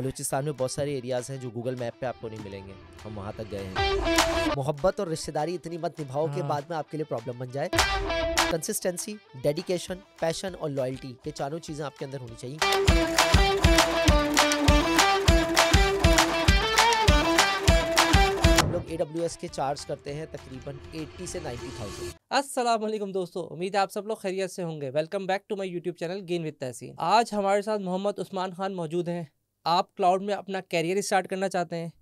बलूचिस्तान में बहुत सारे एरियाज़ हैं जो गूगल मैप पे आपको नहीं मिलेंगे हम वहाँ तक गए हैं मोहब्बत और रिश्तेदारी इतनी मत निभाओ हाँ। के बाद में आपके लिए प्रॉब्लम बन जाए कंसिस्टेंसी डेडिकेशन पैशन और लॉयल्टी ये चारों चीज़ें आपके अंदर होनी चाहिए हम लोग ए डब्ल्यू एस के चार्ज करते हैं तकरीबन 80 से 90 थाउजेंड असलम दोस्तों उम्मीद है आप सब लोग खैरियत से होंगे welcome back to my YouTube channel gain with Tahseen आज हमारे साथ मोहम्मद उस्मान खान मौजूद हैं आप क्लाउड में अपना कैरियर स्टार्ट करना चाहते हैं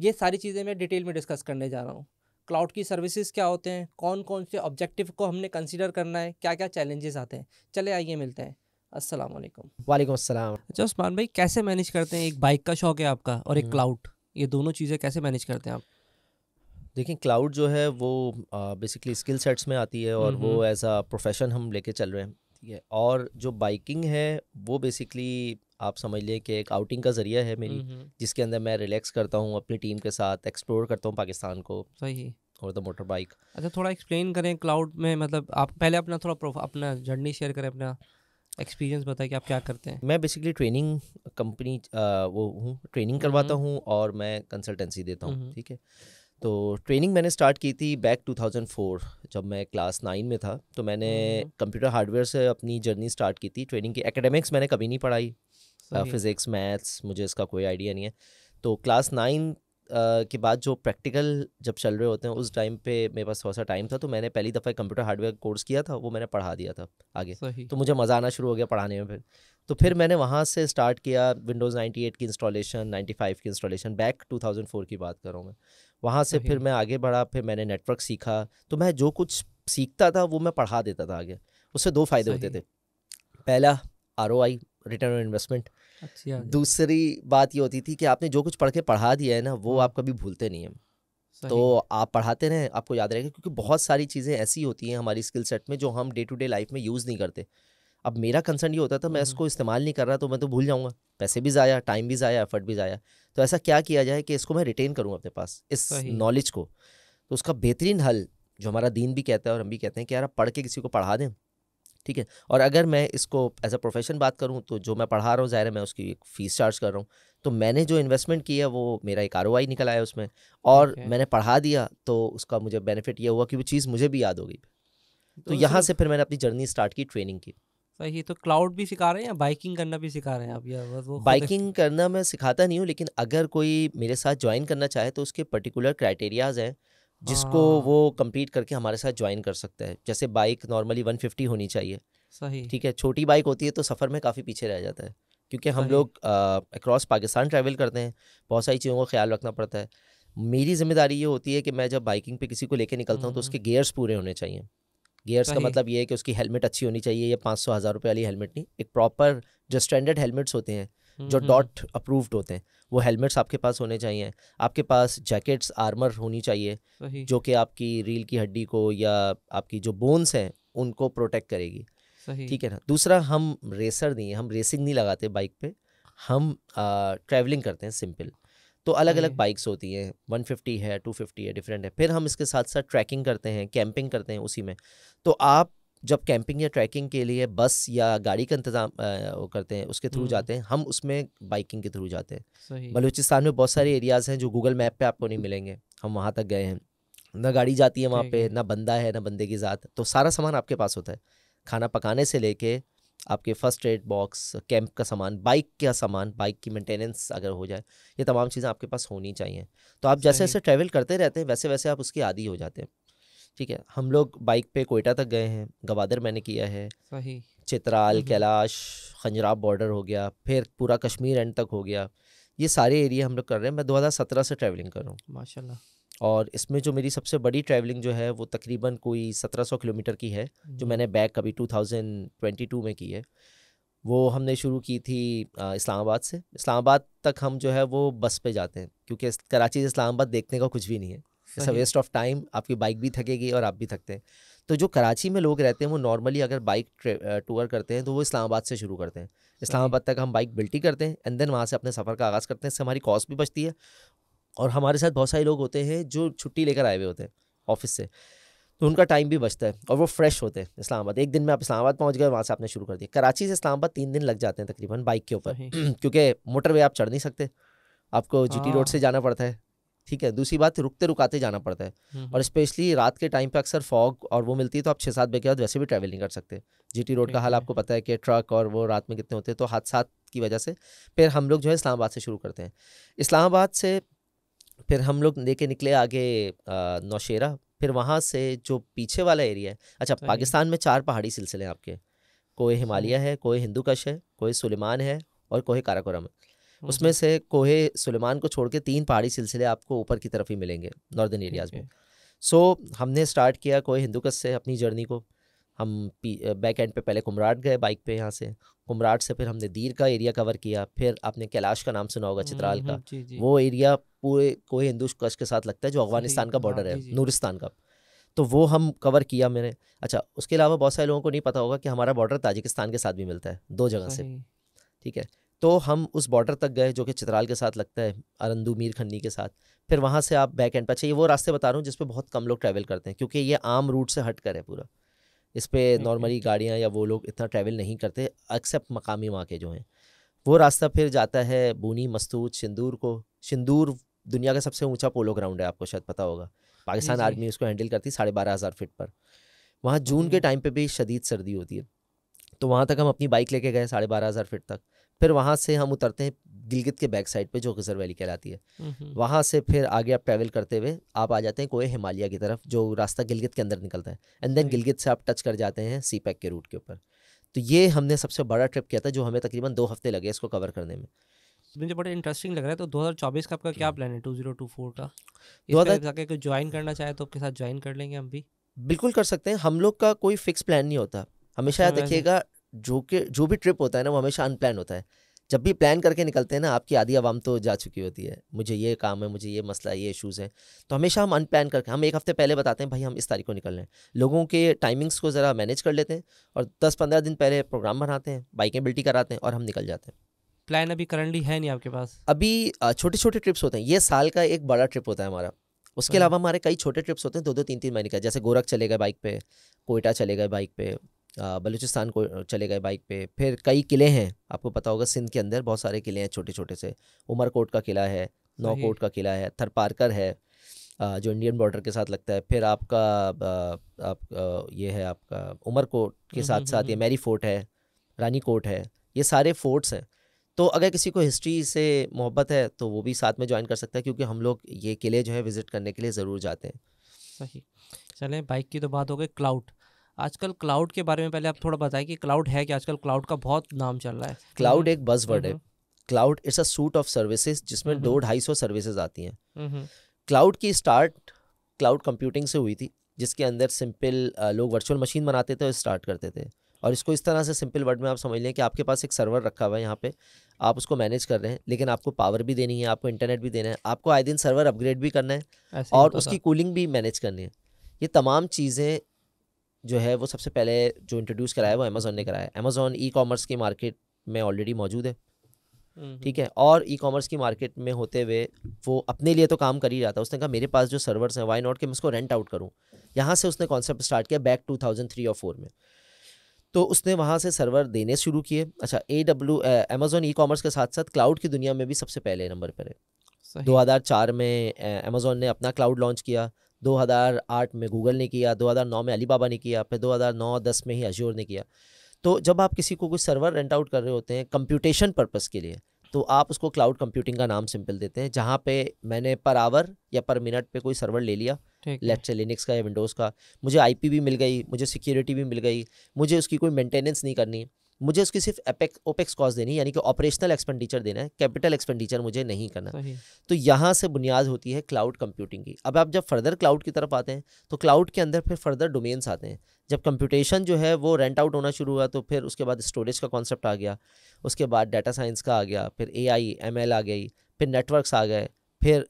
ये सारी चीज़ें मैं डिटेल में डिस्कस करने जा रहा हूँ क्लाउड की सर्विसेज क्या होते हैं कौन कौन से ऑब्जेक्टिव को हमने कंसिडर करना है क्या क्या चैलेंजेस आते हैं चले आइए मिलते हैं अस्सलाम वालेकुम वालेकुम अस्सलाम अच्छा उस्मान भाई कैसे मैनेज करते हैं एक बाइक का शौक है आपका और एक क्लाउड हम्म। ये दोनों चीज़ें कैसे मैनेज करते हैं आप देखिए क्लाउड जो है वो बेसिकली स्किल सेट्स में आती है और हम्म, वो एज अ प्रोफेशन हम लेके चल रहे हैं ठीक है और जो बाइकिंग है वो बेसिकली आप समझ लिए कि एक आउटिंग का ज़रिया है मेरी हम्म, हम्म। जिसके अंदर मैं रिलैक्स करता हूँ अपनी टीम के साथ एक्सप्लोर करता हूँ पाकिस्तान को सही और द मोटर बाइक अच्छा थोड़ा एक्सप्लेन करें क्लाउड में मतलब आप पहले अपना थोड़ा अपना जर्नी शेयर करें अपना एक्सपीरियंस बताएं कि आप क्या करते हैं मैं बेसिकली ट्रेनिंग कंपनी वो हूँ ट्रेनिंग हम्म, करवाता हूँ और मैं कंसल्टेंसी देता हूँ ठीक है तो ट्रेनिंग मैंने स्टार्ट की थी बैक 2004 जब मैं क्लास नाइन में था तो मैंने कंप्यूटर हार्डवेयर से अपनी जर्नी स्टार्ट की थी ट्रेनिंग की एकेडमिक्स मैंने कभी नहीं पढ़ाई फिज़िक्स मैथ्स मुझे इसका कोई आइडिया नहीं है तो क्लास नाइन के बाद जो प्रैक्टिकल जब चल रहे होते हैं उस टाइम पे मेरे पास थोड़ा सा टाइम था तो मैंने पहली दफ़ा कंप्यूटर हार्डवेयर कोर्स किया था वो मैंने पढ़ा दिया था आगे तो मुझे मज़ा आना शुरू हो गया पढ़ाने में फिर तो फिर मैंने वहाँ से स्टार्ट किया विंडोज़ 98 की इंस्टॉलेशन 95 की इंस्टॉलेशन बैक 2004 की बात करूँ मैं वहाँ से फिर मैं आगे बढ़ा फिर मैंने नेटवर्क सीखा तो मैं जो कुछ सीखता था वो मैं पढ़ा देता था आगे उससे दो फ़ायदे होते थे पहला आर रिटर्न ऑन इन्वेस्टमेंट दूसरी बात ये होती थी कि आपने जो कुछ पढ़ के पढ़ा दिया है ना वो हाँ। आप कभी भूलते नहीं हैं तो आप पढ़ाते रहें आपको याद रहेगा क्योंकि बहुत सारी चीज़ें ऐसी होती हैं हमारी स्किल सेट में जो हम डे टू डे लाइफ में यूज़ नहीं करते अब मेरा कंसर्न ये होता था मैं हाँ। इसको इस्तेमाल नहीं कर रहा तो मैं तो भूल जाऊँगा पैसे भी ज़ाया टाइम भी ज़ाया एफर्ट भी ज़ाया तो ऐसा क्या किया जाए कि इसको मैं रिटेन करूँ अपने पास इस नॉलेज को तो उसका बेहतरीन हल जो हमारा दीन भी कहता है और हम भी कहते हैं कि यार आप पढ़ के किसी को पढ़ा दें ठीक है और अगर मैं इसको एज अ प्रोफेशन बात करूँ तो जो मैं पढ़ा रहा हूँ ज़ाहिर है मैं उसकी एक फ़ीस चार्ज कर रहा हूँ तो मैंने जो इन्वेस्टमेंट किया वो मेरा एक आर निकल आया उसमें और okay. मैंने पढ़ा दिया तो उसका मुझे बेनिफिट ये हुआ कि वो चीज़ मुझे भी याद हो गई तो, तो यहाँ से फिर मैंने अपनी जर्नी स्टार्ट की ट्रेनिंग की सही तो क्लाउड भी सिखा रहे हैं या बाइकिंग करना भी सिखा रहे हैं आप या वो बाइकिंग करना मैं सिखाता नहीं हूँ लेकिन अगर कोई मेरे साथ ज्वाइन करना चाहे तो उसके पर्टिकुलर क्राइटेरियाज़ हैं जिसको हाँ। वो कम्पीट करके हमारे साथ ज्वाइन कर सकता है जैसे बाइक नॉर्मली वन होनी चाहिए सही ठीक है छोटी बाइक होती है तो सफ़र में काफ़ी पीछे रह जाता है क्योंकि हम लोग अक्रॉस पाकिस्तान ट्रैवल करते हैं बहुत सारी चीज़ों का ख्याल रखना पड़ता है मेरी जिम्मेदारी ये होती है कि मैं जब बाइकिंग पे किसी को लेके निकलता हूँ तो उसके गियर्स हम्म। पूरे होने चाहिए गियर्स का मतलब ये है कि उसकी हेलमेट अच्छी होनी चाहिए या पाँच सौ हज़ार रुपये वाली हेलमेट नहीं एक प्रॉपर जो स्टैंडर्ड हेलमेट्स होते हैं जो हम्म, डॉट हम्म। अप्रूव्ड होते हैं वो हेलमेट्स आपके पास होने चाहिए आपके पास जैकेट्स आर्मर होनी चाहिए जो कि आपकी रील की हड्डी को या आपकी जो बोन्स हैं उनको प्रोटेक्ट करेगी ठीक है ना दूसरा हम रेसर नहीं है हम रेसिंग नहीं लगाते बाइक पे हम ट्रैवलिंग करते हैं सिंपल तो अलग अलग बाइक्स होती हैं 150 है 250 है डिफरेंट है फिर हम इसके साथ साथ ट्रैकिंग करते हैं कैंपिंग करते हैं उसी में तो आप जब कैंपिंग या ट्रैकिंग के लिए बस या गाड़ी का इंतजाम वो करते हैं उसके थ्रू हम्म। जाते हैं हम उसमें बाइकिंग के थ्रू जाते हैं बलूचिस्तान में बहुत सारे एरियाज़ हैं जो गूगल मैप पे आपको नहीं हम्म। मिलेंगे हम वहाँ तक गए हैं ना गाड़ी जाती है वहाँ पे ना बंदा है ना बंदे की ज़ात तो सारा सामान आपके पास होता है खाना पकाने से लेके आपके फर्स्ट एड बॉक्स कैंप का सामान बाइक का सामान बाइक की मेंटेनेंस अगर हो जाए ये तमाम चीज़ें आपके पास होनी चाहिए तो आप जैसे जैसे ट्रैवल करते रहते हैं वैसे वैसे आप उसकी आदि हो जाते हैं ठीक है हम लोग बाइक पे कोयटा तक गए हैं गवादर मैंने किया है सही चित्राल कैलाश खंजराब बॉर्डर हो गया फिर पूरा कश्मीर एंड तक हो गया ये सारे एरिया हम लोग कर रहे हैं मैं 2017 से ट्रैवलिंग कर रहा हूँ माशाल्लाह और इसमें जो मेरी सबसे बड़ी ट्रैवलिंग जो है वो तकरीबन कोई 1700 किलोमीटर की है हम्म। जो मैंने बैक कभी 2022 में की है वो हमने शुरू की थी इस्लामाबाद से इस्लामाबाद तक हम जो है वो बस पे जाते हैं क्योंकि कराची से इस्लामाबाद देखने का कुछ भी नहीं है it's a waste of time आपकी बाइक भी थकेगी और आप भी थकते हैं तो जो कराची में लोग रहते हैं वो नॉर्मली अगर बाइक टूर करते हैं तो वो इस्लामाबाद से शुरू करते हैं इस्लामाबाद तक हम बाइक बिल्टी करते हैं एंड देन वहाँ से अपने सफ़र का आगाज़ करते हैं इससे हमारी कॉस्ट भी बचती है और हमारे साथ बहुत सारे लोग होते हैं जो छुट्टी लेकर आए हुए होते हैं ऑफिस से तो उनका टाइम भी बचता है और वो फ्रेश होते हैं इस्लामाबाद एक दिन में आप इस्लामाबाद पहुंच गए वहाँ से आपने शुरू कर दिया कराची से इस्लामाबाद तीन दिन लग जाते हैं तकरीबन बाइक के ऊपर क्योंकि मोटरवे आप चढ़ नहीं सकते आपको जीटी हाँ। रोड से जाना पड़ता है ठीक है दूसरी बात रुकते रुकाते जाना पड़ता है हम्म, हम्म। और स्पेशली रात के टाइम पे अक्सर फॉग और वो मिलती है तो आप छः सात बजे के बाद वैसे भी ट्रैवल नहीं कर सकते जीटी रोड का हाल आपको पता है कि ट्रक और वो रात में कितने होते हैं तो हादसा की वजह से फिर हम लोग जो है इस्लामाबाद से शुरू करते हैं इस्लामाबाद से फिर हम लोग लेके निकले आगे नौशेरा फिर वहाँ से जो पीछे वाला एरिया है अच्छा पाकिस्तान में चार पहाड़ी सिलसिले हैं आपके कोई अच्छा। हिमालय है कोई हिंदू कश है कोई सुलेमान है और कोई काराकोरम है उसमें तो से कोहे सुलेमान को छोड़ के तीन पहाड़ी सिलसिले आपको ऊपर की तरफ ही मिलेंगे नॉर्दर्न एरियाज़ में सो so, हमने स्टार्ट किया कोहे हिंदुकस से अपनी जर्नी को हम बैक एंड पे पहले कुमराट गए बाइक पे यहाँ से कुमराट से फिर हमने दीर का एरिया कवर किया फिर आपने कैलाश का नाम सुना होगा चित्राल हम्म, का हम्म, जी, जी. वो एरिया पूरे कोहे हिंदू कश के साथ लगता है जो अफगानिस्तान का बॉर्डर हाँ है नूरिस्तान का तो वो हम कवर किया मैंने अच्छा उसके अलावा बहुत सारे लोगों को नहीं पता होगा कि हमारा बॉर्डर ताजिकिस्तान के साथ भी मिलता है दो जगह से ठीक है तो हम उस बॉर्डर तक गए जो कि चित्राल के साथ लगता है अरंदू मीर खन्नी के साथ फिर वहाँ से आप बैक एंड पर चाहिए वो रास्ते बता रहा हूँ जिसपे बहुत कम लोग ट्रैवल करते हैं क्योंकि ये आम रूट से हट कर है पूरा इस पर नॉर्मली हम्म, हम्म। गाड़ियाँ या वो लोग इतना ट्रैवल नहीं करते एक्सेप्ट मकामी वहाँ के जो हैं वो रास्ता फिर जाता है बूनी मस्तूत सिंदूर को सिंदूर दुनिया का सबसे ऊंचा पोलो ग्राउंड है आपको शायद पता होगा पाकिस्तान आर्मी उसको हैंडल करती है साढ़े बारह हज़ार फिट पर वहाँ जून के टाइम हम्म। पे भी शदीद सर्दी होती है तो वहाँ तक हम अपनी बाइक लेके गए साढ़े बारह हज़ार फिट तक फिर वहाँ से हम उतरते हैं गिलगित के बैक साइड पे जो गजर वैली कहलाती है वहाँ से फिर आगे आप ट्रैवल करते हुए आप आ जाते हैं कोई हिमालय की तरफ जो रास्ता गिलगित के अंदर निकलता है एंड देन गिलगित से आप टच कर जाते हैं सी पैक के रूट के ऊपर तो ये हमने सबसे बड़ा ट्रिप किया था जो हमें तकरीबन दो हफ्ते लगे इसको कवर करने में तो मुझे बड़ा इंटरेस्टिंग लग रहा है तो 2024 का आपका क्या प्लान हम्म। है 2024 का जाके कोई ज्वाइन करना चाहे तो आपके साथ ज्वाइन कर लेंगे हम भी बिल्कुल कर सकते हैं हम लोग का कोई फिक्स प्लान नहीं होता हमेशा देखिएगा जो के जो भी ट्रिप होता है ना वो हमेशा अनप्लान होता है जब भी प्लान करके निकलते हैं ना आपकी आधी आवाम तो जा चुकी होती है मुझे ये काम है मुझे ये मसला ये इशूज़ हैं तो हमेशा हम अनप्लान करके हम एक हफ़्ते पहले बताते हैं भाई हम इस तारीख को निकल रहे हैं लोगों के टाइमिंग्स को ज़रा मैनेज कर लेते हैं और दस पंद्रह दिन पहले प्रोग्राम बनाते हैं बाइकें बिल्टी कराते हैं और हम निकल जाते हैं प्लान अभी करंटली है नहीं आपके पास अभी छोटे छोटे ट्रिप्स होते हैं ये साल का एक बड़ा ट्रिप होता है हमारा उसके हम्म। अलावा हमारे कई छोटे ट्रिप्स होते हैं दो दो तीन तीन महीने का जैसे गोरख चले गए बाइक पे कोयटा चले गए बाइक पे बलूचिस्तान को चले गए बाइक पे फिर कई किले हैं आपको पता होगा सिंध के अंदर बहुत सारे किले हैं छोटे छोटे से उमरकोट का किला है नौकोट का किला है थरपारकर है जो इंडियन बॉर्डर के साथ लगता है फिर आपका आप ये है आपका उमरकोट के हम्म, साथ हम्म, साथ ये हम्म। मैरी फोर्ट है रानी कोट है ये सारे फोर्ट्स हैं तो अगर किसी को हिस्ट्री से मोहब्बत है तो वो भी साथ में ज्वाइन कर सकता है क्योंकि हम लोग ये किले जो है विज़िट करने के लिए ज़रूर जाते हैं सही चलें बाइक की तो बात हो गई क्लाउड आजकल क्लाउड के बारे में पहले आप थोड़ा बताएं कि क्लाउड है कि आजकल क्लाउड का बहुत नाम चल रहा है क्लाउड एक बस हम्म। वर्ड है cloud it's a suite of services जिसमें हम्म। दो ढाई सौ सर्विसेज आती हैं क्लाउड हम्म, की स्टार्ट क्लाउड कंप्यूटिंग से हुई थी जिसके अंदर सिंपल लोग वर्चुअल मशीन बनाते थे और स्टार्ट करते थे और इसको इस तरह से सिंपल वर्ड में आप समझ लें कि आपके पास एक सर्वर रखा हुआ है यहाँ पे आप उसको मैनेज कर रहे हैं लेकिन आपको पावर भी देनी है आपको इंटरनेट भी देना है आपको आए दिन सर्वर अपग्रेड भी करना है और उसकी कूलिंग भी मैनेज करनी है ये तमाम चीज़ें जो है वो सबसे पहले जो इंट्रोड्यूस कराया वो अमेज़ोन ने कराया अमेज़ोन ई कॉमर्स की मार्केट में ऑलरेडी मौजूद है हम्म, ठीक हम्म। है और ई कॉमर्स की मार्केट में होते हुए वो अपने लिए तो काम कर ही रहा था उसने कहा मेरे पास जो सर्वर्स हैं वाई नॉट के मैं उसको रेंट आउट करूँ यहाँ से उसने कॉन्सेप्ट स्टार्ट किया बैक टू थाउजेंड थ्री और फोर में तो उसने वहाँ से सर्वर देने शुरू किए अच्छा A W Amazon e commerce के साथ साथ क्लाउड की दुनिया में भी सबसे पहले नंबर पर है चार में अमेज़ोन ने अपना क्लाउड लॉन्च किया 2008 में गूगल ने किया 2009 में अलीबाबा ने किया फिर 2009-10 में ही अजूर ने किया तो जब आप किसी को कोई सर्वर रेंट आउट कर रहे होते हैं कंप्यूटेशन पर्पज़ के लिए तो आप उसको क्लाउड कंप्यूटिंग का नाम सिंपल देते हैं जहाँ पे मैंने पर आवर या पर मिनट पे कोई सर्वर ले लिया लेफ्ट से लिनिक्स का या विंडोज़ का मुझे आईपी भी मिल गई मुझे सिक्योरिटी भी मिल गई मुझे उसकी कोई मेंटेनेंस नहीं करनी मुझे उसकी सिर्फ एपेक्स ओपेक्स कॉस्ट देनी है यानी कि ऑपरेशनल एक्सपेंडिचर देना है कैपिटल एक्सपेंडिचर मुझे नहीं करना तो यहाँ से बुनियाद होती है क्लाउड कंप्यूटिंग की अब आप जब फर्दर क्लाउड की तरफ आते हैं तो क्लाउड के अंदर फिर फर्दर डोमेन्स आते हैं जब कंप्यूटेशन जो है वो रेंट आउट होना शुरू हुआ तो फिर उसके बाद स्टोरेज का कॉन्सेप्ट आ गया उसके बाद डाटा साइंस का आ गया फिर ए आई एम एल आ गई फिर नेटवर्क्स आ गए फिर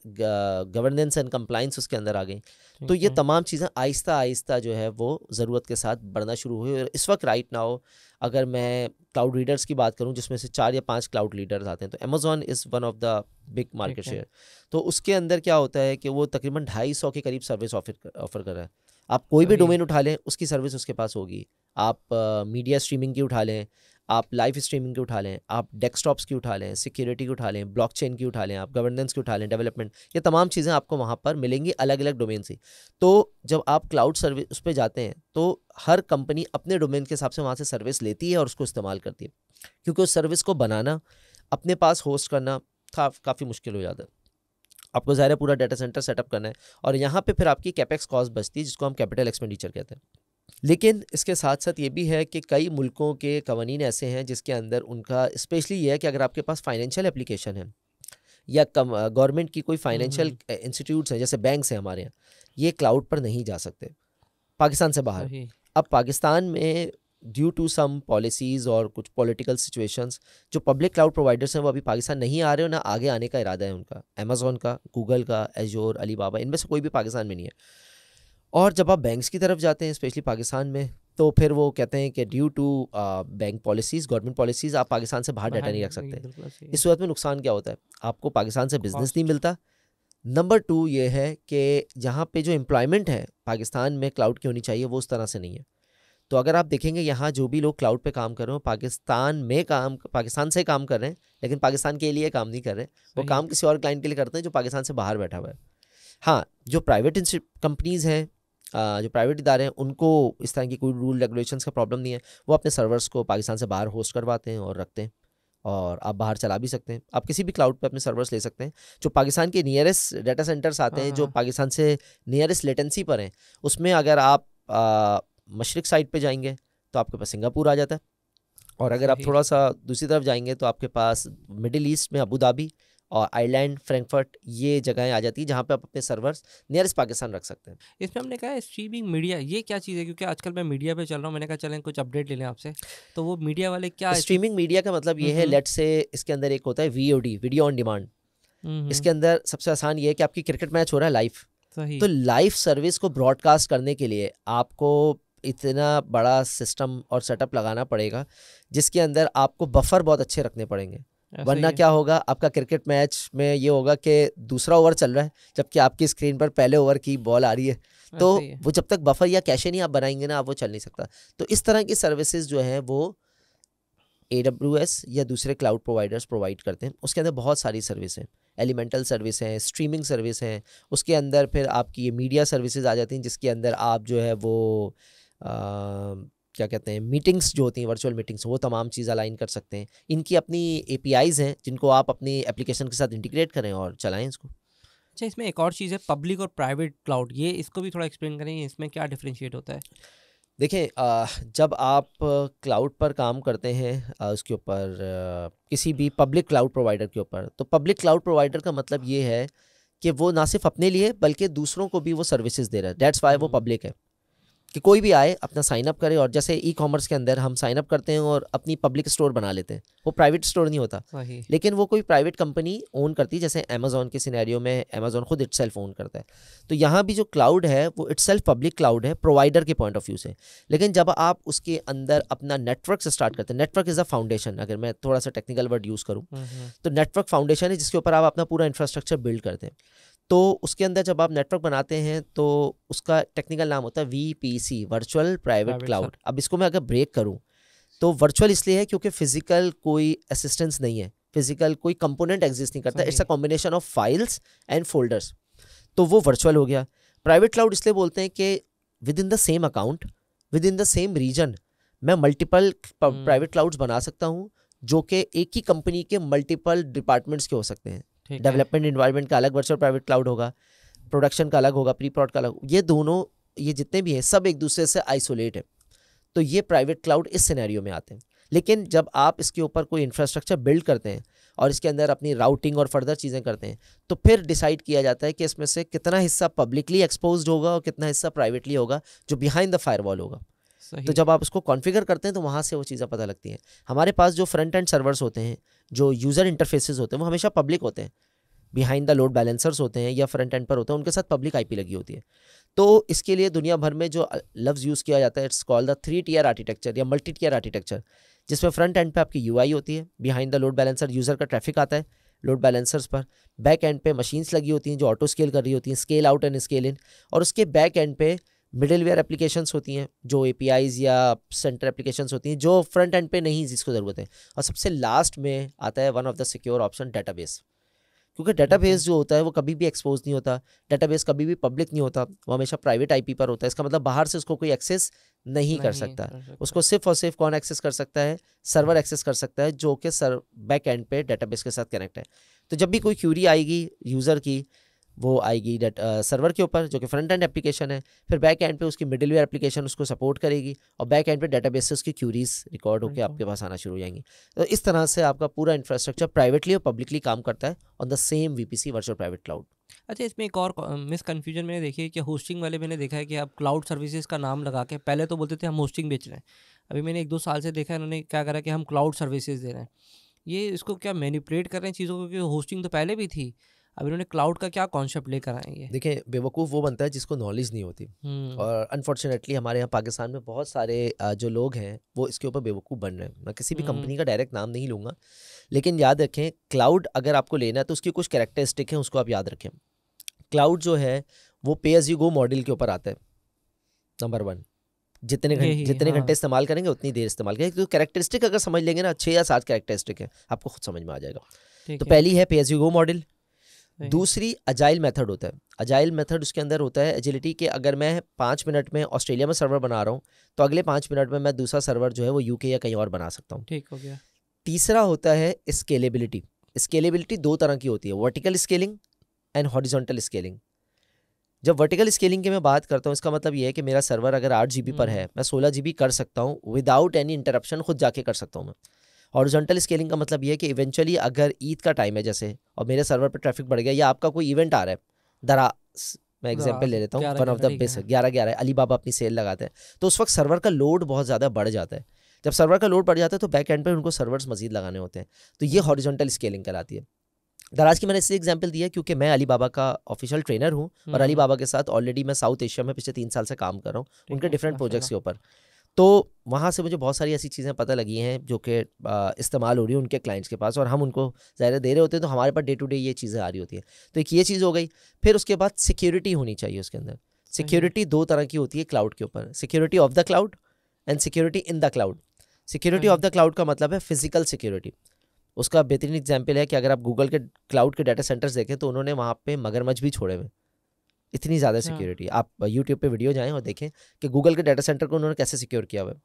गवर्नेंस एंड कंप्लाइंस उसके अंदर आ गई तो ये तमाम चीज़ें आहिस्ता आहिस्ता जो है वो ज़रूरत के साथ बढ़ना शुरू हुई और इस वक्त राइट ना हो अगर मैं क्लाउड रीडर्स की बात करूं जिसमें से चार या पांच क्लाउड लीडर्स आते हैं तो Amazon is one of the big market share तो उसके अंदर क्या होता है कि वो तकरीबन ढाई सौ के करीब सर्विस ऑफर ऑफर कर रहा है आप कोई भी डोमेन उठा लें उसकी सर्विस उसके पास होगी आप मीडिया स्ट्रीमिंग की उठा लें आप लाइव स्ट्रीमिंग की उठा लें आप डेस्कटॉप्स की उठा लें सिक्योरिटी की उठा लें ब्लॉकचेन की उठा लें आप गवर्नेंस की उठा लें डेवलपमेंट ये तमाम चीज़ें आपको वहाँ पर मिलेंगी अलग अलग डोमेन से तो जब आप क्लाउड सर्विस उस पर जाते हैं तो हर कंपनी अपने डोमेन के हिसाब से वहाँ से सर्विस लेती है और उसको इस्तेमाल करती है क्योंकि उस सर्विस को बनाना अपने पास होस्ट करना था काफ़ी मुश्किल हो जाता है आपको ज़ाहिर पूरा डाटा सेंटर सेटअप करना है और यहाँ पे फिर आपकी कैपेक्स कॉस्ट बचती है जिसको हम कैपिटल एक्सपेंडिचर कहते हैं लेकिन इसके साथ साथ ये भी है कि कई मुल्कों के कवानीन ऐसे हैं जिसके अंदर उनका स्पेशली ये है कि अगर आपके पास फाइनेंशियल एप्लीकेशन है या कम गवर्नमेंट की कोई फाइनेंशियल हम्म, हम्म। इंस्टीट्यूट्स हैं जैसे बैंक्स हैं हमारे यहाँ ये क्लाउड पर नहीं जा सकते पाकिस्तान से बाहर अब पाकिस्तान में ड्यू टू सम पॉलिसीज़ और कुछ पॉलिटिकल सिचुएशंस जो पब्लिक क्लाउड प्रोवाइडर्स हैं वो अभी पाकिस्तान नहीं आ रहे हो ना आगे आने का इरादा है उनका अमेज़ोन का गूगल का एजोर अली बाबा इनमें से कोई भी पाकिस्तान में नहीं है और जब आप बैंक्स की तरफ जाते हैं स्पेशली पाकिस्तान में तो फिर वो कहते हैं कि due to bank policies government policies आप पाकिस्तान से बाहर डाटा नहीं रख सकते इस सूरत में नुकसान क्या होता है आपको पाकिस्तान से बिजनेस नहीं मिलता नंबर टू ये है कि यहाँ पे जो एम्प्लॉयमेंट है पाकिस्तान में क्लाउड की होनी चाहिए वो उस तरह से नहीं है तो अगर आप देखेंगे यहाँ जो भी लोग क्लाउड पे काम कर रहे हो पाकिस्तान में काम पाकिस्तान से काम कर रहे हैं लेकिन पाकिस्तान के लिए काम नहीं कर रहे वो काम किसी और क्लाइंट के लिए करते हैं जो पाकिस्तान से बाहर बैठा हुआ है हाँ जो प्राइवेट कंपनीज़ हैं जो प्राइवेट इदारे हैं उनको इस तरह की कोई रूल रेगुलेशन का प्रॉब्लम नहीं है वो अपने सर्वर्स को पाकिस्तान से बाहर होस्ट करवाते हैं और रखते हैं और आप बाहर चला भी सकते हैं आप किसी भी क्लाउड पे अपने सर्वर्स ले सकते हैं जो पाकिस्तान के नियरेस्ट डाटा सेंटर्स आते हैं हाँ, जो हाँ। पाकिस्तान से नियरेस्ट लेटेंसी पर हैं उसमें अगर आप मशरक साइड पे जाएंगे तो आपके पास सिंगापुर आ जाता है और अगर आप थोड़ा सा दूसरी तरफ जाएंगे तो आपके पास मिडिल ईस्ट में अबू धाबी और आइलैंड फ्रैंकफर्ट ये जगहें आ जाती है जहाँ पे आप अपने सर्वर्स नियरेस्ट पाकिस्तान रख सकते हैं इसमें हमने कहा स्ट्रीमिंग मीडिया ये क्या चीज़ है क्योंकि आजकल मैं मीडिया पे चल रहा हूँ मैंने कहा चलें कुछ अपडेट ले लें आपसे तो वो मीडिया वाले क्या स्ट्रीमिंग मीडिया का मतलब ये है लेट से इसके अंदर एक होता है वी वीडियो ऑन डिमांड इसके अंदर सबसे आसान ये है कि आपकी क्रिकेट मैच हो रहा है लाइव तो लाइव सर्विस को ब्रॉडकास्ट करने के लिए आपको इतना बड़ा सिस्टम और सेटअप लगाना पड़ेगा जिसके अंदर आपको बफर बहुत अच्छे रखने पड़ेंगे वरना क्या होगा आपका क्रिकेट मैच में ये होगा कि दूसरा ओवर चल रहा है जबकि आपकी स्क्रीन पर पहले ओवर की बॉल आ रही है तो वो जब तक बफर या कैशे नहीं आप बनाएंगे ना आप वो चल नहीं सकता तो इस तरह की सर्विसेज जो है वो ए या दूसरे क्लाउड प्रोवाइडर्स प्रोवाइड करते हैं उसके अंदर बहुत सारी सर्विस हैं एलिमेंटल सर्विस हैं स्ट्रीमिंग सर्विस हैं उसके अंदर फिर आपकी ये मीडिया सर्विसेज आ जाती हैं जिसके अंदर आप जो है वो क्या कहते हैं मीटिंग्स जो होती हैं वर्चुअल मीटिंग्स वो तमाम चीज़ अलाइन कर सकते हैं इनकी अपनी ए हैं जिनको आप अपनी एप्लीकेशन के साथ इंटीग्रेट करें और चलाएं इसको अच्छा इसमें एक और चीज़ है पब्लिक और प्राइवेट क्लाउड ये इसको भी थोड़ा एक्सप्लेन करेंगे इसमें क्या डिफ्रेंशिएट होता है देखें जब आप क्लाउड पर काम करते हैं उसके ऊपर किसी भी पब्लिक क्लाउड प्रोवाइडर के ऊपर तो पब्लिक क्लाउड प्रोवाइडर का मतलब ये है कि वो ना सिर्फ अपने लिए बल्कि दूसरों को भी वो सर्विसेज दे रहा है डेट्स वाई वो पब्लिक हम्म। है कि कोई भी आए अपना साइन अप करे और जैसे ई कॉमर्स के अंदर हम साइन अप करते हैं और अपनी पब्लिक स्टोर बना लेते हैं वो प्राइवेट स्टोर नहीं होता लेकिन वो कोई प्राइवेट कंपनी ओन करती है जैसे अमेजोन के सिनेरियो में अमेजोन खुद इट ओन करता है तो यहाँ भी जो क्लाउड है वो इट्स पब्लिक क्लाउड है प्रोवाइडर के पॉइंट ऑफ व्यू से लेकिन जब आप उसके अंदर अपना नेटवर्क स्टार्ट करते हैं नेटवर्क इज़ अ फाउंडेशन अगर मैं थोड़ा सा टेक्निकल वर्ड यूज़ करूँ हम्म, हम्म। तो नेटवर्क फाउंडेशन है जिसके ऊपर आप अपना पूरा इंफ्रास्ट्रक्चर बिल्ड करते हैं तो उसके अंदर जब आप नेटवर्क बनाते हैं तो उसका टेक्निकल नाम होता है V P C virtual private cloud अब इसको मैं अगर ब्रेक करूँ तो वर्चुअल इसलिए है क्योंकि फिजिकल कोई असिस्टेंस नहीं है फिजिकल कोई कंपोनेंट एग्जिस्ट नहीं करता it's a combination of files and folders तो वो वर्चुअल हो गया प्राइवेट क्लाउड इसलिए बोलते हैं कि within the same account within the same region मैं मल्टीपल प्राइवेट क्लाउड्स बना सकता हूँ जो कि एक ही कंपनी के मल्टीपल डिपार्टमेंट्स के हो सकते हैं डेवलपमेंट इन्वायरमेंट का अलग वर्चुअल प्राइवेट क्लाउड होगा प्रोडक्शन का अलग होगा प्री प्रॉड का अलग ये दोनों ये जितने भी हैं सब एक दूसरे से आइसोलेट है तो ये प्राइवेट क्लाउड इस सिनेरियो में आते हैं लेकिन जब आप इसके ऊपर कोई इंफ्रास्ट्रक्चर बिल्ड करते हैं और इसके अंदर अपनी राउटिंग और फर्दर चीज़ें करते हैं तो फिर डिसाइड किया जाता है कि इसमें से कितना हिस्सा पब्लिकली एक्सपोज होगा और कितना हिस्सा प्राइवेटली होगा जो बिहाइंड द फायरवॉल होगा तो जब आप उसको कॉन्फ़िगर करते हैं तो वहाँ से वो चीज़ें पता लगती हैं हमारे पास जो फ्रंट एंड सर्वर्स होते हैं जो यूज़र इंटरफेसेस होते हैं वो हमेशा पब्लिक होते हैं बिहाइंड द लोड बैलेंसर्स होते हैं या फ्रंट एंड पर होते हैं उनके साथ पब्लिक आईपी लगी होती है तो इसके लिए दुनिया भर में जो लफ्ज़ यूज़ किया जाता है it's called the three tier architecture या मल्टी टीयर आर्किटेक्चर जिसमें फ्रंट एंड पे आपकी यू होती है behind the load balancer user का ट्रैफिक आता है लोड बैलेंसर्स पर बैक एंड पे मशीन्स लगी होती हैं जो ऑटो स्केल कर रही होती हैं scale out and scale in और उसके बैक एंड पे मिडिल वेयर एप्लीकेशंस होती हैं जो ए या सेंटर एप्लीकेशंस होती हैं जो फ्रंट एंड पे नहीं जिसको ज़रूरत है और सबसे लास्ट में आता है one of the secure option database क्योंकि डेटाबेस जो होता है वो कभी भी एक्सपोज नहीं होता डेटाबेस कभी भी पब्लिक नहीं होता वो हमेशा प्राइवेट आईपी पर होता है इसका मतलब बाहर से उसको कोई एक्सेस नहीं, नहीं कर, सकता। कर सकता उसको सिर्फ और सिर्फ कौन एक्सेस कर सकता है सर्वर एक्सेस कर सकता है जो कि सर बैक एंड पे डेटाबेस के साथ कनेक्ट है तो जब भी कोई क्यूरी आएगी यूज़र की वो आएगी डेट सर्वर के ऊपर जो कि फ्रंट एंड एप्लीकेशन है फिर बैक एंड पे उसकी मिडिल वेयर एप्लीकेशन उसको सपोर्ट करेगी और बैक एंड पे डेटाबेस से उसकी क्यूरीज रिकॉर्ड होकर आपके पास आना शुरू हो जाएंगी तो इस तरह से आपका पूरा इंफ्रास्ट्रक्चर प्राइवेटली और पब्लिकली काम करता है on the same V P C virtual private cloud अच्छा इसमें एक और मिस कन्फ्यूजन मैंने देखी है कि होस्टिंग वाले मैंने देखा है कि आप क्लाउड सर्विसेज का नाम लगा के पहले तो बोलते थे हम होस्टिंग बेच रहे हैं अभी मैंने एक दो साल से देखा है उन्होंने क्या करा कि हम क्लाउड सर्विसेज दे रहे हैं ये इसको क्या मैनिपुलेट कर रहे हैं चीज़ों को क्योंकि होस्टिंग तो पहले भी थी अब इन्होंने क्लाउड का क्या कॉन्सेप्ट लेकर आएंगे देखें बेवकूफ़ वो बनता है जिसको नॉलेज नहीं होती हम्म। और अनफॉर्चुनेटली हमारे यहाँ पाकिस्तान में बहुत सारे जो लोग हैं वो इसके ऊपर बेवकूफ़ बन रहे हैं मैं किसी भी कंपनी हम्म। का डायरेक्ट नाम नहीं लूँगा लेकिन याद रखें क्लाउड अगर आपको लेना है तो उसकी कुछ कैरेक्टरिस्टिक हैं उसको आप याद रखें क्लाउड जो है वो पे एज यू गो मॉडल के ऊपर आता है नंबर वन जितने हाँ। घंटे जितने घंटे हाँ। इस्तेमाल करेंगे उतनी देर इस्तेमाल करेंगे तो कैरेक्टरिस्टिक अगर समझ लेंगे ना छः या सात कैरेक्टरिस्टिक है आपको खुद समझ में आ जाएगा तो पहली है pay as you go model दूसरी अजाइल मेथड होता है अजाइल मेथड उसके अंदर होता है एजिलिटी के अगर मैं पाँच मिनट में ऑस्ट्रेलिया में सर्वर बना रहा हूँ तो अगले पाँच मिनट में मैं दूसरा सर्वर जो है वो यूके या कहीं और बना सकता हूँ ठीक हो गया तीसरा होता है स्केलेबिलिटी स्केलेबिलिटी दो तरह की होती है vertical scaling and horizontal scaling जब वर्टिकल स्केलिंग की मैं बात करता हूँ इसका मतलब ये है कि मेरा सर्वर अगर आठ जी पर हम्म। है मैं सोलह जी कर सकता हूँ विदाउट एनी इंटरप्शन खुद जाके कर सकता हूँ मैं हॉरिजॉन्टल स्केलिंग का मतलब ये है कि इवेंचुअली अगर ईद का टाइम है जैसे और मेरे सर्वर पर ट्रैफिक बढ़ गया या आपका कोई इवेंट आ रहा है दरा मैं एग्जाम्पल हाँ, ले लेता हूँ वन ऑफ द बेस ग्यारह ग्यारह अली बाबा अपनी सेल लगाते हैं तो उस वक्त सर्वर का लोड बहुत ज़्यादा बढ़ जाता है जब सर्वर का लोड बढ़ जाता है तो बैक एंड पर उनको सर्वर्स मजीद लगाने होते हैं तो ये हॉरिजॉन्टल स्केलिंग कराती है दराज की मैंने इसलिए एग्जाम्पल दिया क्योंकि मैं अली बाबा का ऑफिशियल ट्रेनर हूँ और अली हम्म। बाबा के साथ ऑलरेडी मैं साउथ एशिया में पिछले तीन साल से काम कर रहा हूँ उनके डिफरेंट प्रोजेक्ट्स के ऊपर तो वहाँ से मुझे बहुत सारी ऐसी चीज़ें पता लगी हैं जो कि इस्तेमाल हो रही है उनके क्लाइंट्स के पास और हम उनको ज़्यादा दे रहे होते हैं तो हमारे पास डे टू डे ये चीज़ें आ रही होती हैं तो एक ये चीज़ हो गई फिर उसके बाद सिक्योरिटी होनी चाहिए उसके अंदर सिक्योरिटी दो तरह की होती है क्लाउड के ऊपर security of the cloud and security in the cloud security of the cloud का मतलब है फिजिकल सिक्योरिटी उसका बेहतरीन एग्जाम्पल है कि अगर आप गूगल के क्लाउड के डाटा सेंटर्स देखें तो उन्होंने वहाँ पे मगरमच्छ भी छोड़े हुए इतनी ज़्यादा सिक्योरिटी हाँ। आप यूट्यूब पे वीडियो जाएं और देखें कि गूगल के डाटा सेंटर को उन्होंने कैसे सिक्योर किया हुआ है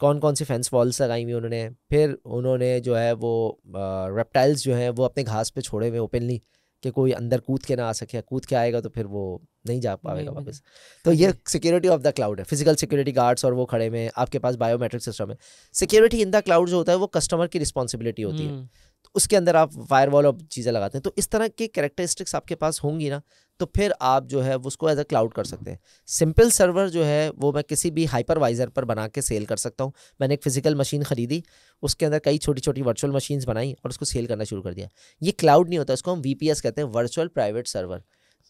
कौन कौन सी फेंस वॉल्स लगाई हुई उन्होंने फिर उन्होंने जो है वो रेप्टाइल्स जो हैं वो अपने घास पे छोड़े हुए ओपनली कि कोई अंदर कूद के ना आ सके कूद के आएगा तो फिर वो नहीं जा पाएगा वापस तो हाँ ये सिक्योरिटी ऑफ द क्लाउड है फिजिकल सिक्योरिटी गार्ड्स और वो खड़े में आपके पास बायोमेट्रिक सिस्टम है सिक्योरिटी इन द क्लाउड जो होता है वो कस्टमर की रिस्पॉन्सिबिलिटी होती है तो उसके अंदर आप फायरवॉल और चीज़ें लगाते हैं तो इस तरह के करेक्टरिस्टिक्स आपके पास होंगी ना तो फिर आप जो है उसको एज अ क्लाउड कर सकते हैं सिंपल सर्वर जो है वो मैं किसी भी हाइपरवाइज़र पर बना के सेल कर सकता हूँ मैंने एक फ़िज़िकल मशीन ख़रीदी उसके अंदर कई छोटी छोटी वर्चुअल मशीन्स बनाई और उसको सेल करना शुरू कर दिया ये क्लाउड नहीं होता उसको हम वी कहते हैं वर्चुअल प्राइवेट सर्वर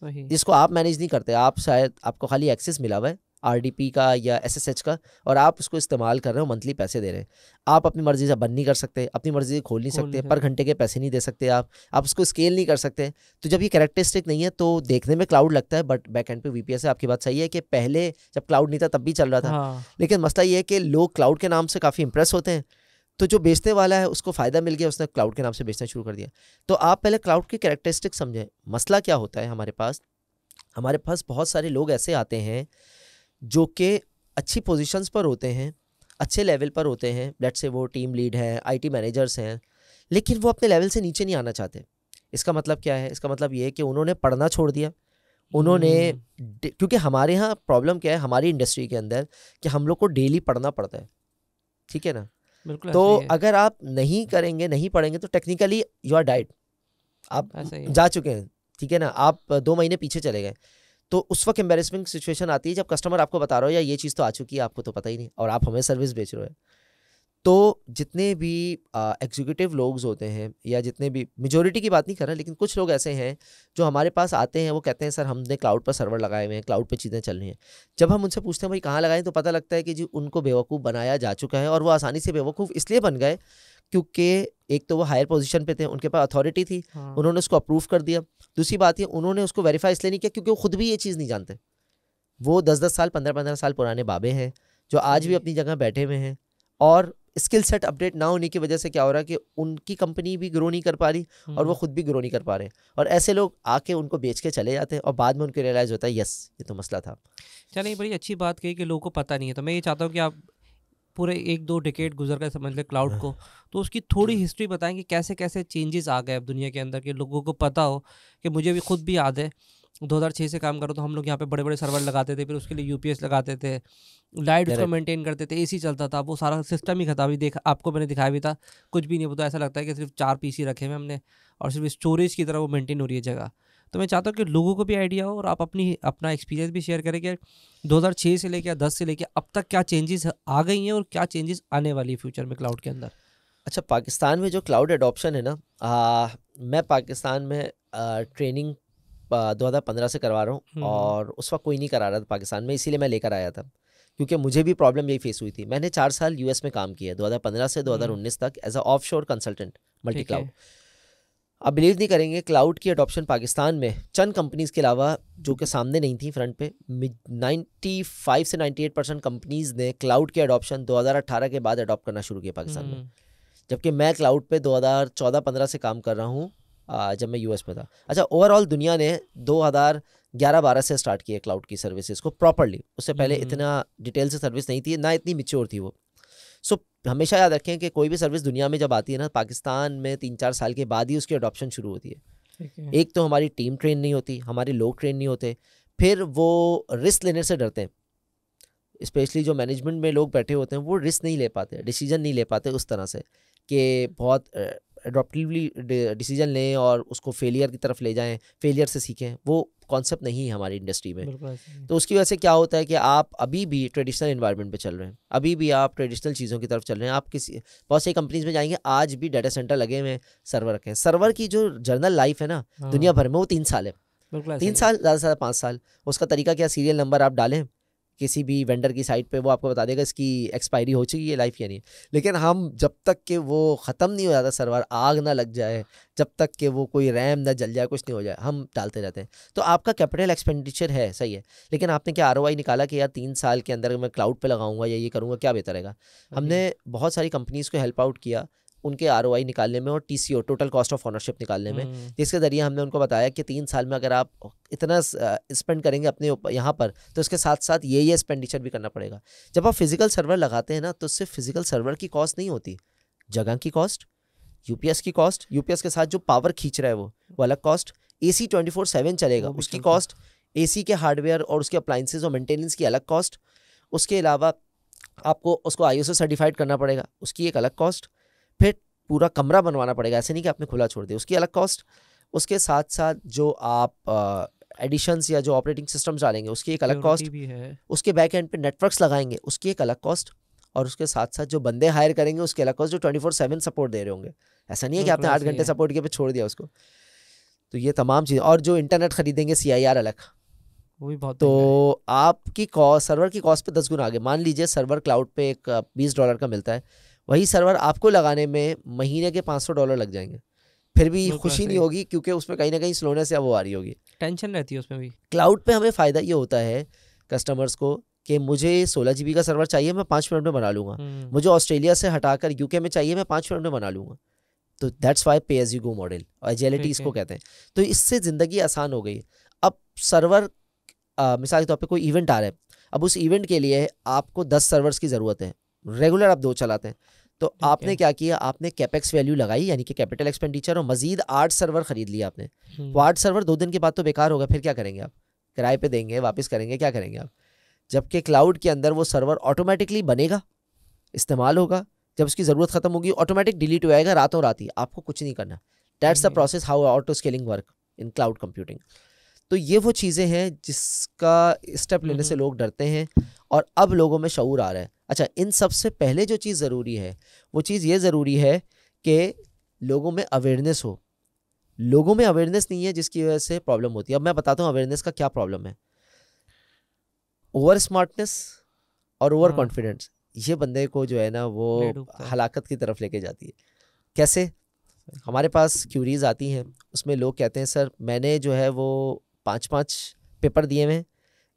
जिसको आप मैनेज नहीं करते आप शायद आपको खाली एक्सेस मिला हुआ है आर का या एस का और आप उसको इस्तेमाल कर रहे हो मंथली पैसे दे रहे हैं आप अपनी मर्ज़ी से बंद नहीं कर सकते अपनी मर्ज़ी से खोल नहीं खोल सकते पर घंटे के पैसे नहीं दे सकते आप आप उसको स्केल नहीं कर सकते तो जब ये करेक्टरिस्टिक नहीं है तो देखने में क्लाउड लगता है बट बैक एंड पे वी से आपकी बात सही है कि पहले जब क्लाउड नहीं था तब भी चल रहा था हाँ। लेकिन मसला ये है कि लोग क्लाउड के नाम से काफ़ी इंप्रेस होते हैं तो जो बेचने वाला है उसको फ़ायदा मिल गया उसने क्लाउड के नाम से बेचना शुरू कर दिया तो आप पहले क्लाउड की करेक्टरिस्टिक समझें मसला क्या होता है हमारे पास हमारे पास बहुत सारे लोग ऐसे आते हैं जो कि अच्छी पोजीशंस पर होते हैं अच्छे लेवल पर होते हैं लेट से वो टीम लीड है आईटी मैनेजर्स हैं लेकिन वो अपने लेवल से नीचे नहीं आना चाहते इसका मतलब क्या है इसका मतलब ये है कि उन्होंने पढ़ना छोड़ दिया उन्होंने हम्म। क्योंकि हमारे यहाँ प्रॉब्लम क्या है हमारी इंडस्ट्री के अंदर कि हम लोग को डेली पढ़ना पड़ता है ठीक है ना बिल्कुल तो अगर आप नहीं करेंगे नहीं पढ़ेंगे तो टेक्निकली यू आर डाइट आप जा चुके हैं ठीक है ना आप दो महीने पीछे चले गए तो उस वक्त एम्बेसमेंट सिचुएशन आती है जब कस्टमर आपको बता रहा हो या ये चीज़ तो आ चुकी है आपको तो पता ही नहीं और आप हमें सर्विस बेच रहे हो तो जितने भी एग्जीक्यूटिव लोग होते हैं या जितने भी मेजोरिटी की बात नहीं कर रहा लेकिन कुछ लोग ऐसे हैं जो हमारे पास आते हैं वो कहते हैं सर हमने क्लाउड पर सर्वर लगाए हुए हैं क्लाउड पर चीज़ें चल रही हैं जब हम उनसे पूछते हैं भाई कहाँ लगाएं तो पता लगता है कि जी उनको बेवकूफ़ बनाया जा चुका है और वो आसानी से बेवकूफ़ इसलिए बन गए क्योंकि एक तो वो हायर पोजीशन पे थे उनके पास अथॉरिटी थी हाँ। उन्होंने उसको अप्रूव कर दिया दूसरी बात ये उन्होंने उसको वेरीफाई इसलिए नहीं किया क्योंकि वो खुद भी ये चीज़ नहीं जानते वो दस दस साल पंद्रह पंद्रह साल पुराने बाबे हैं जो आज भी अपनी जगह बैठे हुए हैं और स्किल सेट अपडेट ना होने की वजह से क्या हो रहा है कि उनकी कंपनी भी ग्रो नहीं कर पा रही और वो हम्म। खुद भी ग्रो नहीं कर पा रहे और ऐसे लोग आके उनको बेच के चले जाते हैं और बाद में उनको रियलाइज़ होता है यस ये तो मसला था चलिए बड़ी अच्छी बात कही कि लोगों को पता नहीं है तो मैं ये चाहता हूँ कि आप पूरे एक दो डिकेट गुजर गए समझ लें क्लाउड को तो उसकी थोड़ी हिस्ट्री बताएं कि कैसे कैसे चेंजेस आ गए अब दुनिया के अंदर के लोगों को पता हो कि मुझे भी खुद भी याद है 2006 से काम करो तो हम लोग यहाँ पे बड़े बड़े सर्वर लगाते थे फिर उसके लिए यू लगाते थे लाइट उसको मेंटेन करते थे एसी चलता था वो सारा सिस्टम ही खत्म अभी देखा आपको मैंने दिखाया भी था कुछ भी नहीं पता तो ऐसा लगता है कि सिर्फ चार पीसी रखे हुए हमने और सिर्फ स्टोरेज की तरह वो मेंटेन हो रही है जगह तो मैं चाहता हूँ कि लोगों को भी आइडिया हो और आप अपनी अपना एक्सपीरियंस भी शेयर करें कि 2006 से लेकर 10 से लेकर अब तक क्या चेंजेस आ गई हैं और क्या चेंजेस आने वाली है फ्यूचर में क्लाउड के अंदर अच्छा पाकिस्तान में जो क्लाउड एडॉप्शन है ना मैं पाकिस्तान में आ, ट्रेनिंग दो हज़ार पंद्रह से करवा रहा हूँ और उस वक्त कोई नहीं करा रहा था पाकिस्तान में इसीलिए मैं लेकर आया था क्योंकि मुझे भी प्रॉब्लम यही फेस हुई थी मैंने चार साल यू में काम किया दो हज़ार पंद्रह से दो हज़ार उन्नीस तक as a offshore consultant multi cloud आप बिलीव नहीं करेंगे क्लाउड की अडोप्शन पाकिस्तान में चंद कंपनीज़ के अलावा जो कि सामने नहीं थी फ्रंट पे नाइन्टी फाइव से नाइन्टी एट परसेंट कंपनीज़ ने क्लाउड के अडोप्शन अट्ठारह के बाद अडोप्ट करना शुरू किया पाकिस्तान में जबकि मैं क्लाउड पे चौदह पंद्रह से काम कर रहा हूँ जब मैं यूएस में था अच्छा ओवरऑल दुनिया ने 2011 बारह से स्टार्ट किया क्लाउड की सर्विसेज को प्रॉपरली उससे पहले हम्म। इतना डिटेल से सर्विस नहीं थी ना इतनी मिच्योर थी वो सो हमेशा याद रखें कि कोई भी सर्विस दुनिया में जब आती है ना पाकिस्तान में तीन चार साल के बाद ही उसकी अडोप्शन शुरू होती है एक तो हमारी टीम ट्रेन नहीं होती हमारे लोग ट्रेन नहीं होते फिर वो रिस्क लेने से डरते हैं स्पेशली जो मैनेजमेंट में लोग बैठे होते हैं वो रिस्क नहीं ले पाते डिसीजन नहीं ले पाते उस तरह से कि बहुत एडोप्टिवली डिसीजन लें और उसको फेलियर की तरफ ले जाएं फेलियर से सीखें वो कॉन्सेप्ट नहीं है हमारी इंडस्ट्री में तो उसकी वजह से क्या होता है कि आप अभी भी ट्रेडिशनल इन्वायरमेंट पे चल रहे हैं अभी भी आप ट्रेडिशनल चीज़ों की तरफ चल रहे हैं आप किसी बहुत सारी कंपनीज में जाएंगे आज भी डाटा सेंटर लगे हुए हैं सर्वर रखे हैं सर्वर की जो जर्नल लाइफ है ना हाँ। दुनिया भर में वो तीन साल है तीन साल ज़्यादा से ज़्यादा पाँच साल उसका तरीका क्या सीरियल नंबर आप डालें किसी भी वेंडर की साइट पे वो आपको बता देगा इसकी एक्सपायरी हो चुकी है लाइफ या नहीं लेकिन हम जब तक के वो ख़त्म नहीं हो जाता सर्वर आग ना लग जाए जब तक कि वो कोई रैम ना जल जाए कुछ नहीं हो जाए हम डालते रहते हैं तो आपका कैपिटल एक्सपेंडिचर है सही है लेकिन आपने क्या आर निकाला कि यार तीन साल के अंदर मैं क्लाउड पर लगाऊंगा या ये करूँगा क्या बेहतर रहेगा हम्म। हमने बहुत सारी कंपनीज़ को हेल्प आउट किया उनके आर निकालने में और T total cost of ownership निकालने में हम्म। जिसके ज़रिए हमने उनको बताया कि तीन साल में अगर आप इतना स्पेंड करेंगे अपने यहाँ पर तो उसके साथ साथ ये ये एक्सपेंडिचर भी करना पड़ेगा जब आप फिजिकल सर्वर लगाते हैं ना तो सिर्फ फिजिकल सर्वर की कॉस्ट नहीं होती जगह की कॉस्ट यूपीएस की कॉस्ट यूपीएस के साथ जो पावर खींच रहा है वो वो अलग cost A C twenty four seven चलेगा उसकी कॉस्ट ए सी के हार्डवेयर और उसके अप्लाइंसेज और मेंटेनेंस की अलग कॉस्ट उसके अलावा आपको उसको आई सर्टिफाइड करना पड़ेगा उसकी एक अलग कॉस्ट फिर पूरा कमरा बनवाना पड़ेगा ऐसे नहीं कि आपने खुला छोड़ दिया उसकी अलग कॉस्ट उसके साथ साथ जो आप एडिशंस या जो ऑपरेटिंग सिस्टम्स डालेंगे उसकी एक अलग कॉस्ट भी है उसके बैक एंड पे नेटवर्क्स लगाएंगे उसकी एक अलग कॉस्ट और उसके साथ साथ जो बंदे हायर करेंगे उसके अलग कॉस्ट जो ट्वेंटी फोर सेवन सपोर्ट दे रहे होंगे ऐसा नहीं है कि आपने आठ घंटे सपोर्ट किया पे छोड़ दिया उसको तो ये तमाम चीज़ें और जो इंटरनेट खरीदेंगे सी आई आर अलग वो भी बहुत तो आपकी कॉस्ट सर्वर की कॉस्ट पे दस गुना आगे मान लीजिए सर्वर क्लाउड पे एक बीस डॉलर का मिलता है वही सर्वर आपको लगाने में महीने के पाँच सौ डॉलर लग जाएंगे फिर भी तो तो खुशी नहीं होगी क्योंकि उसमें कहीं ना कहीं स्लोनेस या वो आ रही होगी टेंशन रहती है उसमें भी क्लाउड पे हमें फ़ायदा ये होता है कस्टमर्स को कि मुझे सोलह जी का सर्वर चाहिए मैं पाँच मिनट में बना लूँगा हम्म। मुझे ऑस्ट्रेलिया से हटाकर यूके में चाहिए मैं पाँच मिनट में बना लूँगा तो that's why pay as you go model और एजिलिटी इसको कहते हैं तो इससे ज़िंदगी आसान हो गई अब सर्वर मिसाल के तौर पर कोई इवेंट आ रहा है अब उस इवेंट के लिए आपको दस सर्वर्स की ज़रूरत है रेगुलर आप दो चलाते हैं तो आपने क्या किया आपने कैपेक्स वैल्यू लगाई यानी कि कैपिटल एक्सपेंडिचर और मजीद आठ सर्वर खरीद लिया आपने हम्म। वो आठ सर्वर दो दिन के बाद तो बेकार होगा फिर क्या करेंगे आप किराए पे देंगे वापस करेंगे क्या करेंगे आप जबकि क्लाउड के अंदर वो सर्वर ऑटोमेटिकली बनेगा इस्तेमाल होगा जब उसकी ज़रूरत ख़त्म होगी ऑटोमेटिक डिलीट हो जाएगा रातों रात ही आपको कुछ नहीं करना that's the process how auto scaling work in cloud computing तो ये वो चीज़ें हैं जिसका स्टेप लेने से हम्म। लोग डरते हैं और अब लोगों में शूर आ रहा है अच्छा इन सब से पहले जो चीज़ ज़रूरी है वो चीज़ ये ज़रूरी है कि लोगों में अवेयरनेस हो लोगों में अवेयरनेस नहीं है जिसकी वजह से प्रॉब्लम होती है अब मैं बताता हूँ अवेयरनेस का क्या प्रॉब्लम है ओवर स्मार्टनेस और ओवर कॉन्फिडेंस हाँ। ये बंदे को जो है ना वो हलाकत की तरफ लेके जाती है कैसे हमारे पास क्यूरीज आती हैं उसमें लोग कहते हैं सर मैंने जो है वो पाँच पाँच पेपर दिए हुए हैं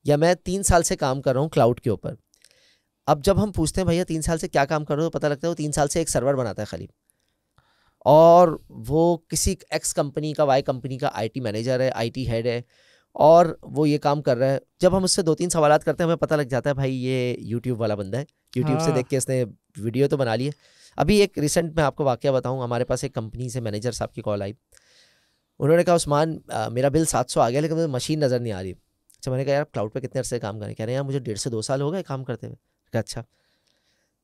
या मैं तीन साल से काम कर रहा हूँ क्लाउड के ऊपर अब जब हम पूछते हैं भैया तीन साल से क्या काम कर रहे हो तो पता लगता है वो तीन साल से एक सर्वर बनाता है खाली और वो किसी एक्स कंपनी का वाई कंपनी का आईटी मैनेजर है आईटी हेड है और वो ये काम कर रहा है जब हम उससे दो तीन सवाल करते हैं हमें पता लग जाता है भाई ये यूट्यूब वाला बंदा है यूट्यूब हाँ। से देख के इसने वीडियो तो बना लिए अभी एक रिसेंट मैं आपको वाक्य बताऊँ हमारे पास एक कंपनी से मैनेजर साहब की कॉल आई उन्होंने कहा उस्मान मेरा बिल सात सौ आ गया लेकिन मुझे मशीन नज़र नहीं आ रही अच्छा मैंने कहा यार क्लाउड पर कितने अरसे काम करें कह रहे हैं यार मुझे डेढ़ से दो साल हो गए काम करते हुए अच्छा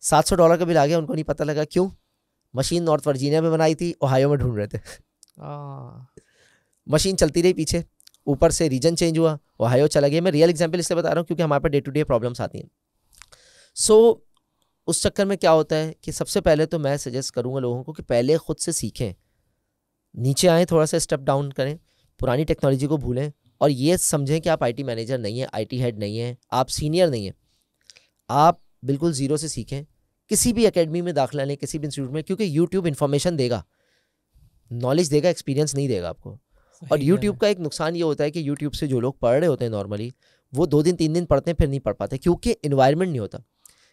सात सौ डॉलर का बिल आ गया उनको नहीं पता लगा क्यों मशीन नॉर्थ वर्जीनिया में बनाई थी ओहायो में ढूंढ रहे थे मशीन चलती रही पीछे ऊपर से रीजन चेंज हुआ ओहायो चला गया मैं रियल एग्जाम्पल इसलिए बता रहा हूँ क्योंकि हमारे पास डे टू डे प्रॉब्लम्स आती हैं सो so, उस चक्कर में क्या होता है कि सबसे पहले तो मैं सजेस्ट करूँगा लोगों को कि पहले खुद से सीखें नीचे आएँ थोड़ा सा स्टेप डाउन करें पुरानी टेक्नोलॉजी को भूलें और ये समझें कि आप आईटी मैनेजर नहीं आई आईटी हेड नहीं है आप सीनियर नहीं हैं आप बिल्कुल ज़ीरो से सीखें किसी भी एकेडमी में दाखिला लें किसी भी इंस्टीट्यूट में क्योंकि यूट्यूब इन्फॉर्मेशन देगा नॉलेज देगा एक्सपीरियंस नहीं देगा आपको और यूट्यूब का एक नुकसान ये होता है कि यूट्यूब से जो लोग पढ़ रहे होते हैं नॉर्मली वो दो दिन तीन दिन पढ़ते हैं फिर नहीं पढ़ पाते क्योंकि इन्वायरमेंट नहीं होता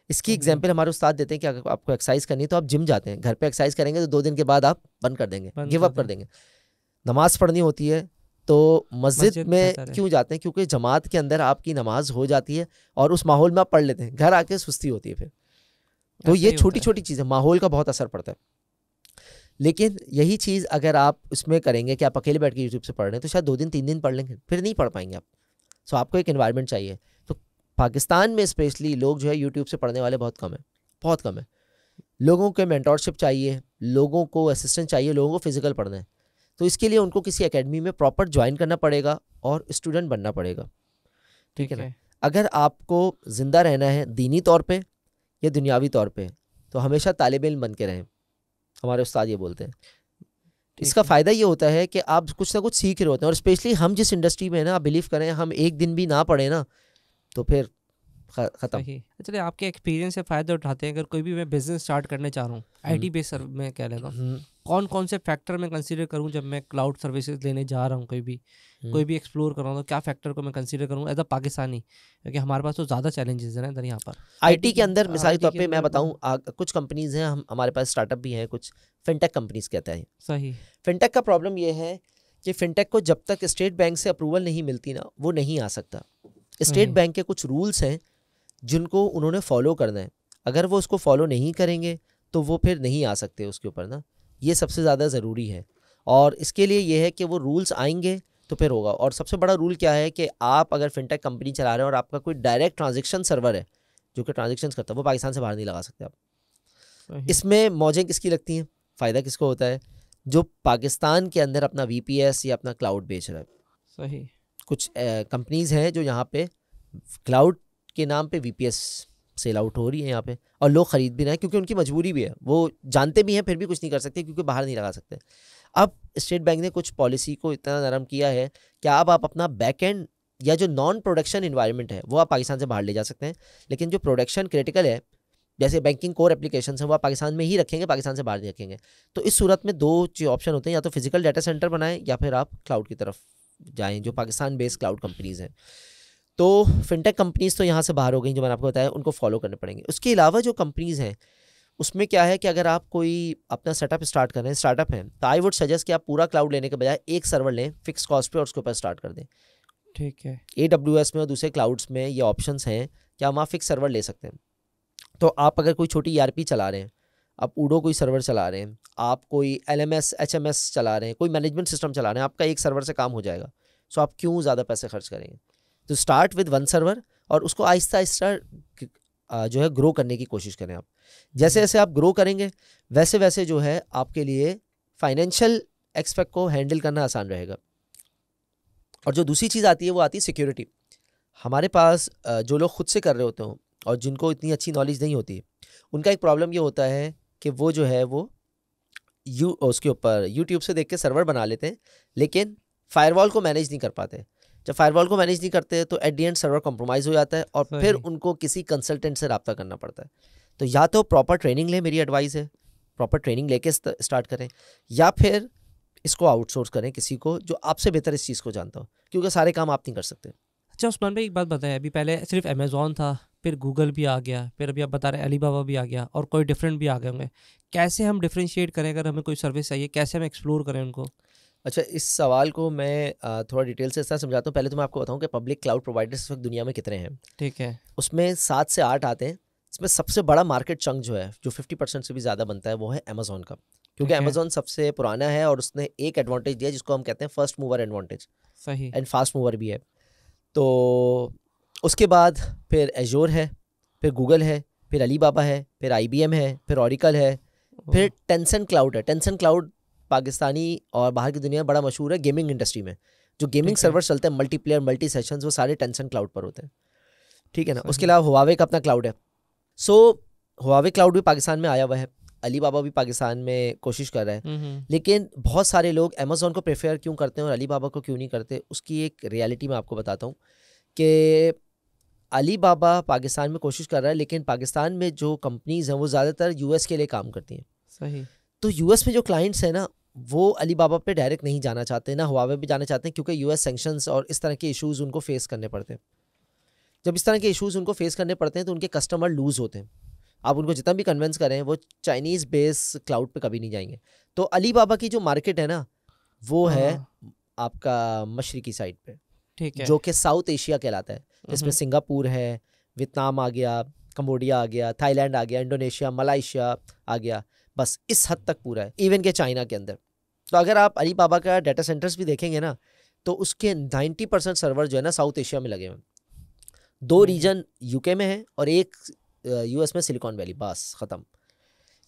इसकी एग्जाम्पल हम्म। हमारे साथ देते हैं कि अगर आपको एक्सरसाइज करनी है तो आप जिम जाते हैं घर पे एक्सरसाइज करेंगे तो दो दिन के बाद आप बंद कर देंगे गिव अप कर देंगे नमाज पढ़नी होती है तो मस्जिद में क्यों जाते हैं क्योंकि जमात के अंदर आपकी नमाज हो जाती है और उस माहौल में आप पढ़ लेते हैं घर आके सुस्ती होती है फिर तो ये छोटी छोटी चीज़ें माहौल का बहुत असर पड़ता है लेकिन यही चीज़ अगर आप उसमें करेंगे कि आप अकेले बैठ के यूट्यूब से पढ़ रहे हैं तो शायद दो दिन तीन दिन पढ़ लेंगे फिर नहीं पढ़ पाएंगे आप सो आपको एक इन्वायरमेंट चाहिए पाकिस्तान में स्पेशली लोग जो है यूट्यूब से पढ़ने वाले बहुत कम है बहुत कम है लोगों के मैंटोरशिप चाहिए लोगों को असिस्टेंट चाहिए लोगों को फिजिकल पढ़ना है तो इसके लिए उनको किसी एकेडमी में प्रॉपर ज्वाइन करना पड़ेगा और स्टूडेंट बनना पड़ेगा ठीक है ना अगर आपको ज़िंदा रहना है दीनी तौर पर या दुनियावी तौर पर तो हमेशा तालब इन बन के रहें हमारे उस्ताद ये बोलते हैं इसका फ़ायदा ये होता है कि आप कुछ ना कुछ सीख रहे होते हैं और स्पेशली हम जिस इंडस्ट्री में है ना आप बिलीव करें हम एक दिन भी ना पढ़े ना तो फिर ख़त्म चलिए अच्छा, तो आपके एक्सपीरियंस से फ़ायदा उठाते हैं अगर कोई भी मैं बिज़नेस स्टार्ट करने चाह रहा हूँ आई हम्म। टी बेस में कह लेता हूँ हम्म। कौन कौन से फैक्टर मैं कंसीडर करूँ जब मैं क्लाउड सर्विसेज लेने जा रहा हूँ कोई भी हम्म। कोई भी एक्सप्लोर कर रहा हूँ तो क्या फैक्टर को मैं कंसीडर करूँ एज अ पाकिस्तानी क्योंकि हमारे पास तो ज़्यादा चैलेंजेस हैं इधर यहाँ पर आई के अंदर मिसाल के तौर पर मैं बताऊँ हाँ। कुछ कंपनीज़ हैं हम हमारे पास स्टार्टअप भी हैं कुछ फिनटेक कंपनीज़ कहते हैं सही फिनटेक का प्रॉब्लम यह है कि फिनटेक को जब तक स्टेट बैंक से अप्रूवल नहीं मिलती ना वो नहीं आ सकता स्टेट हम्म। बैंक के कुछ रूल्स हैं जिनको उन्होंने फॉलो करना है अगर वो उसको फॉलो नहीं करेंगे तो वो फिर नहीं आ सकते उसके ऊपर ना ये सबसे ज़्यादा ज़रूरी है और इसके लिए ये है कि वो रूल्स आएंगे तो फिर होगा और सबसे बड़ा रूल क्या है कि आप अगर फिनटेक कंपनी चला रहे हैं और आपका कोई डायरेक्ट ट्रांजेक्शन सर्वर है जो कि ट्रांजेक्शन करता है वो पाकिस्तान से बाहर नहीं लगा सकते आप इसमें मौजें किसकी लगती हैं फ़ायदा किसको होता है जो पाकिस्तान के अंदर अपना वी या अपना क्लाउड बेच रहा है सही कुछ कंपनीज़ हैं जो यहाँ पे क्लाउड के नाम पे वी सेल आउट हो रही है यहाँ पे और लोग ख़रीद भी रहे हैं क्योंकि उनकी मजबूरी भी है वो जानते भी हैं फिर भी कुछ नहीं कर सकते क्योंकि बाहर नहीं लगा सकते अब स्टेट बैंक ने कुछ पॉलिसी को इतना नरम किया है कि अब आप अपना बैक एंड या जो नॉन प्रोडक्शन इन्वायरमेंट है वो आप पाकिस्तान से बाहर ले जा सकते हैं लेकिन जो प्रोडक्शन क्रिटिकल है जैसे बैंकिंग कोर एप्लीकेशन है वो आप पाकिस्तान में ही रखेंगे पाकिस्तान से बाहर नहीं रखेंगे तो इस सूरत में दो ऑप्शन होते हैं या तो फिजिकल डाटा सेंटर बनाएं या फिर आप क्लाउड की तरफ जाएँ जो पाकिस्तान बेस्ड क्लाउड कंपनीज़ हैं तो फिनटेक कंपनीज़ तो यहाँ से बाहर हो गई जो मैंने आपको बताया उनको फॉलो करने पड़ेंगे उसके अलावा जो कंपनीज़ हैं उसमें क्या है कि अगर आप कोई अपना सेटअप स्टार्ट कर रहे हैं स्टार्टअप है तो आई वुड सजेस्ट कि आप पूरा क्लाउड लेने के बजाय एक सर्वर लें फिक्स कॉस्ट पे और उसके ऊपर स्टार्ट कर दें ठीक है ए डब्ल्यू एस में और दूसरे क्लाउड्स में ये ऑप्शंस हैं कि हम आप फिक्स सर्वर ले सकते हैं तो आप अगर कोई छोटी ई e चला रहे हैं आप उडो कोई सर्वर चला रहे हैं आप कोई L M S H M S चला रहे हैं कोई मैनेजमेंट सिस्टम चला रहे हैं आपका एक सर्वर से काम हो जाएगा सो आप क्यों ज़्यादा पैसे खर्च करेंगे तो स्टार्ट विद वन सर्वर और उसको आहिस्ता आहिस्ता जो है ग्रो करने की कोशिश करें आप जैसे जैसे आप ग्रो करेंगे वैसे वैसे जो है आपके लिए फाइनेंशियल एक्सपेक्ट को हैंडल करना आसान रहेगा और जो दूसरी चीज़ आती है वो आती है सिक्योरिटी हमारे पास जो लोग खुद से कर रहे होते हों और जिनको इतनी अच्छी नॉलेज नहीं होती उनका एक प्रॉब्लम ये होता है कि वो जो है वो यू उसके ऊपर यूट्यूब से देख के सर्वर बना लेते हैं लेकिन फायरवॉल को मैनेज नहीं कर पाते जब फायरवॉल को मैनेज नहीं करते तो at the end server compromise हो जाता है और फिर उनको किसी कंसल्टेंट से रबता करना पड़ता है तो या तो प्रॉपर ट्रेनिंग लें मेरी एडवाइस है प्रॉपर ट्रेनिंग लेके स्टार्ट करें या फिर इसको आउटसोर्स करें किसी को जो आपसे बेहतर इस चीज़ को जानता हो क्योंकि सारे काम आप नहीं कर सकते अच्छा उस्मान भाई एक बात बताएं अभी पहले सिर्फ अमेज़ोन था फिर गूगल भी आ गया फिर अभी आप बता रहे अली बाबा भी आ गया और कोई डिफरेंट भी आ गए होंगे कैसे हम डिफ्रेंशिएट करें अगर हमें कोई सर्विस चाहिए कैसे हम एक्सप्लोर करें उनको अच्छा इस सवाल को मैं थोड़ा डिटेल से इस तरह समझाता हूँ पहले तो मैं आपको बताऊँ कि पब्लिक क्लाउड प्रोवाइडर्स इस वक्त दुनिया में कितने हैं ठीक है उसमें सात से आठ आते हैं इसमें सबसे बड़ा मार्केट चंक जो है जो फिफ्टी परसेंट से भी ज़्यादा बनता है वो है अमेजोन का क्योंकि अमेजोन सबसे पुराना है और उसने एक एडवांटेज दिया जिसको हम कहते हैं फर्स्ट मूवर एडवांटेज सही एंड फास्ट मूवर भी है तो उसके बाद फिर एजोर है फिर गूगल है फिर अली बाबा है फिर आई है फिर ऑरिकल है फिर टेंसन क्लाउड है टेंसन क्लाउड पाकिस्तानी और बाहर की दुनिया में बड़ा मशहूर है गेमिंग इंडस्ट्री में जो गेमिंग सर्वर चलते हैं मल्टीप्लेयर मल्टी सेशन वो सारे टेंसन क्लाउड पर होते हैं ठीक है ना उसके अलावा हुआवे का अपना क्लाउड है सो हुआवे क्लाउड भी पाकिस्तान में आया हुआ है अली बाबा भी पाकिस्तान में कोशिश कर रहा है हम्म, हम्म। लेकिन बहुत सारे लोग अमेजोन को प्रेफर क्यों करते हैं और अली बाबा को क्यों नहीं करते उसकी एक रियलिटी मैं आपको बताता हूँ कि अली बाबा पाकिस्तान में कोशिश कर रहा है लेकिन पाकिस्तान में जो कंपनीज हैं वो ज़्यादातर यूएस के लिए काम करती हैं सही तो यूएस में जो क्लाइंट्स हैं ना वो अली बाबा पे डायरेक्ट नहीं जाना चाहते ना हवावे पे जाना चाहते हैं क्योंकि यूएस सेंक्शंस और इस तरह के इश्यूज उनको फेस करने पड़ते हैं जब इस तरह के इश्यूज उनको फेस करने पड़ते हैं तो उनके कस्टमर लूज़ होते हैं आप उनको जितना भी कन्वेंस करें वो चाइनीज़ बेस क्लाउड पे कभी नहीं जाएंगे तो अली बाबा की जो मार्केट है ना वो है हाँ। आपका मशरकी साइड पे ठीक है जो कि साउथ एशिया कहलाता है जिसमें हम्म। सिंगापुर है वियतनाम आ गया कम्बोडिया आ गया थाईलैंड आ गया इंडोनेशिया मलाइशिया आ गया बस इस हद तक पूरा है इवन के चाइना के अंदर तो अगर आप अली बाबा का डाटा सेंटर्स भी देखेंगे ना तो उसके 90 परसेंट सर्वर जो है ना साउथ एशिया में लगे हुए हैं दो रीजन हम्म। यूके में है और एक यूएस में सिलिकॉन वैली बस ख़त्म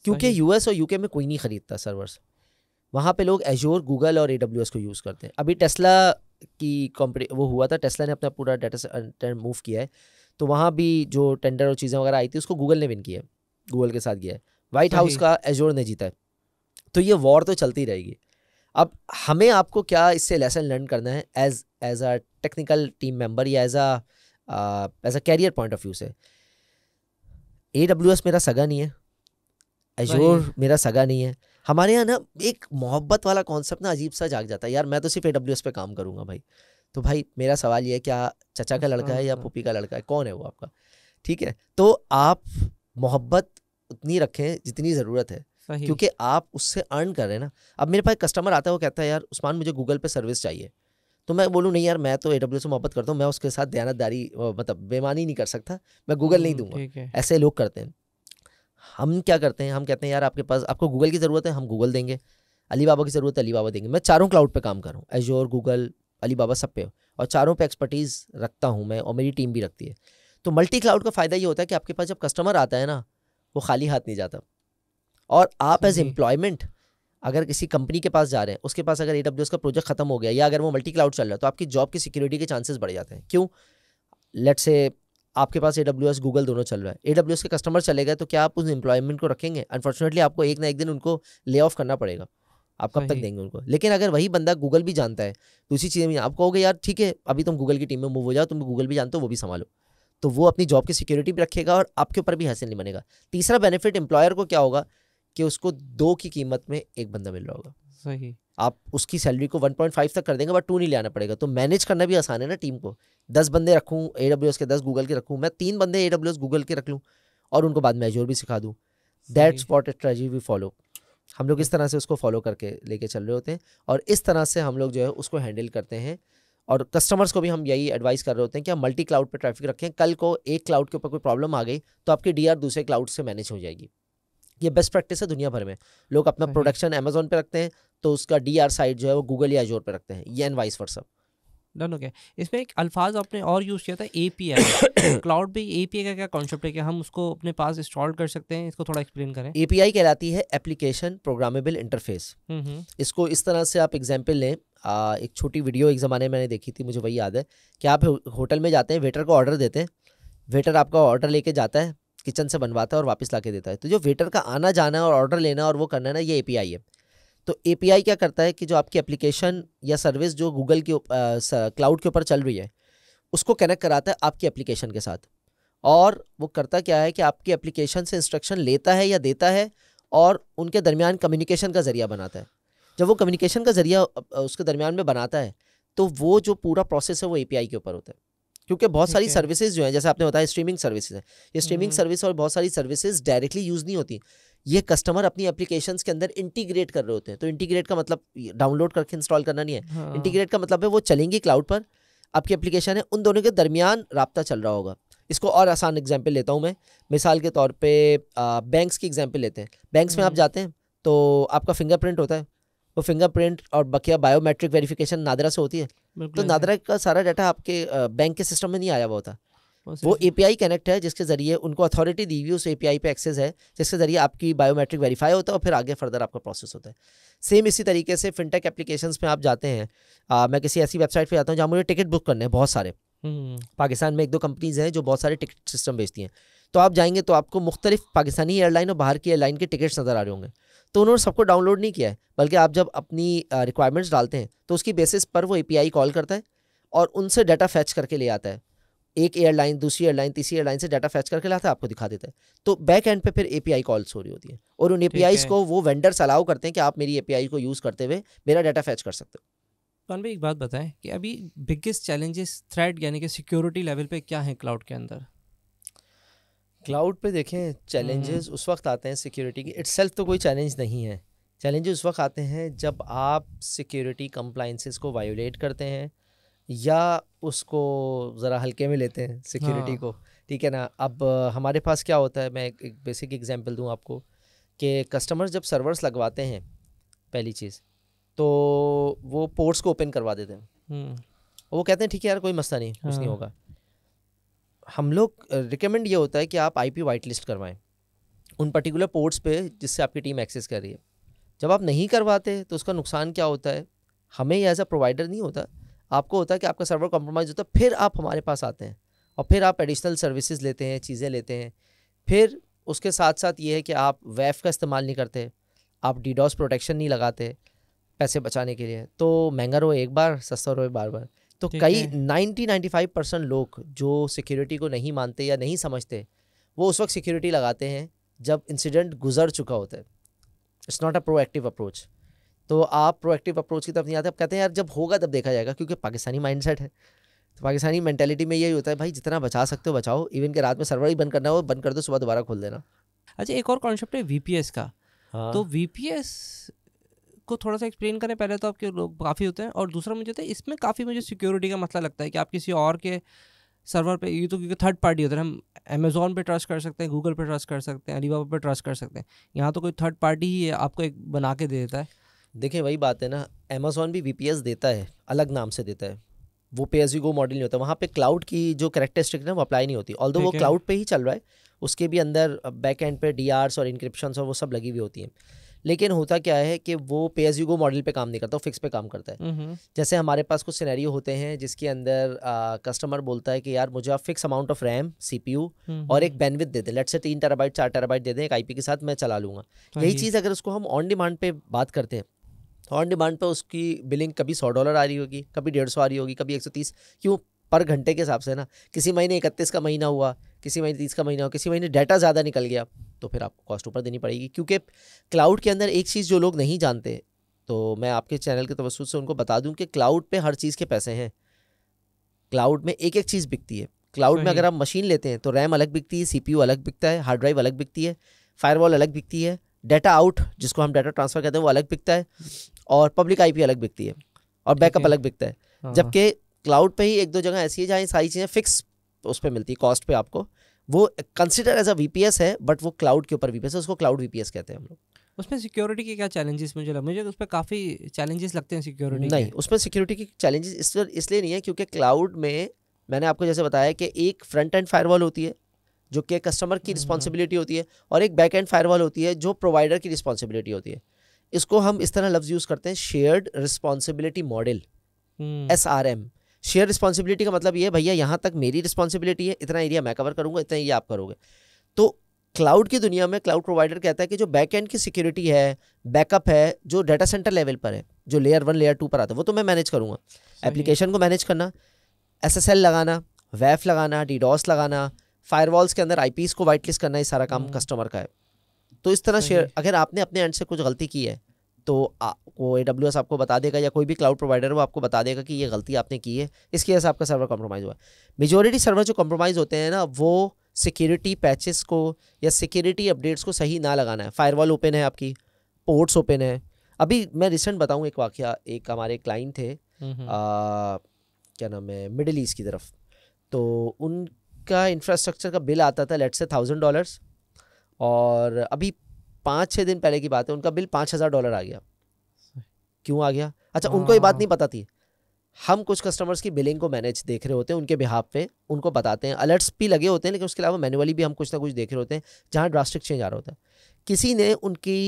क्योंकि यूएस और यूके में कोई नहीं ख़रीदता सर्वर्स वहाँ पे लोग एजोर गूगल और ए को यूज़ करते हैं अभी टेस्ला की कंपनी वो हुआ था टेस्ला ने अपना पूरा डाटा सेंटर मूव किया है तो वहाँ भी जो टेंडर और चीज़ें वगैरह आई थी उसको गूगल ने विन किया है गूगल के साथ गया है वाइट हाउस का एजोर ने जीता है तो ये वॉर तो चलती रहेगी अब हमें आपको क्या इससे लेसन लर्न करना है as as a technical team member या as a as a career point of view से ए डब्ल्यू एस मेरा सगा नहीं है एजोर मेरा सगा नहीं है हमारे यहाँ ना एक मोहब्बत वाला कॉन्सेप्ट ना अजीब सा जाग जाता है यार मैं तो सिर्फ ए पे काम करूँगा भाई तो भाई मेरा सवाल ये है क्या चचा का लड़का है या हाँ। पुपी का लड़का है कौन है वो आपका ठीक है तो आप मोहब्बत उतनी रखें जितनी ज़रूरत है क्योंकि आप उससे अर्न कर रहे हैं ना अब मेरे पास कस्टमर आता है वो कहता है यार उस्मान मुझे गूगल पे सर्विस चाहिए तो मैं बोलूँ नहीं यार मैं तो ए डब्ल्यू से मोहब्बत करता हूँ मैं उसके साथ दयानतदारी मतलब बेमानी नहीं कर सकता मैं गूगल नहीं हम्म, दूंगा ऐसे लोग करते हैं हम क्या करते हैं हम कहते हैं यार आपके पास आपको गूगल की ज़रूरत है हम गूगल देंगे अली बाबा की ज़रूरत है अली देंगे मैं चारों क्लाउड पर काम करूँ एजोर गूगल अली बाबा सब पे और चारों पे एक्सपर्टीज़ रखता हूँ मैं और मेरी टीम भी रखती है तो मल्टी क्लाउड का फ़ायदा ये होता है कि आपके पास जब कस्टमर आता है ना वो खाली हाथ नहीं जाता और आप एज एम्प्लॉयमेंट अगर किसी कंपनी के पास जा रहे हैं उसके पास अगर ए का प्रोजेक्ट खत्म हो गया या अगर वो मल्टी क्लाउड चल रहा है तो आपकी जॉब की सिक्योरिटी के चांसेस बढ़ जाते हैं क्यों लेट से आपके पास ए डब्ल्यू एस गूगल दोनों चल रहा है ए डब्ल्यू एस के कस्टमर चले गए तो क्या आप उस एम्प्लॉयमेंट को रखेंगे अनफॉर्चुनेटली आपको एक ना एक दिन उनको ले ऑफ करना पड़ेगा आप कब तक देंगे उनको लेकिन अगर वही बंदा गूगल भी जानता है तो उसी चीज़ में आप कहोगे यार ठीक है अभी तुम गूगल की टीम में मूव हो जाओ तुम गूगल भी जानते हो वो भी संभालो तो वो अपनी जॉब की सिक्योरिटी भी रखेगा और आपके ऊपर भी हासिल नहीं बनेगा तीसरा बेनिफिट एम्प्लॉयर को क्या होगा कि उसको दो की कीमत में एक बंदा मिल रहा होगा सही आप उसकी सैलरी को 1.5 तक कर देंगे बट टू नहीं लाना पड़ेगा तो मैनेज करना भी आसान है ना टीम को दस बंदे रखूँ ए के दस गूगल के रखूँ मैं तीन बंदे ए गूगल के रख लूँ और उनको बाद में एजोर भी सिखा दूँ that spot strategy we follow हम लोग इस तरह से उसको फॉलो करके लेके चल रहे होते हैं और इस तरह से हम लोग जो है उसको हैंडल करते हैं और कस्टमर्स को भी हम यही एडवाइस कर रहे होते हैं कि आप मल्टी क्लाउड पर ट्रैफिक रखें कल को एक क्लाउड के ऊपर कोई प्रॉब्लम आ गई तो आपकी डी दूसरे क्लाउड से मैनेज हो जाएगी ये बेस्ट प्रैक्टिस है दुनिया भर में लोग अपना प्रोडक्शन अमेजोन पे रखते हैं तो उसका डी आर साइड जो है वो गूगल या जोर पर रखते हैं ये एन वाइस वर्सअप डन हो गया इसमें एक अल्फाज आपने और यूज़ किया था ए पी आई क्लाउड भी ए पी आई का क्या कॉन्सेप्ट है कि हम उसको अपने पास इंस्टॉल कर सकते हैं इसको थोड़ा एक्सप्लेन करें ए पी आई कहलाती है एप्लीकेशन प्रोग्रामेबल इंटरफेस इसको इस तरह से आप एग्जाम्पल लें आ, एक छोटी वीडियो एक ज़माने में मैंने देखी थी मुझे वही याद है कि आप होटल में जाते हैं वेटर को ऑर्डर देते हैं वेटर आपका ऑर्डर लेके जाता है किचन से बनवाता है और वापस ला देता है तो जो वेटर का आना जाना और ऑर्डर लेना और वो करना ना ये ए पी आई है तो ए क्या करता है कि जो आपकी एप्लीकेशन या सर्विस जो गूगल के क्लाउड के ऊपर चल रही है उसको कनेक्ट कराता है आपकी एप्लीकेशन के साथ और वो करता क्या है कि आपकी एप्लीकेशन से इंस्ट्रक्शन लेता है या देता है और उनके दरमियान कम्युनिकेशन का ज़रिया बनाता है जब वो कम्युनिकेशन का ज़रिया उसके दरमियान में बनाता है तो वो जो पूरा प्रोसेस है वो ए के ऊपर होता है क्योंकि बहुत सारी सर्विसेज जो हैं जैसे आपने बताया स्ट्रीमिंग सर्विसेज है ये स्ट्रीमिंग हम्म। सर्विस और बहुत सारी सर्विसेज डायरेक्टली यूज़ नहीं होती ये कस्टमर अपनी एप्लीकेशन के अंदर इंटीग्रेट कर रहे होते हैं तो इंटीग्रेट का मतलब डाउनलोड करके इंस्टॉल करना नहीं है इंटीग्रेट हाँ। का मतलब है वो चलेंगी क्लाउड पर आपकी एप्लीकेशन है उन दोनों के दरमियान रबता चल रहा होगा इसको और आसान एग्जाम्पल लेता हूँ मैं मिसाल के तौर पर बैंक्स की एग्जाम्पल लेते हैं बैंक्स में आप हम्म। जाते हैं तो आपका फिंगरप्रिंट होता है वो फिंगरप्रिंट और बकिया बायोमेट्रिक वेरिफिकेशन नादरा से होती है तो नादरा हाँ। का सारा डाटा आपके बैंक के सिस्टम में नहीं आया हुआ होता वो एपीआई कनेक्ट है जिसके जरिए उनको अथॉरिटी दी हुई उस एपीआई पे एक्सेस है जिसके जरिए आपकी बायोमेट्रिक वेरीफाई होता है और फिर आगे फर्दर आपका प्रोसेस होता है सेम इसी तरीके से फिनटेक एप्लीकेशन में आप जाते हैं आ, मैं किसी ऐसी वेबसाइट पर जाता हूँ जहाँ मुझे टिकट बुक करने हैं बहुत सारे हम्म। पाकिस्तान में एक दो कंपनीज हैं जो बहुत सारे टिकट सिस्टम बेचती हैं तो आप जाएंगे तो आपको मुख्तलिफ पाकिस्तानी एयरलाइन और बाहर की एयरलाइन के टिकट्स नज़र आ रहे होंगे तो उन्होंने सबको डाउनलोड नहीं किया है बल्कि आप जब अपनी रिक्वायरमेंट्स डालते हैं तो उसकी बेसिस पर वो ए कॉल करता है और उनसे डाटा फैच करके ले आता है एक एयरलाइन दूसरी एयरलाइन तीसरी एयरलाइन से डाटा फैच करके लाता है आपको दिखा देता है तो बैक एंड पे फिर एपीआई कॉल्स हो रही होती है और उन एपीआई को वो वेंडर्स अलाउ करते हैं कि आप मेरी एपीआई को यूज़ करते हुए मेरा डाटा फैच कर सकते हो कौन भाई एक बात बताएं कि अभी बिगेस्ट चैलेंजेस थ्रेड यानी कि सिक्योरिटी लेवल पे क्या है क्लाउड के अंदर क्लाउड पे देखें चैलेंजेस हम्म। उस वक्त आते हैं सिक्योरिटी के इट्सल्फ तो कोई चैलेंज नहीं है चैलेंजेस उस वक्त आते हैं जब आप सिक्योरिटी कंप्लाइंसेस को वायोलेट करते हैं या उसको ज़रा हल्के में लेते हैं सिक्योरिटी हाँ। को ठीक है ना अब हमारे पास क्या होता है मैं एक, बेसिक एग्जांपल दूं आपको कि कस्टमर जब सर्वर्स लगवाते हैं पहली चीज़ तो वो पोर्ट्स को ओपन करवा देते हैं हम्म। वो कहते हैं ठीक है यार कोई मसला नहीं कुछ नहीं हाँ। होगा हम लोग रिकमेंड ये होता है कि आप आईपी वाइट लिस्ट करवाएं उन पर्टिकुलर पोर्ट्स पे जिससे आपकी टीम एक्सेस कर रही है जब आप नहीं करवाते तो उसका नुकसान क्या होता है हमें एज अ प्रोवाइडर नहीं होता आपको होता है कि आपका सर्वर कॉम्प्रोमाइज़ होता है फिर आप हमारे पास आते हैं और फिर आप एडिशनल सर्विसेज लेते हैं चीज़ें लेते हैं फिर उसके साथ साथ ये है कि आप वेफ का इस्तेमाल नहीं करते आप डीडॉस प्रोटेक्शन नहीं लगाते पैसे बचाने के लिए तो महंगा रहो एक बार सस्ता रहो बार बार तो कई नाइन्टी फाइव परसेंट लोग जो सिक्योरिटी को नहीं मानते या नहीं समझते वो उस वक्त सिक्योरिटी लगाते हैं जब इंसिडेंट गुजर चुका होता है it's not a proactive approach तो आप प्रोएक्टिव अप्रोच की तरफ नहीं आते आप कहते हैं यार जब होगा तब देखा जाएगा क्योंकि पाकिस्तानी माइंडसेट है तो पाकिस्तानी मेंटेलिटी में यही होता है भाई जितना बचा सकते हो बचाओ इवन के रात में सर्वर ही बंद करना हो बंद कर दो सुबह दोबारा खोल देना अच्छा एक और कॉन्सेप्ट है वी का हाँ। तो वी को थोड़ा सा एक्सप्लेन करें पहले तो आपके लोग काफ़ी होते हैं और दूसरा मुझे तो इसमें काफ़ी मुझे सिक्योरिटी का मसला लगता है कि आप किसी और के सर्वर पे ये तो क्योंकि थर्ड पार्टी होता है हम अमेज़ोन पे ट्रस्ट कर सकते हैं गूगल पे ट्रस्ट कर सकते हैं अलीबाबा पे ट्रस्ट कर सकते हैं यहाँ तो कोई थर्ड पार्टी ही है आपको एक बना के दे देता है देखिए वही बात है ना अमेजोन भी वी देता है अलग नाम से देता है वो पे एस यू गो मॉडल नहीं होता वहाँ पे क्लाउड की जो करेक्टरिस्टिक ना वो अप्लाई नहीं होती ऑल वो क्लाउड पे ही चल रहा है उसके भी अंदर बैक एंड पे डी और इंक्रिप्शन और वो सब लगी हुई होती हैं लेकिन होता क्या है कि वो पे एस यू गो मॉडल पे काम नहीं करता फिक्स पे काम करता है हम्म, हम्म। जैसे हमारे पास कुछ सिनेरियो होते हैं जिसके अंदर आ, कस्टमर बोलता है कि यार मुझे आप fix amount of RAM C और एक बैनविथ हम्म। दे दें लेट से तीन टेराबाइट चार टेराबाइट दे दें एक आई के साथ मैं चला लूँगा हाँ यही चीज़ अगर उसको हम ऑन डिमांड पे बात करते हैं ऑन डिमांड पर उसकी बिलिंग कभी सौ डॉलर आ रही होगी कभी डेढ़ सौ आ रही होगी कभी एक सौ तीस क्यों पर घंटे के हिसाब से ना किसी महीने इकतीस का महीना हुआ किसी महीने तीस का महीना हुआ किसी महीने डाटा ज़्यादा निकल गया तो फिर आपको कॉस्ट ऊपर देनी पड़ेगी क्योंकि क्लाउड के अंदर एक चीज़ जो लोग नहीं जानते तो मैं आपके चैनल के तवसुद से उनको बता दूं कि क्लाउड पे हर चीज़ के पैसे हैं क्लाउड में एक एक चीज़ बिकती है क्लाउड में अगर आप मशीन लेते हैं तो रैम अलग बिकती है सीपीयू अलग बिकता है हार्ड ड्राइव अलग बिकती है फायरवॉल अलग बिकती है डेटा आउट जिसको हम डाटा ट्रांसफ़र कहते हैं वो अलग बिकता है और पब्लिक आईपी अलग बिकती है और बैकअप अलग बिकता है हाँ, जबकि क्लाउड हाँ। पे ही एक दो जगह ऐसी है जहाँ सारी चीज़ें फिक्स उस पर मिलती है कॉस्ट पे आपको वो कंसिडर एज अ वी है बट वो क्लाउड के ऊपर वी है उसको क्लाउड वी कहते हैं हम लोग उसमें सिक्योरिटी के क्या चैलेंजेस मुझे लग मुझे उस पर काफ़ी चैलेंजेस लगते हैं सिक्योरिटी नहीं उसमें सिक्योरिटी के चैलेंजेस इसलिए नहीं है क्योंकि क्लाउड में मैंने आपको जैसे बताया कि एक फ्रंट एंड फायरवॉल होती है जो कि कस्टमर की रिस्पॉन्सिबिलिटी हम्म, हम्म। होती है और एक बैक एंड फायरवॉल होती है जो प्रोवाइडर की रिस्पॉन्सिबिलिटी होती है इसको हम इस तरह लफ्ज़ यूज़ करते हैं shared responsibility model S R M share responsibility का मतलब ये भैया यहाँ तक मेरी रिस्पॉन्सिबिलिटी है इतना एरिया मैं कवर करूँगा इतना ये आप करोगे तो क्लाउड की दुनिया में क्लाउड प्रोवाइडर कहता है कि जो बैक एंड की सिक्योरिटी है बैकअप है जो डाटा सेंटर लेवल पर है जो लेयर वन लेयर टू पर आता है वो तो मैं मैनेज करूँगा एप्लीकेशन को मैनेज करना एस लगाना वेफ लगाना डीडॉस लगाना फायरवॉल्स के अंदर आईपीस को वाइट लिस्ट करना ये सारा काम कस्टमर हम्म। का है तो इस तरह शेयर अगर आपने अपने एंड से कुछ गलती की है तो आ, वो ए डब्ल्यू एस आपको बता देगा या कोई भी क्लाउड प्रोवाइडर वो आपको बता देगा कि ये गलती आपने की है इसकी वजह से आपका सर्वर कॉम्प्रोमाइज़ हुआ मेजोरिटी सर्वर जो कॉम्प्रोमाइज़ होते हैं ना वो सिक्योरिटी पैचेस को या सिक्योरिटी अपडेट्स को सही ना लगाना है फायरवॉल ओपन है आपकी पोर्ट्स ओपन है अभी मैं रिसेंट बताऊँ एक वाक्य एक हमारे क्लाइंट थे हम्म, हम्म। आ, क्या नाम है मिडिल ईस्ट की तरफ तो उन का इंफ्रास्ट्रक्चर का बिल आता था लेट से थाउजेंड डॉलर्स और अभी पाँच छः दिन पहले की बात है उनका बिल पाँच हज़ार डॉलर आ गया क्यों आ गया अच्छा उनको ये बात नहीं पता थी हम कुछ कस्टमर्स की बिलिंग को मैनेज देख रहे होते हैं उनके बिहाफ पे उनको बताते हैं अलर्ट्स भी लगे होते हैं लेकिन उसके अलावा मैनुअली भी हम कुछ ना कुछ देख रहे होते हैं जहाँ ड्रास्टिक चेंज आ रहा होता है किसी ने उनकी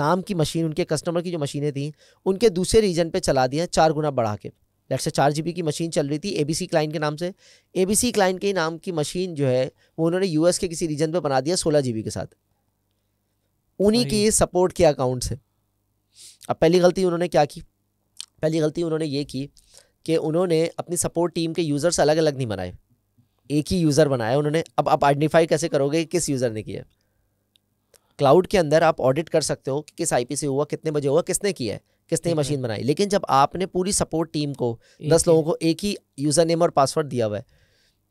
नाम की मशीन उनके कस्टमर की जो मशीनें थी उनके दूसरे रीजन पे चला दिया चार गुना बढ़ा के लेट से चार जी की मशीन चल रही थी ए बी सी क्लाइंट के नाम से ए बी सी क्लाइंट के नाम की मशीन जो है वो उन्होंने यू के किसी रीजन पर बना दिया सोलह जी के साथ उन्हीं की सपोर्ट के अकाउंट से अब पहली गलती उन्होंने क्या की पहली गलती उन्होंने ये की कि उन्होंने अपनी सपोर्ट टीम के यूज़र्स अलग अलग नहीं बनाए एक ही यूज़र बनाया उन्होंने अब आप आइडेंटिफाई कैसे करोगे कि किस यूज़र ने किया क्लाउड के अंदर आप ऑडिट कर सकते हो कि किस आईपी से हुआ कितने बजे हुआ किसने किया है किसने मशीन बनाई लेकिन जब आपने पूरी सपोर्ट टीम को दस लोगों को एक ही यूज़र नेम और पासवर्ड दिया हुआ है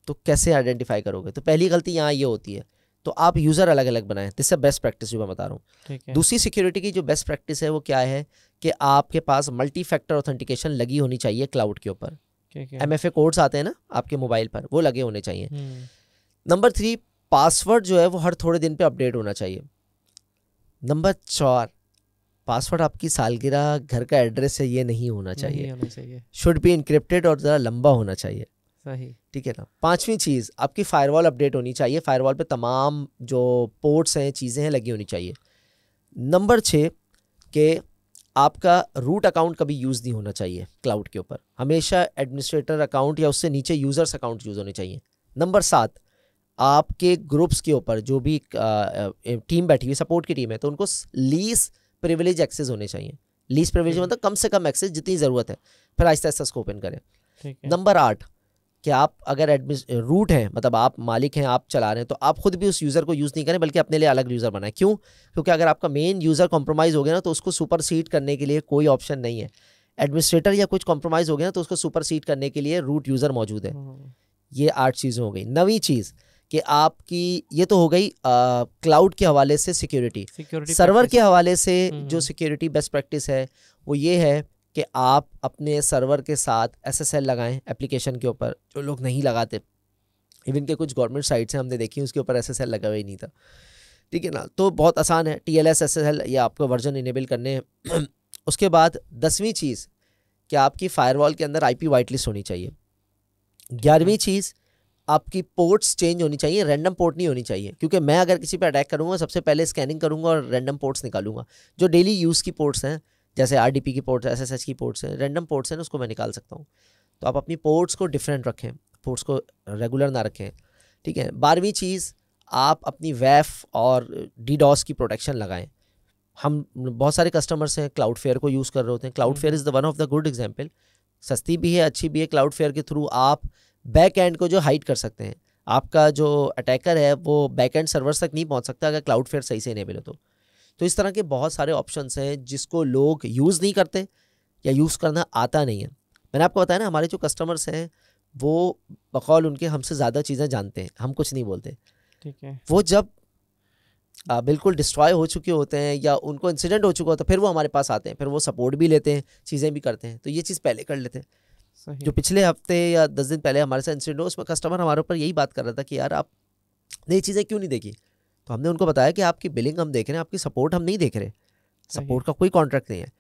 तो कैसे आइडेंटिफाई करोगे तो पहली गलती यहाँ ये होती है तो आप यूज़र अलग अलग बनाएं जिससे बेस्ट प्रैक्टिस भी मैं बता रहा हूँ दूसरी सिक्योरिटी की जो बेस्ट प्रैक्टिस है वो क्या है कि आपके पास मल्टी फैक्टर ऑथेंटिकेशन लगी होनी चाहिए क्लाउड के ऊपर एम एफ ए कोड्स आते हैं ना आपके मोबाइल पर वो लगे होने चाहिए नंबर थ्री पासवर्ड जो है वो हर थोड़े दिन पे अपडेट होना चाहिए नंबर चार पासवर्ड आपकी सालगिरह घर का एड्रेस है ये नहीं होना चाहिए शुड बी इंक्रिप्टेड और ज़रा लंबा होना चाहिए सही ठीक है ना पांचवी चीज़ आपकी फायरवॉल अपडेट होनी चाहिए फायरवॉल पे तमाम जो पोर्ट्स हैं चीज़ें हैं लगी होनी चाहिए नंबर छः के आपका रूट अकाउंट कभी यूज़ नहीं होना चाहिए क्लाउड के ऊपर हमेशा एडमिनिस्ट्रेटर अकाउंट या उससे नीचे यूज़र्स अकाउंट यूज़ होने चाहिए नंबर सात आपके ग्रुप्स के ऊपर जो भी टीम बैठी हुई सपोर्ट की टीम है तो उनको लीज प्रिविलेज एक्सेस होने चाहिए लीज प्रिविलेज हम्म। मतलब कम से कम एक्सेस जितनी ज़रूरत है फिर आहिस्ता आहिस्ता उसको ओपन करें नंबर आठ कि आप अगर एडमिन रूट हैं मतलब आप मालिक हैं आप चला रहे हैं तो आप खुद भी उस यूज़र को यूज़ नहीं करें बल्कि अपने लिए अलग यूज़र बनाएं क्यों क्योंकि अगर आपका मेन यूज़र कॉम्प्रोमाइज़ हो गया ना तो उसको सुपर सीट करने के लिए कोई ऑप्शन नहीं है एडमिनिस्ट्रेटर या कुछ कॉम्प्रोमाइज़ हो गया ना तो उसको सुपर सीट करने के लिए रूट यूज़र मौजूद है हम्म। ये आठ चीज़ें हो गई नवी चीज़ कि आपकी ये तो हो गई क्लाउड के हवाले से सिक्योरिटी सर्वर के हवाले से हम्म, जो सिक्योरिटी बेस्ट प्रैक्टिस है वो ये है कि आप अपने सर्वर के साथ एसएसएल लगाएं एप्लीकेशन के ऊपर जो लोग नहीं लगाते इवन के कुछ गवर्नमेंट साइट्स हैं हमने देखी उसके ऊपर एसएसएल लगा हुआ ही नहीं था ठीक है ना तो बहुत आसान है T L S S S L ये आपको वर्जन इनेबल करने हैं उसके बाद दसवीं चीज़ कि आपकी फायरवॉल के अंदर आईपी वाइट लिस्ट होनी चाहिए ग्यारहवीं हम्म. चीज़ आपकी पोर्ट्स चेंज होनी चाहिए रैंडम पोर्ट नहीं होनी चाहिए क्योंकि मैं अगर किसी पर अटैक करूँगा सबसे पहले स्कैनिंग करूँगा और रैंडम पोर्ट्स निकालूंगा जो डेली यूज़ की पोर्ट्स हैं जैसे आर की पोर्ट्स एस एस की पोर्ट्स हैं रैंडम पोर्ट्स हैं उसको मैं निकाल सकता हूँ तो आप अपनी पोर्ट्स को डिफरेंट रखें पोर्ट्स को रेगुलर ना रखें ठीक है बारहवीं चीज़ आप अपनी वैफ और डीडॉस की प्रोटेक्शन लगाएं हम बहुत सारे कस्टमर्स हैं क्लाउड फेयर को यूज़ कर रहे होते हैं Cloudflare is the one of the good example सस्ती भी है अच्छी भी है क्लाउड फेयर के थ्रू आप बैक एंड को जो हाइड कर सकते हैं आपका जो अटैकर है वो बैक एंड सर्वर तक नहीं पहुंच सकता अगर क्लाउड फेयर सही से इनेबल हो तो तो इस तरह के बहुत सारे ऑप्शंस हैं जिसको लोग यूज़ नहीं करते या यूज़ करना आता नहीं है मैंने आपको बताया ना हमारे जो कस्टमर्स हैं वो बकौल उनके हमसे ज़्यादा चीज़ें जानते हैं हम कुछ नहीं बोलते ठीक है वो जब आ, बिल्कुल डिस्ट्रॉय हो चुके होते हैं या उनको इंसिडेंट हो चुका होता है फिर वो हमारे पास आते हैं फिर वो सपोर्ट भी लेते हैं चीज़ें भी करते हैं तो ये चीज़ पहले कर लेते हैं जो पिछले हफ्ते या दस दिन पहले हमारे साथ इंसिडेंट हो उसमें कस्टमर हमारे ऊपर यही बात कर रहा था कि यार आप नई चीज़ें क्यों नहीं देखी तो हमने उनको बताया कि आपकी बिलिंग हम देख रहे हैं आपकी सपोर्ट हम नहीं देख रहे सपोर्ट का कोई कॉन्ट्रैक्ट नहीं है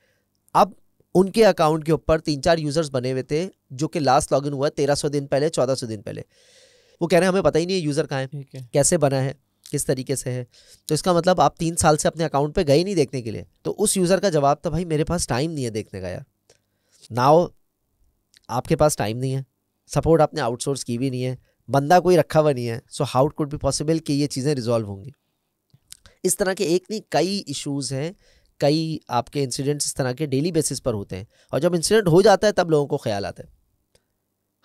अब उनके अकाउंट के ऊपर तीन चार यूज़र्स बने हुए थे जो कि लास्ट लॉग हुआ तेरह सौ दिन पहले चौदह सौ दिन पहले वो कह रहे हैं हमें पता ही नहीं है यूज़र कहाँ है कैसे बना है किस तरीके से है तो इसका मतलब आप तीन साल से अपने अकाउंट पे गए नहीं देखने के लिए तो उस यूज़र का जवाब था भाई मेरे पास टाइम नहीं है देखने का यार नाव आपके पास टाइम नहीं है सपोर्ट आपने आउटसोर्स की भी नहीं है बंदा कोई रखा हुआ नहीं है so how could be possible कि ये चीज़ें रिजॉल्व होंगी इस तरह के एक नहीं कई इश्यूज हैं कई आपके इंसिडेंट्स इस तरह के डेली बेसिस पर होते हैं और जब इंसिडेंट हो जाता है तब लोगों को ख्याल आता है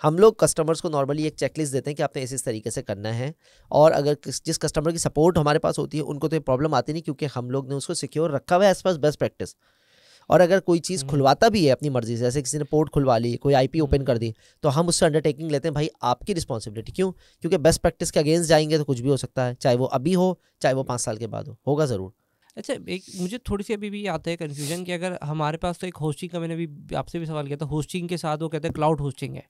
हम लोग कस्टमर्स को नॉर्मली एक चेकलिस्ट देते हैं कि आपने इस इस तरीके से करना है और अगर जिस कस्टमर की सपोर्ट हमारे पास होती है उनको तो ये प्रॉब्लम आती नहीं क्योंकि हम लोग ने उसको सिक्योर रखा हुआ है एज पास बेस्ट प्रैक्टिस और अगर कोई चीज़ हम्म। खुलवाता भी है अपनी मर्जी से जैसे किसी ने पोर्ट खुलवा ली कोई आईपी ओपन हम्म। कर दी तो हम उससे अंडरटेकिंग लेते हैं भाई आपकी रिस्पॉन्सिबिलिटी क्यों क्योंकि बेस्ट प्रैक्टिस के अगेंस्ट जाएंगे तो कुछ भी हो सकता है चाहे वो अभी हो चाहे वो पाँच साल के बाद हो होगा ज़रूर अच्छा एक मुझे थोड़ी सी अभी भी आता है कन्फ्यूजन कि अगर हमारे पास तो एक होस्टिंग का मैंने अभी आपसे भी सवाल किया था होस्टिंग के साथ वो कहते हैं क्लाउड होस्टिंग है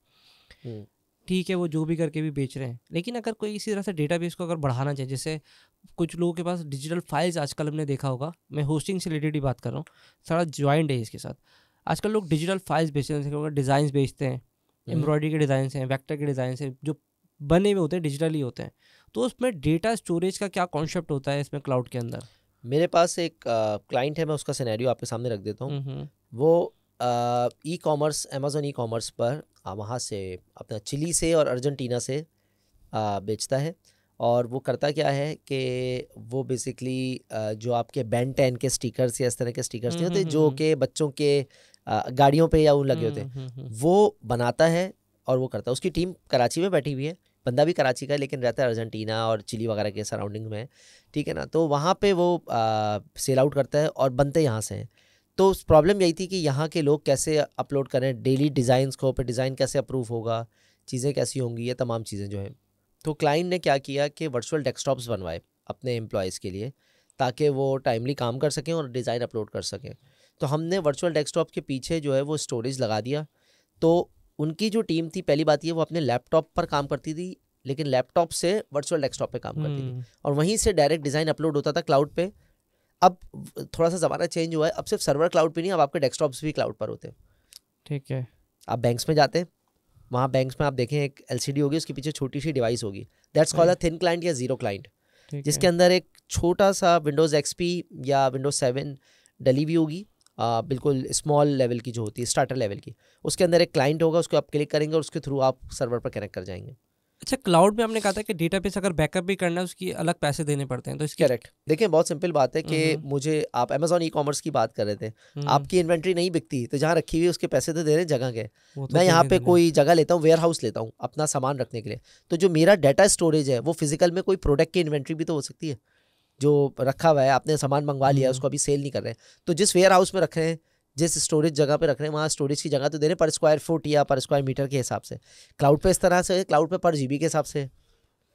हम्म। ठीक है वो जो भी करके भी बेच रहे हैं लेकिन अगर कोई इसी तरह से डेटा को अगर बढ़ाना चाहिए जैसे कुछ लोगों के पास डिजिटल फाइल्स आजकल हमने देखा होगा मैं होस्टिंग से रिलेटेड ही बात कर रहा हूँ सारा ज्वाइंट है इसके साथ आजकल लोग डिजिटल फाइल्स बेचते हैं डिजाइन बेचते हैं एम्ब्रॉयडरी हम्म। के डिजाइन हैं वैक्टर के डिज़ाइन हैं जो बने हुए होते हैं डिजिटली होते हैं तो उसमें डेटा स्टोरेज का क्या कॉन्सेप्ट होता है इसमें क्लाउड के अंदर मेरे पास एक क्लाइंट है मैं उसका सिनेरियो आपके सामने रख देता हूँ हम्म, हम्म। वो e commerce Amazon e commerce पर वहाँ से अपना चिली से और अर्जेंटीना से बेचता है और वो करता क्या है कि वो बेसिकली जो आपके बैन टैन के स्टिकर्स या इस तरह के स्टिकर्स नहीं हम्म, होते हम्म, जो हम्म, कि बच्चों के गाड़ियों पे या उन लगे होते हैं वो बनाता है और वो करता है उसकी टीम कराची में बैठी हुई है बंदा भी कराची का है लेकिन रहता है अर्जेंटीना और चिली वगैरह के सराउंडिंग में ठीक है ना तो वहाँ पर वो सेल आउट करता है और बनते यहाँ से हैं तो उस प्रॉब्लम यही थी कि यहाँ के लोग कैसे अपलोड करें डेली डिज़ाइन को पर डिज़ाइन कैसे अप्रूव होगा चीज़ें कैसी होंगी ये तमाम चीज़ें जो हैं तो क्लाइंट ने क्या किया कि वर्चुअल डेस्कटॉप्स बनवाए अपने एम्प्लॉयज़ के लिए ताकि वो टाइमली काम कर सकें और डिज़ाइन अपलोड कर सकें तो हमने वर्चुअल डेस्कटॉप के पीछे जो है वो स्टोरेज लगा दिया तो उनकी जो टीम थी पहली बात ये वो अपने लैपटॉप पर काम करती थी लेकिन लैपटॉप से वर्चुअल डेस्कटॉप पे काम करती थी हम्म। और वहीं से डायरेक्ट डिज़ाइन अपलोड होता था क्लाउड पे अब थोड़ा सा ज़माना चेंज हुआ है अब सिर्फ सर्वर क्लाउड पे नहीं अब आपके डेस्कटॉप्स भी क्लाउड पर होते हैं ठीक है आप बैंक्स में जाते हैं वहाँ बैंक्स में आप देखें एक एल होगी उसके पीछे छोटी सी डिवाइस होगी that's call a thin client या जीरो क्लाइंट जिसके अंदर एक छोटा सा विंडोज़ एक्सपी या विंडोज़ सेवन डली भी होगी आ, बिल्कुल स्मॉल लेवल की जो होती है स्टार्टर लेवल की उसके अंदर एक क्लाइंट होगा उसको आप क्लिक करेंगे और उसके थ्रू आप सर्वर पर कनेक्ट कर जाएंगे अच्छा क्लाउड में हमने कहा था कि डेटाबेस अगर बैकअप भी करना है उसकी अलग पैसे देने पड़ते हैं तो इसके करेक्ट देखिए बहुत सिंपल बात है कि हम्म, हम्म। मुझे आप अमेजोन ई कॉमर्स की बात कर रहे थे हम्म। आपकी इन्वेंट्री नहीं बिकती तो जहाँ रखी हुई उसके पैसे तो दे रहे जगह के तो मैं यहाँ पे कोई जगह लेता हूँ वेयर हाउस लेता हूँ अपना सामान रखने के लिए तो जो मेरा डाटा स्टोरेज है वो फिजिकल में कोई प्रोडक्ट की इन्वेंट्री भी तो हो सकती है जो रखा हुआ है आपने सामान मंगवा लिया उसको अभी सेल नहीं कर रहे तो जिस वेयर हाउस में रख रहे हैं जिस स्टोरेज जगह पे रख रहे हैं वहाँ स्टोरेज की जगह तो दे रहे हैं पर स्क्वायर फुट या पर स्क्वायर मीटर के हिसाब से क्लाउड पे इस तरह से क्लाउड पे पर जीबी के हिसाब से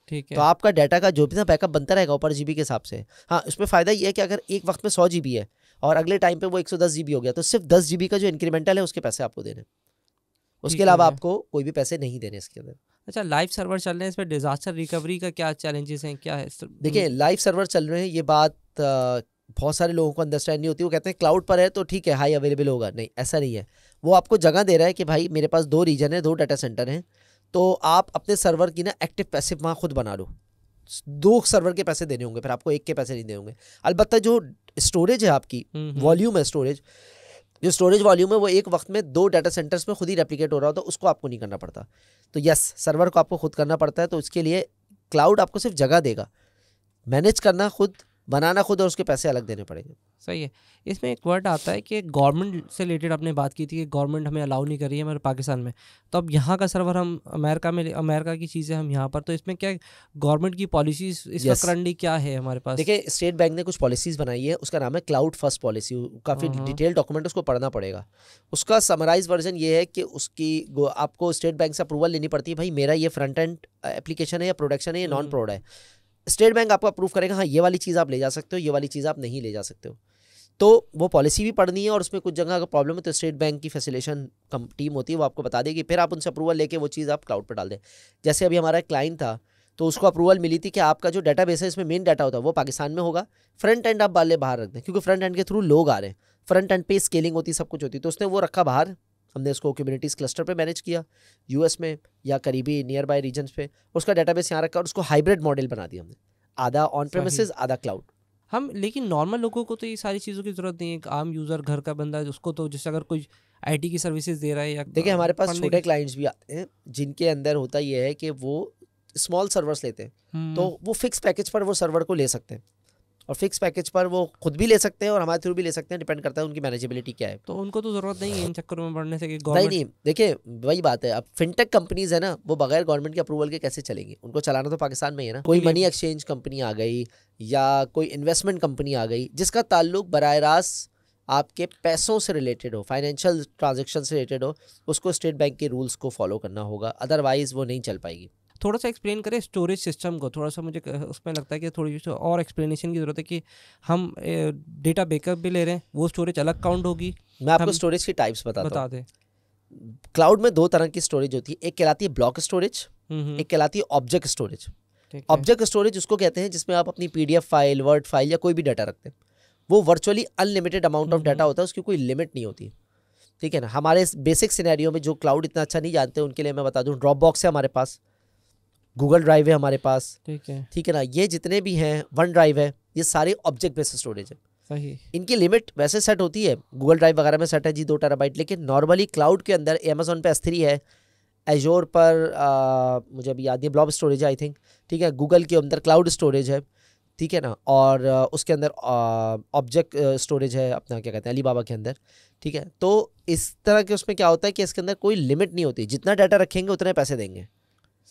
ठीक है तो आपका डाटा का जो भी ना बैकअप बनता रहेगा पर जीबी के हिसाब से हाँ उसमें फ़ायदा ये है कि अगर एक वक्त में सौ जीबी है और अगले टाइम पे वो एक सौ दस जीबी हो गया तो सिर्फ दस जीबी का जो इंक्रीमेंटल है उसके पैसे आपको देने उसके अलावा आपको कोई भी पैसे नहीं देने इसके अंदर अच्छा लाइव सर्वर चल रहे हैं इसमें डिजास्टर रिकवरी का क्या चैलेंजेस हैं क्या है देखिए लाइव हम्म। सर्वर चल रहे हैं ये बात बहुत सारे लोगों को अंडरस्टैंड नहीं होती वो कहते हैं क्लाउड पर है तो ठीक है हाई अवेलेबल होगा नहीं ऐसा नहीं है वो आपको जगह दे रहा है कि भाई मेरे पास दो रीजन है दो डाटा सेंटर हैं तो आप अपने सर्वर की ना एक्टिव पैसिव वहाँ खुद बना लो दो सर्वर के पैसे देने होंगे फिर आपको एक के पैसे नहीं देने होंगे अलबत्त जो स्टोरेज है आपकी वॉल्यूम हम्म, हम्म। है स्टोरेज जो स्टोरेज वॉल्यूम है वो एक वक्त में दो डाटा सेंटर्स में खुद ही रेप्लीकेट हो रहा होता है उसको आपको नहीं करना पड़ता तो यस सर्वर को आपको खुद करना पड़ता है तो इसके लिए क्लाउड आपको सिर्फ जगह देगा मैनेज करना खुद बनाना खुद और उसके पैसे अलग देने पड़ेंगे सही है इसमें एक वर्ड आता है कि गवर्नमेंट से रिलेटेड आपने बात की थी कि गवर्नमेंट हमें अलाउ नहीं कर रही है हमारे पाकिस्तान में तो अब यहाँ का सर्वर हम अमेरिका में अमेरिका की चीज़ें हम यहाँ पर तो इसमें क्या गवर्नमेंट की पॉलिसीज इस करंटली क्या है हमारे पास देखिए स्टेट बैंक ने कुछ पॉलिसीज़ बनाई है उसका नाम है क्लाउड फर्स्ट पॉलिसी काफ़ी डिटेल डॉक्यूमेंट उसको पढ़ना पड़ेगा उसका समराइज वर्जन ये है कि उसकी आपको स्टेट बैंक से अप्रूवल लेनी पड़ती है भाई मेरा ये फ्रंट एंड एप्लीकेशन है या प्रोडक्शन है या नॉन हम्म। प्रोड है स्टेट बैंक आपको अप्रूव करेगा हाँ ये वाली चीज़ आप ले जा सकते हो ये वाली चीज़ आप नहीं ले जा सकते हो तो वो पॉलिसी भी पढ़नी है और उसमें कुछ जगह अगर प्रॉब्लम है तो स्टेट बैंक की फैसिलेशन कम टीम होती है वो आपको बता देगी फिर आप उनसे अप्रूवल लेके वो चीज़ आप क्लाउड पर डाल दें जैसे अभी हमारा एक क्लाइंट था तो उसको अप्रूवल मिली थी कि आपका जो डाटा बेस है इसमें मेन डाटा होता है वो पाकिस्तान में होगा फ्रंट एंड आप बाले बाहर रख दें क्योंकि फ्रंट एंड के थ्रू लोग आ रहे हैं फ्रंट एंड पे स्केलिंग होती सब कुछ होती तो उसने वो रखा बाहर हमने इसको कम्युनिटीज़ क्लस्टर पे मैनेज किया यूएस में या करीबी नियर बाय रीजन्स पे उसका बेस यहाँ रखा और उसको हाइब्रिड मॉडल बना दिया हमने आधा ऑन प्रेमिसेस आधा क्लाउड हम लेकिन नॉर्मल लोगों को तो ये सारी चीज़ों की ज़रूरत नहीं है एक आम यूज़र घर का बंदा उसको तो जैसे अगर कोई आईटी की सर्विसेज दे रहा है या देखिए हमारे पास छोटे क्लाइंट्स भी आते हैं जिनके अंदर होता यह है कि वो स्मॉल सर्वर्स लेते हैं हम्म। तो वो फिक्स पैकेज पर वो सर्वर को ले सकते हैं और फिक्स पैकेज पर वो खुद भी ले सकते हैं और हमारे थ्रू भी ले सकते हैं डिपेंड करता है उनकी मैनेजेबिलिटी क्या है तो उनको तो जरूरत नहीं है इन चक्कर में पड़ने से कि नहीं नहीं देखिए वही बात है अब फिनटेक कंपनीज है ना वो बगैर गवर्नमेंट के अप्रूवल के कैसे चलेंगे उनको चलाना तो पाकिस्तान में ही है ना कोई मनी एक्सचेंज कंपनी आ गई या कोई इन्वेस्टमेंट कंपनी आ गई जिसका ताल्लुक बर रास्त आपके पैसों से रिलेटेड हो फाइनेंशियल ट्रांजेक्शन से रिलेटेड हो उसको स्टेट बैंक के रूल्स को फॉलो करना होगा अदरवाइज़ वो नहीं चल पाएगी थोड़ा सा एक्सप्लेन करें स्टोरेज सिस्टम को थोड़ा सा मुझे उसमें लगता है कि थोड़ी सी और एक्सप्लेनेशन की ज़रूरत है कि हम डेटा बैकअप भी ले रहे हैं वो स्टोरेज अलग काउंट होगी मैं आपको स्टोरेज की टाइप्स बता बता दें क्लाउड में दो तरह की स्टोरेज होती है एक कहलाती है ब्लॉक हम्म, स्टोरेज हम्म। एक कहलाती है ऑब्जेक्ट स्टोरेज ऑब्जेक्ट स्टोरेज उसको कहते हैं जिसमें आप अपनी पीडीएफ फाइल वर्ड फाइल या कोई भी डाटा रखते हैं वो virtually unlimited amount of data होता है उसकी कोई लिमिट नहीं होती ठीक है ना हमारे बेसिक सिनेरियो में जो क्लाउड इतना अच्छा नहीं जानते उनके लिए मैं बता दूँ ड्रॉप बॉक्स है हमारे पास गूगल ड्राइव है हमारे पास ठीक है ठीक है ना ये जितने भी हैं वन ड्राइव है ये सारे ऑब्जेक्ट बेस्ड स्टोरेज है सही इनकी लिमिट वैसे सेट होती है गूगल ड्राइव वगैरह में सेट है जी दो टेराबाइट लेकिन नॉर्मली क्लाउड के अंदर अमेजोन पे थ्री है एजोर पर आ, मुझे अभी याद है ब्लॉब स्टोरेज है आई थिंक ठीक है गूगल के अंदर क्लाउड स्टोरेज है ठीक है ना और उसके अंदर ऑब्जेक्ट स्टोरेज है अपना क्या कहते हैं अली बाबा के अंदर ठीक है तो इस तरह के उसमें क्या होता है कि इसके अंदर कोई लिमिट नहीं होती जितना डाटा रखेंगे उतने पैसे देंगे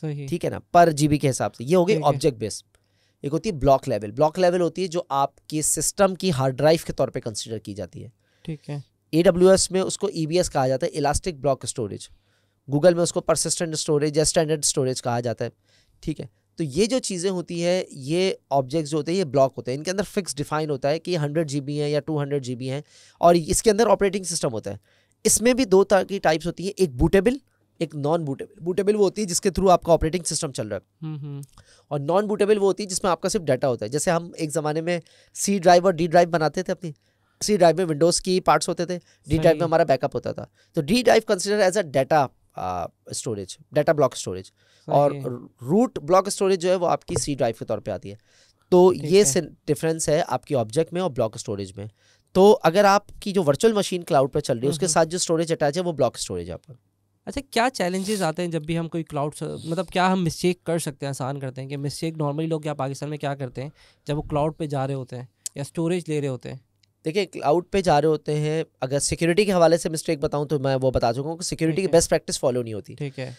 सही ठीक है ना पर जीबी के हिसाब से ये हो गई ऑब्जेक्ट बेस एक होती है ब्लॉक लेवल ब्लॉक लेवल होती है जो आपके सिस्टम की हार्ड ड्राइव के तौर पे कंसिडर की जाती है ठीक है ए में उसको ई e कहा जाता है इलास्टिक ब्लॉक स्टोरेज गूगल में उसको परसिस्टेंट स्टोरेज या स्टैंडर्ड स्टोरेज कहा जाता है ठीक है तो ये जो चीज़ें होती है ये ऑब्जेक्ट्स जो होते हैं ये ब्लॉक होते हैं इनके अंदर फिक्स डिफाइन होता है कि हंड्रेड जी है या टू हंड्रेड जी है और इसके अंदर ऑपरेटिंग सिस्टम होता है इसमें भी दो तरह की टाइप्स होती हैं एक बूटेबल एक नॉन बूटेबल बूटेबल वो होती है जिसके थ्रू आपका ऑपरेटिंग सिस्टम चल रहा है हम्म, हम्म। और नॉन बूटेबल वो होती है जिसमें आपका सिर्फ डाटा होता है जैसे हम एक ज़माने में सी ड्राइव और डी ड्राइव बनाते थे अपनी सी ड्राइव में विंडोज़ की पार्ट्स होते थे डी ड्राइव में हमारा बैकअप होता था तो D drive consider as a data storage data block storage और रूट ब्लॉक स्टोरेज जो है वो आपकी सी ड्राइव के तौर पर आती है तो ये डिफरेंस है आपकी ऑब्जेक्ट में और ब्लॉक स्टोरेज में तो अगर आपकी जो वर्चुअल मशीन क्लाउड पर चल रही है हम्म, उसके साथ जो स्टोरेज अटैच है वो ब्लॉक स्टोरेज है आपका अच्छा क्या चैलेंजेस आते हैं जब भी हम कोई क्लाउड मतलब क्या हम मिस्टेक कर सकते हैं आसान करते हैं कि मिस्टेक नॉर्मली लोग क्या पाकिस्तान में क्या करते हैं जब वो क्लाउड पे जा रहे होते हैं या स्टोरेज ले रहे होते हैं देखिए क्लाउड पे जा रहे होते हैं अगर सिक्योरिटी के हवाले से मिस्टेक बताऊँ तो मैं वो बता चुका हूँ कि सिक्योरिटी की बेस्ट प्रैक्टिस फॉलो नहीं होती ठीक है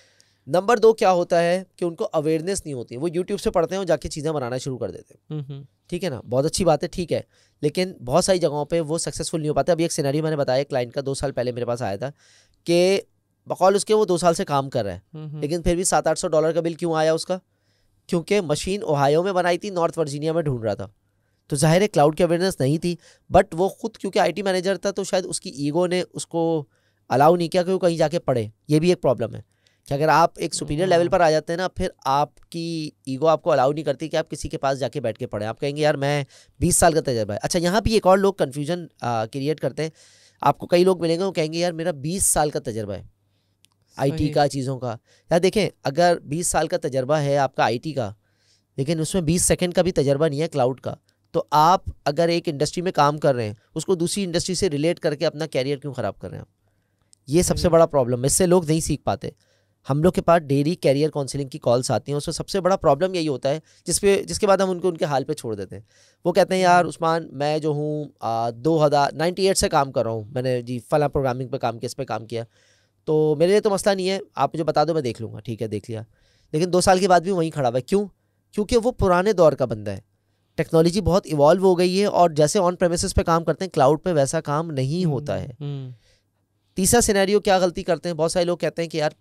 नंबर दो क्या होता है कि उनको अवेयरनेस नहीं होती वो यूट्यूब से पढ़ते हैं और जाके चीज़ें बनाना शुरू कर देते हैं हम्म, हम्म। ठीक है ना बहुत अच्छी बात है ठीक है लेकिन बहुत सारी जगहों पे वो सक्सेसफुल नहीं हो पाते अभी एक सिनेरियो मैंने बताया क्लाइंट का दो साल पहले मेरे पास आया था कि बकौल उसके वो दो साल से काम कर रहा है हम्म, हम्म। लेकिन फिर भी सात आठ सौ डॉलर का बिल क्यों आया उसका क्योंकि मशीन ओहायो में बनाई थी नॉर्थ वर्जीनिया में ढूंढ रहा था तो जाहिर है क्लाउड की अवेयरनेस नहीं थी बट वो खुद क्योंकि आईटी मैनेजर था तो शायद उसकी ईगो ने उसको अलाउ नहीं किया कि वो कहीं जाके पढ़े ये भी एक प्रॉब्लम है कि अगर आप एक सुपीरियर लेवल पर आ जाते हैं ना फिर आपकी ईगो आपको अलाउ नहीं करती कि आप किसी के पास जाके बैठ के पढ़ें आप कहेंगे यार मैं बीस साल का तजर्बा है अच्छा यहाँ भी एक और लोग कन्फ्यूजन क्रिएट करते हैं आपको कई लोग मिलेंगे वो कहेंगे यार मेरा बीस साल का तजर्बा है आईटी का चीज़ों का या देखें अगर 20 साल का तजर्बा है आपका आईटी का लेकिन उसमें 20 सेकंड का भी तजर्बा नहीं है क्लाउड का तो आप अगर एक इंडस्ट्री में काम कर रहे हैं उसको दूसरी इंडस्ट्री से रिलेट करके अपना कैरियर क्यों ख़राब कर रहे हैं आप ये सबसे बड़ा प्रॉब्लम है इससे लोग नहीं सीख पाते हम लोग के पास डेली कैरियर काउंसलिंग की कॉल्स आती हैं उसमें सबसे बड़ा प्रॉब्लम यही होता है जिस पे जिसके बाद हम उनको उनके हाल पे छोड़ देते हैं वो कहते हैं यार उस्मान मैं जो हूँ दो हज़ार नाइन्टी एट से काम कर रहा हूँ मैंने जी फला प्रोग्रामिंग पे काम किया इस पर काम किया तो मेरे लिए तो मसला नहीं है आप मुझे बता दो मैं देख लूँगा ठीक है देख लिया लेकिन दो साल के बाद भी वहीं खड़ा हुआ है क्यों क्योंकि वो पुराने दौर का बंदा है टेक्नोलॉजी बहुत इवॉल्व हो गई है और जैसे ऑन प्रेमिस पे काम करते हैं क्लाउड पे वैसा काम नहीं हम्म, होता है हम्म। तीसरा सिनेरियो क्या गलती करते हैं बहुत सारे लोग कहते हैं कि यार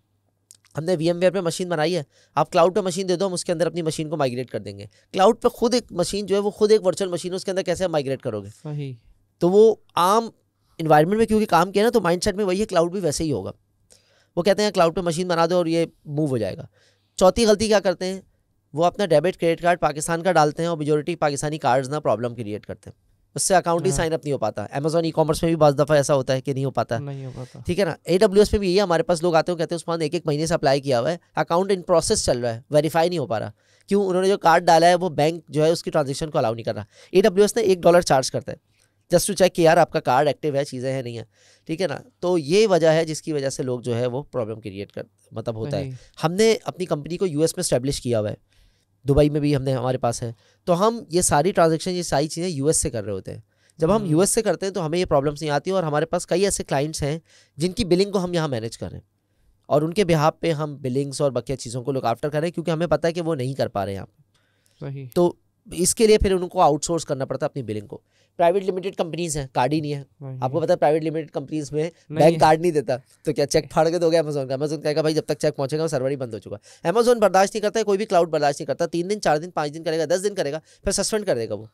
हमने वी एम पे पर मशीन बनाई है आप क्लाउड पे मशीन दे दो हम उसके अंदर अपनी मशीन को माइग्रेट कर देंगे क्लाउड पे खुद एक मशीन जो है वो खुद एक वर्चुअल मशीन है उसके अंदर कैसे माइग्रेट करोगे तो वो आम इन्वायरमेंट में क्योंकि काम किया ना तो माइंड में वही है क्लाउड भी वैसे ही होगा वो कहते हैं क्लाउड पे मशीन बना दो और ये मूव हो जाएगा चौथी गलती क्या करते हैं वो अपना डेबिट क्रेडिट कार्ड पाकिस्तान का डालते हैं और मेजोरिटी पाकिस्तानी कार्ड्स ना प्रॉब्लम क्रिएट करते हैं उससे अकाउंट ही साइन हाँ। अप नहीं हो पाता अमेजोन ई कॉमर्स में भी बस दफ़ा ऐसा होता है कि नहीं हो पाता नहीं हो पाता ठीक है ना ए डब्ल्यू एस में भी यही हमारे पास लोग आते हैं कहते हैं उसमें एक एक महीने से अप्लाई किया हुआ है अकाउंट इन प्रोसेस चल रहा है वेरीफाई नहीं हो पा रहा क्यों उन्होंने जो कार्ड डाला है वो बैंक जो है उसकी ट्रांजेक्शन को अलाउ नहीं कर रहा ए डब्ल्यू एस ने एक डॉलर चार्ज करता है जस्ट टू चेक कि यार आपका कार्ड एक्टिव है चीज़ें हैं नहीं है ठीक है ना तो ये वजह है जिसकी वजह से लोग जो है वो प्रॉब्लम क्रिएट कर मतलब होता है हमने अपनी कंपनी को यूएस में स्टैब्लिश किया हुआ है दुबई में भी हमने हमारे पास है तो हम ये सारी ट्रांजेक्शन ये सारी चीज़ें यूएस से कर रहे होते हैं जब हम यूएस हम्म। से करते हैं तो हमें ये प्रॉब्लम्स नहीं आती और हमारे पास कई ऐसे क्लाइंट्स हैं जिनकी बिलिंग को हम यहाँ मैनेज करें और उनके बिहाब पे हम बिलिंग्स और बाकी चीज़ों को लुक आफ्टर करें क्योंकि हमें पता है कि वो नहीं कर पा रहे हैं आप तो इसके लिए फिर उनको आउटसोर्स करना पड़ता है अपनी बिलिंग को प्राइवेट लिमिटेड कंपनीज हैं कार्ड ही नहीं है आपको पता है प्राइवेट लिमिटेड कंपनीज में बैंक कार्ड नहीं देता तो क्या चेक फाड़ के दोगे अमेजोन का अमेजोन कहेगा भाई जब तक चेक पहुंचेगा सर्वर ही बंद हो चुका अमेजोन बर्दाश्त नहीं करता है कोई भी क्लाउड बर्दाश्त नहीं करता तीन दिन चार दिन पाँच दिन करेगा दस दिन करेगा फिर सस्पेंड कर देगा वो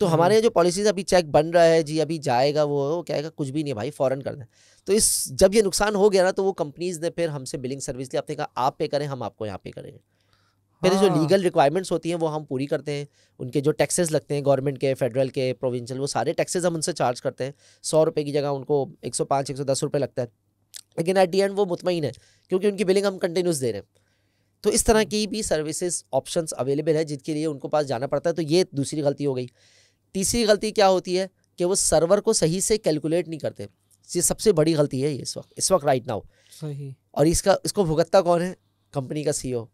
तो हम्म। हमारे जो पॉलिसीज अभी चेक बन रहा है जी अभी जाएगा वो कहेगा कुछ भी नहीं भाई फ़ौरन कर दें तो इस जब ये नुकसान हो गया ना तो वो कंपनीज ने फिर हमसे बिलिंग सर्विस लिया आपने कहा आप पे करें हम आपको यहाँ पे करेंगे मेरे जो लीगल हाँ। रिक्वायरमेंट्स होती हैं वो हम पूरी करते हैं उनके जो टैक्सेस लगते हैं गवर्नमेंट के फेडरल के प्रोविंशियल वो सारे टैक्सेस हम उनसे चार्ज करते हैं सौ रुपये की जगह उनको एक सौ पाँच एक सौ दस रुपये लगता है लेकिन एट दी एंड वो मुतमिन है क्योंकि उनकी बिलिंग हम कंटिन्यूस दे रहे हैं तो इस तरह की भी सर्विसेज ऑप्शंस अवेलेबल है जिनके लिए उनको पास जाना पड़ता है तो ये दूसरी गलती हो गई तीसरी गलती क्या होती है कि वो सर्वर को सही से कैलकुलेट नहीं करते ये सबसे बड़ी गलती है ये इस वक्त इस वक्त राइट नाउ सही और इसका इसको भुगतता कौन है कंपनी का सीईओ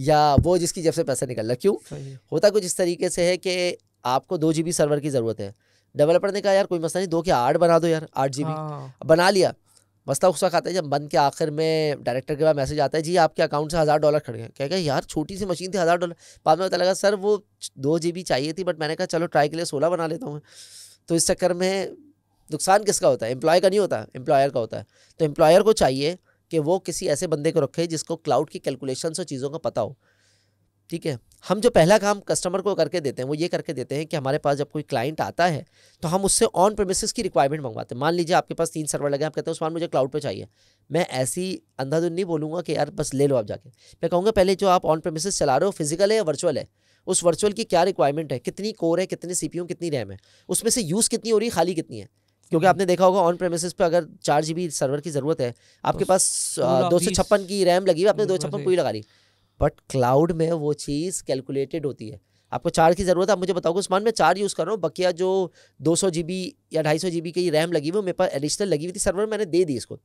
या वो जिसकी जब से पैसा निकल रहा क्यों होता कुछ इस तरीके से है कि आपको दो जी सर्वर की ज़रूरत है डेवलपर ने कहा यार कोई मसला नहीं दो के आठ बना दो यार आठ जी हाँ। बना लिया मसला उस वक्त आता है जब बंद के आखिर में डायरेक्टर के पास मैसेज आता है जी आपके अकाउंट से हज़ार डॉलर खड़ गए कह गया यार छोटी सी मशीन थी हज़ार डॉलर बाद में पता लगा सर वो दो जी चाहिए थी बट मैंने कहा चलो ट्राई के लिए सोलह बना लेता हूँ तो इस चक्कर में नुकसान किसका होता है एम्प्लॉय का नहीं होता एम्प्लॉयर का होता है तो एम्प्लॉयर को चाहिए कि वो किसी ऐसे बंदे को रखे जिसको क्लाउड की कैलकुलेशन और चीज़ों का पता हो ठीक है हम जो पहला काम कस्टमर को करके देते हैं वो ये करके देते हैं कि हमारे पास जब कोई क्लाइंट आता है तो हम उससे ऑन प्रमिसेस की रिक्वायरमेंट मंगवाते हैं मान लीजिए आपके पास तीन सर्वर लगे आप कहते हैं उस्मान मुझे क्लाउड पे चाहिए मैं ऐसी अंधाधुन नहीं बोलूँगा कि यार बस ले लो आप जाके मैं कहूँगा पहले जो आप ऑन प्रेमिस चला रहे हो फिजिकल है या वर्चुअल है उस वर्चुअल की क्या रिक्वायरमेंट है कितनी कोर है कितने सी कितनी रैम है उसमें से यूज़ कितनी हो रही है खाली कितनी है क्योंकि आपने देखा होगा ऑन प्रेमिस पे अगर चार जीबी सर्वर की जरूरत है आपके तो पास दो सौ छप्पन की रैम लगी हुई आपने दो छप्पन पूरी लगा ली बट क्लाउड में वो चीज़ कैलकुलेटेड होती है आपको चार की ज़रूरत है आप मुझे बताओ उस मान मैं चार यूज़ कर रहा हूँ बकिया जो दो सौ जी बी या ढाई सौ जी बी की रैम लगी हुई मेरे पास एडिशनल लगी हुई थी सर्वर मैंने दे दी इसको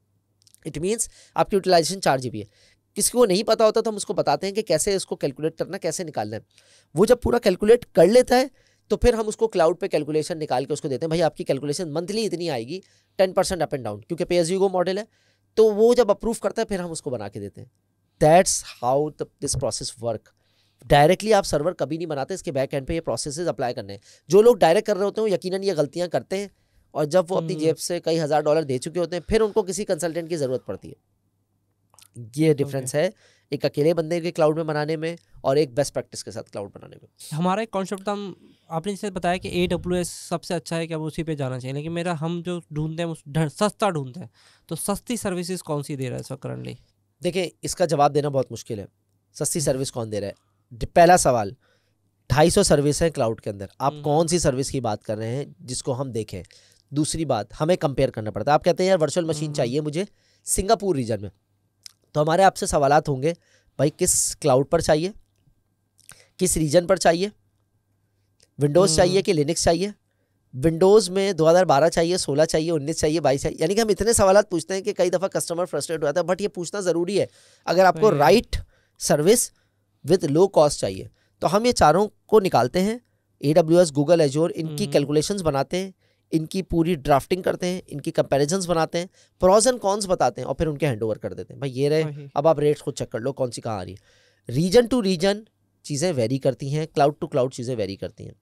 इट मीन्स आपकी यूटिलाइजेशन चार जी बी है किसी को नहीं पता होता तो हम उसको बताते हैं कि कैसे इसको कैलकुलेट करना कैसे निकालना है वो जब पूरा कैलकुलेट कर लेता है तो फिर हम उसको क्लाउड पे कैलकुलेशन निकाल के उसको देते हैं भाई आपकी कैलकुलेशन मंथली इतनी आएगी ten percent up and down क्योंकि pay as you go model है तो वो जब अप्रूव करता है फिर हम उसको बना के देते हैं that's how this process work directly आप सर्वर कभी नहीं बनाते इसके बैक एंड पे ये प्रोसेसेस अप्लाई करने हैं जो लोग डायरेक्ट कर रहे होते हैं यकीनन ये गलतियां करते हैं और जब वो अपनी जेब हम्म। से कई हज़ार डॉलर दे चुके होते हैं फिर उनको किसी कंसल्टेंट की ज़रूरत पड़ती है ये डिफरेंस okay. है एक अकेले बंदे के क्लाउड में बनाने में और एक बेस्ट प्रैक्टिस के साथ क्लाउड बनाने में हमारा एक कॉन्सेप्ट हम आपने जैसे बताया कि ए डब्ल्यू एस सबसे अच्छा है कि हम उसी पे जाना चाहिए लेकिन मेरा हम जो ढूंढते हैं सस्ता ढूंढते हैं तो सस्ती सर्विसेज कौन सी दे रहा है सर करंटली देखिए इसका जवाब देना बहुत मुश्किल है सस्ती सर्विस कौन दे रहा है पहला सवाल ढाई सौ सर्विस है क्लाउड के अंदर आप हम्म। कौन सी सर्विस की बात कर रहे हैं जिसको हम देखें दूसरी बात हमें कंपेयर करना पड़ता है आप कहते हैं यार वर्चुअल हम्म। मशीन चाहिए मुझे सिंगापुर रीजन में तो हमारे आपसे सवाल होंगे भाई किस क्लाउड पर चाहिए किस रीजन पर चाहिए विंडोज़ हम्म। चाहिए कि लिनक्स चाहिए विंडोज़ में 2012 चाहिए 16 चाहिए 19 चाहिए 22 चाहिए यानी कि हम इतने सवाल पूछते हैं कि कई दफ़ा कस्टमर फ्रस्ट्रेट हो जाता है बट ये पूछना ज़रूरी है अगर आपको right service with low cost चाहिए तो हम ये चारों को निकालते हैं A W S Google Azure इनकी कैलकुलेशन हम्म। बनाते हैं इनकी पूरी ड्राफ्टिंग करते हैं इनकी कंपेरिजन बनाते हैं प्रॉज एंड कॉन्स बताते हैं और फिर उनके हैंड ओवर कर देते हैं भाई ये रहे अब आप रेट्स खुद चेक कर लो कौन सी कहाँ आ रही है रीजन टू रीजन चीज़ें वेरी करती हैं क्लाउड टू क्लाउड चीज़ें वेरी करती हैं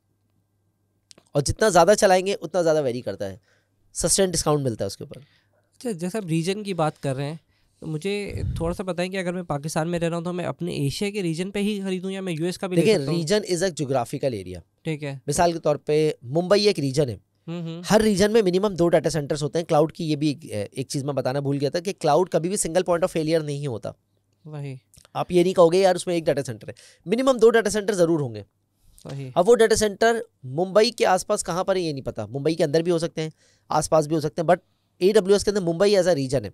और जितना ज़्यादा चलाएंगे उतना ज़्यादा वेरी करता है सस्टेंट डिस्काउंट मिलता है उसके ऊपर अच्छा जैसे आप रीजन की बात कर रहे हैं तो मुझे थोड़ा सा बताएं कि अगर मैं पाकिस्तान में रह रहा हूँ तो मैं अपने एशिया के रीजन पे ही खरीदूँ या मैं यूएस का भी देखिए region is a geographical area ठीक है मिसाल के तौर पर मुंबई एक रीजन है हम्म, हम्म। हर रीजन में मिनिमम दो डाटा सेंटर्स होते हैं क्लाउड की ये भी एक, एक चीज मैं बताना भूल गया था कि क्लाउड कभी भी सिंगल पॉइंट ऑफ फेलियर नहीं होता वही आप ये नहीं कहोगे यार उसमें एक डाटा सेंटर है मिनिमम दो डाटा सेंटर जरूर होंगे अब वो डाटा सेंटर मुंबई के आसपास कहाँ पर है ये नहीं पता मुंबई के अंदर भी हो सकते हैं आसपास भी हो सकते हैं बट ए डब्ल्यू एस के अंदर मुंबई एज अ रीजन है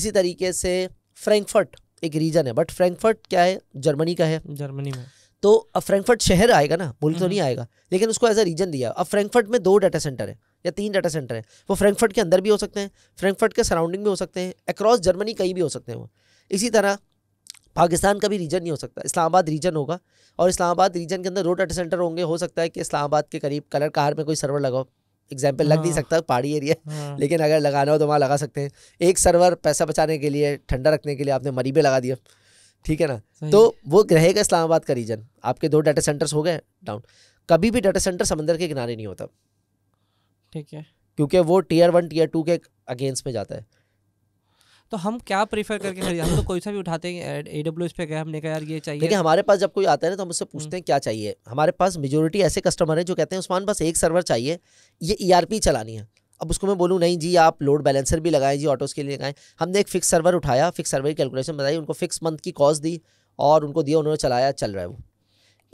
इसी तरीके से फ्रैंकफर्ट एक रीजन है बट फ्रैंकफर्ट क्या है जर्मनी का है जर्मनी में तो अब फ्रैंकफर्ट शहर आएगा ना मुल्क तो हम्म। नहीं आएगा लेकिन उसको एज अ रीजन दिया अब फ्रैंकफर्ट में दो डाटा सेंटर है या तीन डाटा सेंटर है वो फ्रैंकफर्ट के अंदर भी हो सकते हैं फ्रैंकफर्ट के सराउंडिंग में हो सकते हैं अक्रॉस जर्मनी कहीं भी हो सकते हैं वो इसी तरह पाकिस्तान का भी रीजन नहीं हो सकता इस्लामाबाद रीजन होगा और इस्लामाबाद रीजन के अंदर दो डाटा सेंटर होंगे हो सकता है कि इस्लामाबाद के करीब कलर कार में कोई सर्वर लगाओ एग्जाम्पल लग नहीं हाँ। सकता पहाड़ी एरिया हाँ। लेकिन अगर लगाना हो तो वहाँ लगा सकते हैं एक सर्वर पैसा बचाने के लिए ठंडा रखने के लिए आपने मरीबे लगा दिया ठीक है ना तो वो रहेगा इस्लामाबाद का रीजन आपके दो डाटा सेंटर्स हो गए डाउन कभी भी डाटा सेंटर समंदर के किनारे नहीं होता ठीक है क्योंकि वो टीयर वन टीयर टू के अगेंस्ट में जाता है तो हम क्या प्रीफर करके खरीद हम तो कोई सा भी उठाते हैं ए डब्ल्यू एस पे गए हमने कहा यार ये चाहिए लेकिन हमारे पास जब कोई आता है ना तो हम उससे हम्म। पूछते हैं क्या चाहिए हमारे पास मेजोरिटी ऐसे कस्टमर हैं जो कहते हैं उस्मान बस एक सर्वर चाहिए ये ई e चलानी है अब उसको मैं बोलूँ नहीं जी आप लोड बैलेंसर भी लगाएं जी ऑटोज़ के लिए लगाएं हमने एक फिक्स सर्वर उठाया फिक्स सर्वर की कैलकुलेशन बताई उनको फिक्स मंथ की कॉस्ट दी और उनको दिया उन्होंने चलाया चल रहा है वो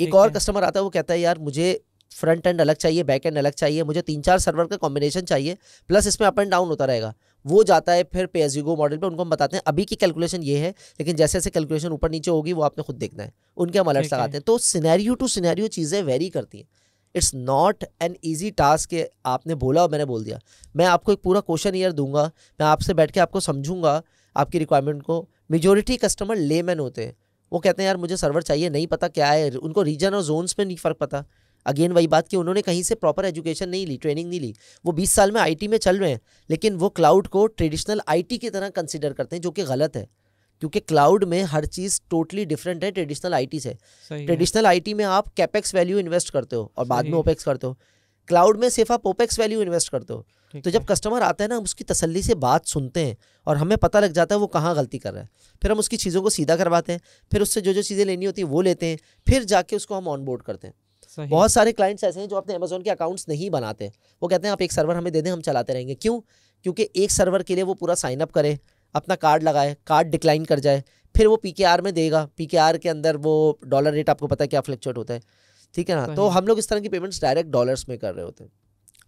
एक और कस्टमर आता है वो कहता है यार मुझे फ्रंट एंड अलग चाहिए बैक एंड अलग चाहिए मुझे तीन चार सर्वर का कॉम्बिनेशन चाहिए प्लस इसमें अप एंड डाउन होता रहेगा वो जाता है फिर पे यू गो मॉडल पर उनको हम बताते हैं अभी की कैलकुलेशन ये है लेकिन जैसे जैसे कैलकुलेशन ऊपर नीचे होगी वो आपने खुद देखना है उनके हम अलर्ट्स लगाते हैं तो सिनेरियो टू सिनेरियो चीज़ें वेरी करती हैं it's not an easy task आपने बोला और मैंने बोल दिया मैं आपको एक पूरा क्वेश्चन ईयर दूंगा मैं आपसे बैठ के आपको समझूंगा आपकी रिक्वायरमेंट को मेजोरिटी कस्टमर लेमैन होते हैं वो कहते हैं यार मुझे सर्वर चाहिए नहीं पता क्या है उनको रीजन और जोन्स में नहीं फ़र्क पता अगेन वही बात कि उन्होंने कहीं से प्रॉपर एजुकेशन नहीं ली ट्रेनिंग नहीं ली वो 20 साल में आईटी में चल रहे हैं लेकिन वो क्लाउड को ट्रेडिशनल आईटी की तरह कंसिडर करते हैं जो कि गलत है क्योंकि क्लाउड में हर चीज़ टोटली डिफरेंट है ट्रेडिशनल आईटी से ट्रेडिशनल आईटी में आप कैपेक्स वैल्यू इन्वेस्ट करते हो और बाद में ओपेक्स करते हो क्लाउड में सिर्फ आप ओपेक्स वैल्यू इन्वेस्ट करते हो तो जब कस्टमर आता है ना हम उसकी तसल्ली से बात सुनते हैं और हमें पता लग जाता है वो कहाँ गलती कर रहा है फिर हम उसकी चीज़ों को सीधा करवाते हैं फिर उससे जो जो चीज़ें लेनी होती है वो लेते हैं फिर जाके उसको हम ऑन बोर्ड करते हैं बहुत सारे क्लाइंट्स ऐसे हैं जो अपने अमेजोन के अकाउंट्स नहीं बनाते वो कहते हैं आप एक सर्वर हमें दे दें हम चलाते रहेंगे क्यों क्योंकि एक सर्वर के लिए वो पूरा साइन अप अपना कार्ड लगाए कार्ड डिक्लाइन कर जाए फिर वो पी में देगा पी के अंदर वो डॉलर रेट आपको पता है क्या फ्लक्चुएट होता है ठीक है ना तो हम लोग इस तरह की पेमेंट्स डायरेक्ट डॉलर्स में कर रहे होते हैं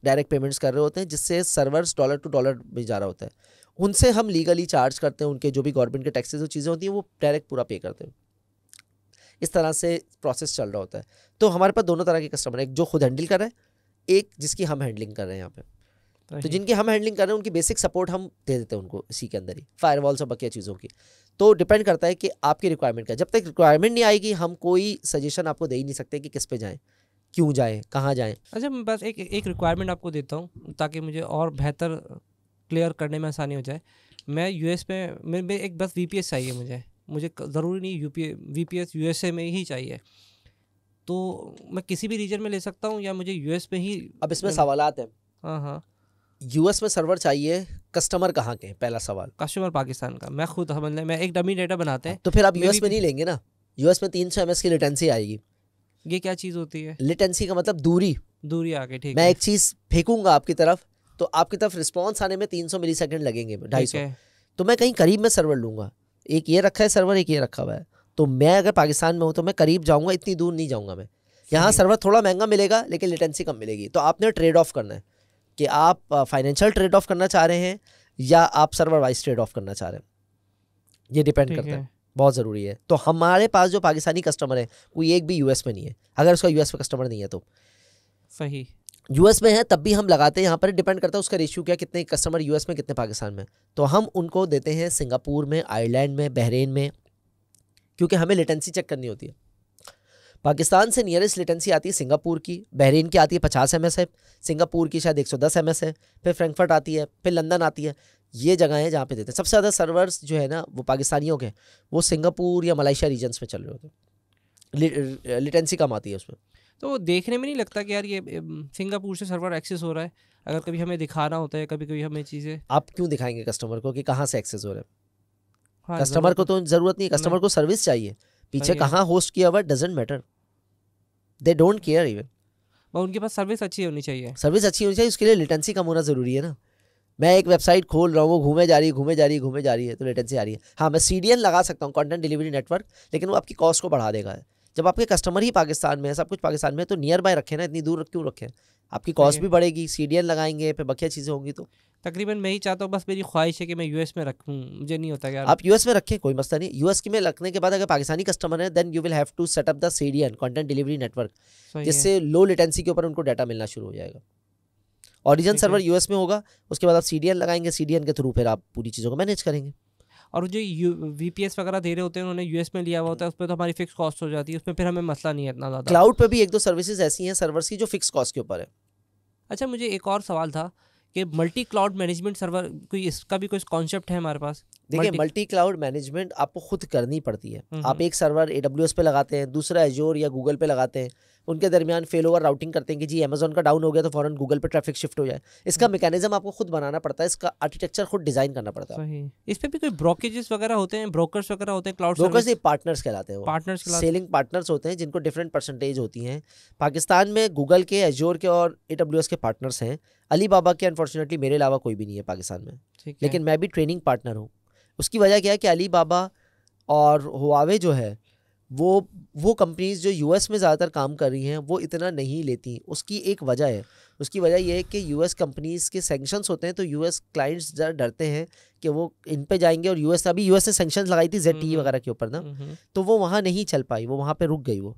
डायरेक्ट पेमेंट्स कर रहे होते हैं जिससे सर्वर्स डॉलर टू डॉलर में जा रहा होता है उनसे हम लीगली चार्ज करते हैं उनके जो भी गवर्नमेंट के टैक्सेस और चीज़ें होती हैं वो डायरेक्ट पूरा पे करते हैं इस तरह से प्रोसेस चल रहा होता है तो हमारे पास दोनों तरह के कस्टमर हैं एक जो खुद हैंडल कर रहे हैं एक जिसकी हम हैंडलिंग कर रहे हैं यहाँ पर तो, तो जिनकी हम हैंडलिंग कर रहे हैं उनकी बेसिक सपोर्ट हम दे देते हैं उनको इसी के अंदर ही फायर वॉल्स और बकिया चीज़ों की तो डिपेंड करता है कि आपकी रिक्वायरमेंट का जब तक रिक्वायरमेंट नहीं आएगी हम कोई सजेशन आपको दे ही नहीं सकते कि किस पे जाएँ क्यों जाएँ कहाँ जाएँ अच्छा मैं बस एक एक रिक्वायरमेंट आपको देता हूँ ताकि मुझे और बेहतर क्लियर करने में आसानी हो जाए मैं यू एस में मेरे एक बस वी चाहिए मुझे मुझे ज़रूरी नहीं यू एस ए में ही चाहिए तो मैं किसी भी रीजन में ले सकता हूँ या मुझे एस में ही अब इसमें सवाल हैं हाँ हाँ यूएस में सर्वर चाहिए कस्टमर कहाँ के पहला सवाल कस्टमर पाकिस्तान का मैं खुद समझ मैं एक डमी डेटा बनाते हैं तो फिर आप यूएस में नहीं लेंगे ना यूएस में तीन सौ एम की लिटेंसी आएगी ये क्या चीज़ होती है लिटेंसी का मतलब दूरी दूरी आके ठीक मैं एक चीज़ फेंकूंगा आपकी तरफ तो आपकी तरफ रिस्पॉन्स आने में तीन सौ मिली सेकेंड लगेंगे ढाई सौ तो मैं कहीं करीब में सर्वर लूंगा एक ये रखा है सर्वर एक ये रखा हुआ है तो मैं अगर पाकिस्तान में हूँ तो मैं करीब जाऊँगा इतनी दूर नहीं जाऊँगा मैं यहाँ सर्वर थोड़ा महंगा मिलेगा लेकिन लिटेंसी कम मिलेगी तो आपने ट्रेड ऑफ करना है कि आप फाइनेंशियल ट्रेड ऑफ करना चाह रहे हैं या आप सर्वर वाइज ट्रेड ऑफ करना चाह रहे हैं ये डिपेंड करता है बहुत ज़रूरी है तो हमारे पास जो पाकिस्तानी कस्टमर है कोई एक भी यूएस में नहीं है अगर उसका यूएस में कस्टमर नहीं है तो सही यूएस में है तब भी हम लगाते हैं यहाँ पर डिपेंड करता है उसका रेशियो क्या कितने कस्टमर यूएस में कितने पाकिस्तान में तो हम उनको देते हैं सिंगापुर में आयरलैंड में बहरीन में क्योंकि हमें लेटेंसी चेक करनी होती है पाकिस्तान से नियरेस्ट लेटेंसी आती है सिंगापुर की बहरीन की आती है पचास एम है सिंगापुर की शायद एक सौ दस एम है फिर फ्रैंकफर्ट आती है फिर लंदन आती है ये जगह है जहाँ पे देते हैं सबसे ज़्यादा सर्वर्स जो है ना वो पाकिस्तानियों के वो सिंगापुर या मलेशिया रीजन्स में चल रहे होते हैं लिटेंसी कम आती है उसमें तो देखने में नहीं लगता कि यार ये सिंगापुर से सर्वर एक्सेस हो रहा है अगर कभी हमें दिखाना होता है कभी कभी हमें चीज़ें आप क्यों दिखाएंगे कस्टमर को कि कहाँ से एक्सेस हो रहा है हाँ, कस्टमर को तो ज़रूरत नहीं है कस्टमर को सर्विस चाहिए पीछे कहाँ होस्ट किया हुआ doesn't matter they don't care even उनके पास सर्विस अच्छी होनी चाहिए सर्विस अच्छी होनी चाहिए उसके लिए लेटेंसी कम होना ज़रूरी है ना मैं एक वेबसाइट खोल रहा हूँ वो घूमे जा रही है घूमे जा रही है घूमे जा रही है तो लेटेंसी आ रही है हाँ मैं सी लगा सकता हूँ कॉन्टेंट डिलीवरी नेटवर्क लेकिन वो आपकी कॉस्ट को बढ़ा देगा जब आपके कस्टमर ही पाकिस्तान में है सब कुछ पाकिस्तान में है तो नियर बाय रखें ना इतनी दूर क्यों रखें आपकी कॉस्ट भी बढ़ेगी सी लगाएंगे फिर बकिया चीज़ें होंगी तो तकरीबन मैं ही चाहता हूँ बस मेरी ख्वाहिश है कि मैं यूएस में रखूँ मुझे नहीं होता क्या आप यूएस में रखें कोई मसला नहीं यूएस की में रखने के बाद अगर पाकिस्तानी कस्टमर है then you will have to setup the CDN content delivery network जिससे लो लेटेंसी के ऊपर उनको डाटा मिलना शुरू हो जाएगा ऑरिजन सर्वर यूएस में होगा उसके बाद आप सीडीएन लगाएंगे सीडीएन के थ्रू फिर आप पूरी चीज़ों को मैनेज करेंगे और जो यू वी वगैरह दे रहे होते हैं उन्होंने यूएस में लिया हुआ होता है उस पर तो हमारी फिक्स कॉस्ट हो जाती है उसमें फिर हमें मसला नहीं है इतना ज़्यादा क्लाउड पर भी एक दो सर्विसेज ऐसी हैं सर्वर्स की जो फिक्स कॉस्ट के ऊपर है अच्छा मुझे एक और सवाल था कि मल्टी क्लाउड मैनेजमेंट सर्वर कोई इसका भी कोई कॉन्सेप्ट है हमारे पास देखिए मल्टी क्लाउड मैनेजमेंट आपको खुद करनी पड़ती है हम्म, हम्म। आप एक सर्वर ए पे लगाते हैं दूसरा एजोर या गूगल पे लगाते हैं उनके दरमियान फेल ओवर राउटिंग करते हैं कि जी अमेजोन का डाउन हो गया तो फ़ौरन गूगल पर ट्रैफिक शिफ्ट हो जाए इसका मेकैनिज्म आपको खुद बनाना पड़ता है इसका आर्किटेक्चर खुद डिज़ाइन करना पड़ता है इस पर भी कोई ब्रोकेजेस वगैरह होते हैं ब्रोकर्स वगैरह होते हैं क्लाउड ब्रोकर्स ये पार्टनर्स कहलाते हैं पार्टनर्स सेलिंग पार्टनर्स होते हैं जिनको डिफरेंट परसेंटेज होती हैं पाकिस्तान में गूगल के एजोर के और ए के पार्टनर्स हैं अली बाबा के अनफॉर्चुनेटली मेरे अलावा कोई भी नहीं है पाकिस्तान में लेकिन मैं भी ट्रेनिंग पार्टनर हूँ उसकी वजह क्या है कि अली बाबा और हुआवे जो है वो वो कंपनीज़ जो यूएस में ज़्यादातर काम कर रही हैं वो इतना नहीं लेती उसकी एक वजह है उसकी वजह यह है कि यूएस कंपनीज़ के सेंक्शंस होते हैं तो यूएस क्लाइंट्स ज़रा डरते हैं कि वो इन पे जाएंगे और यूएस अभी यूएस ने सेंक्शन लगाई थी जेड e वगैरह के ऊपर ना तो वो वहाँ नहीं चल पाई वो वहाँ पर रुक गई वो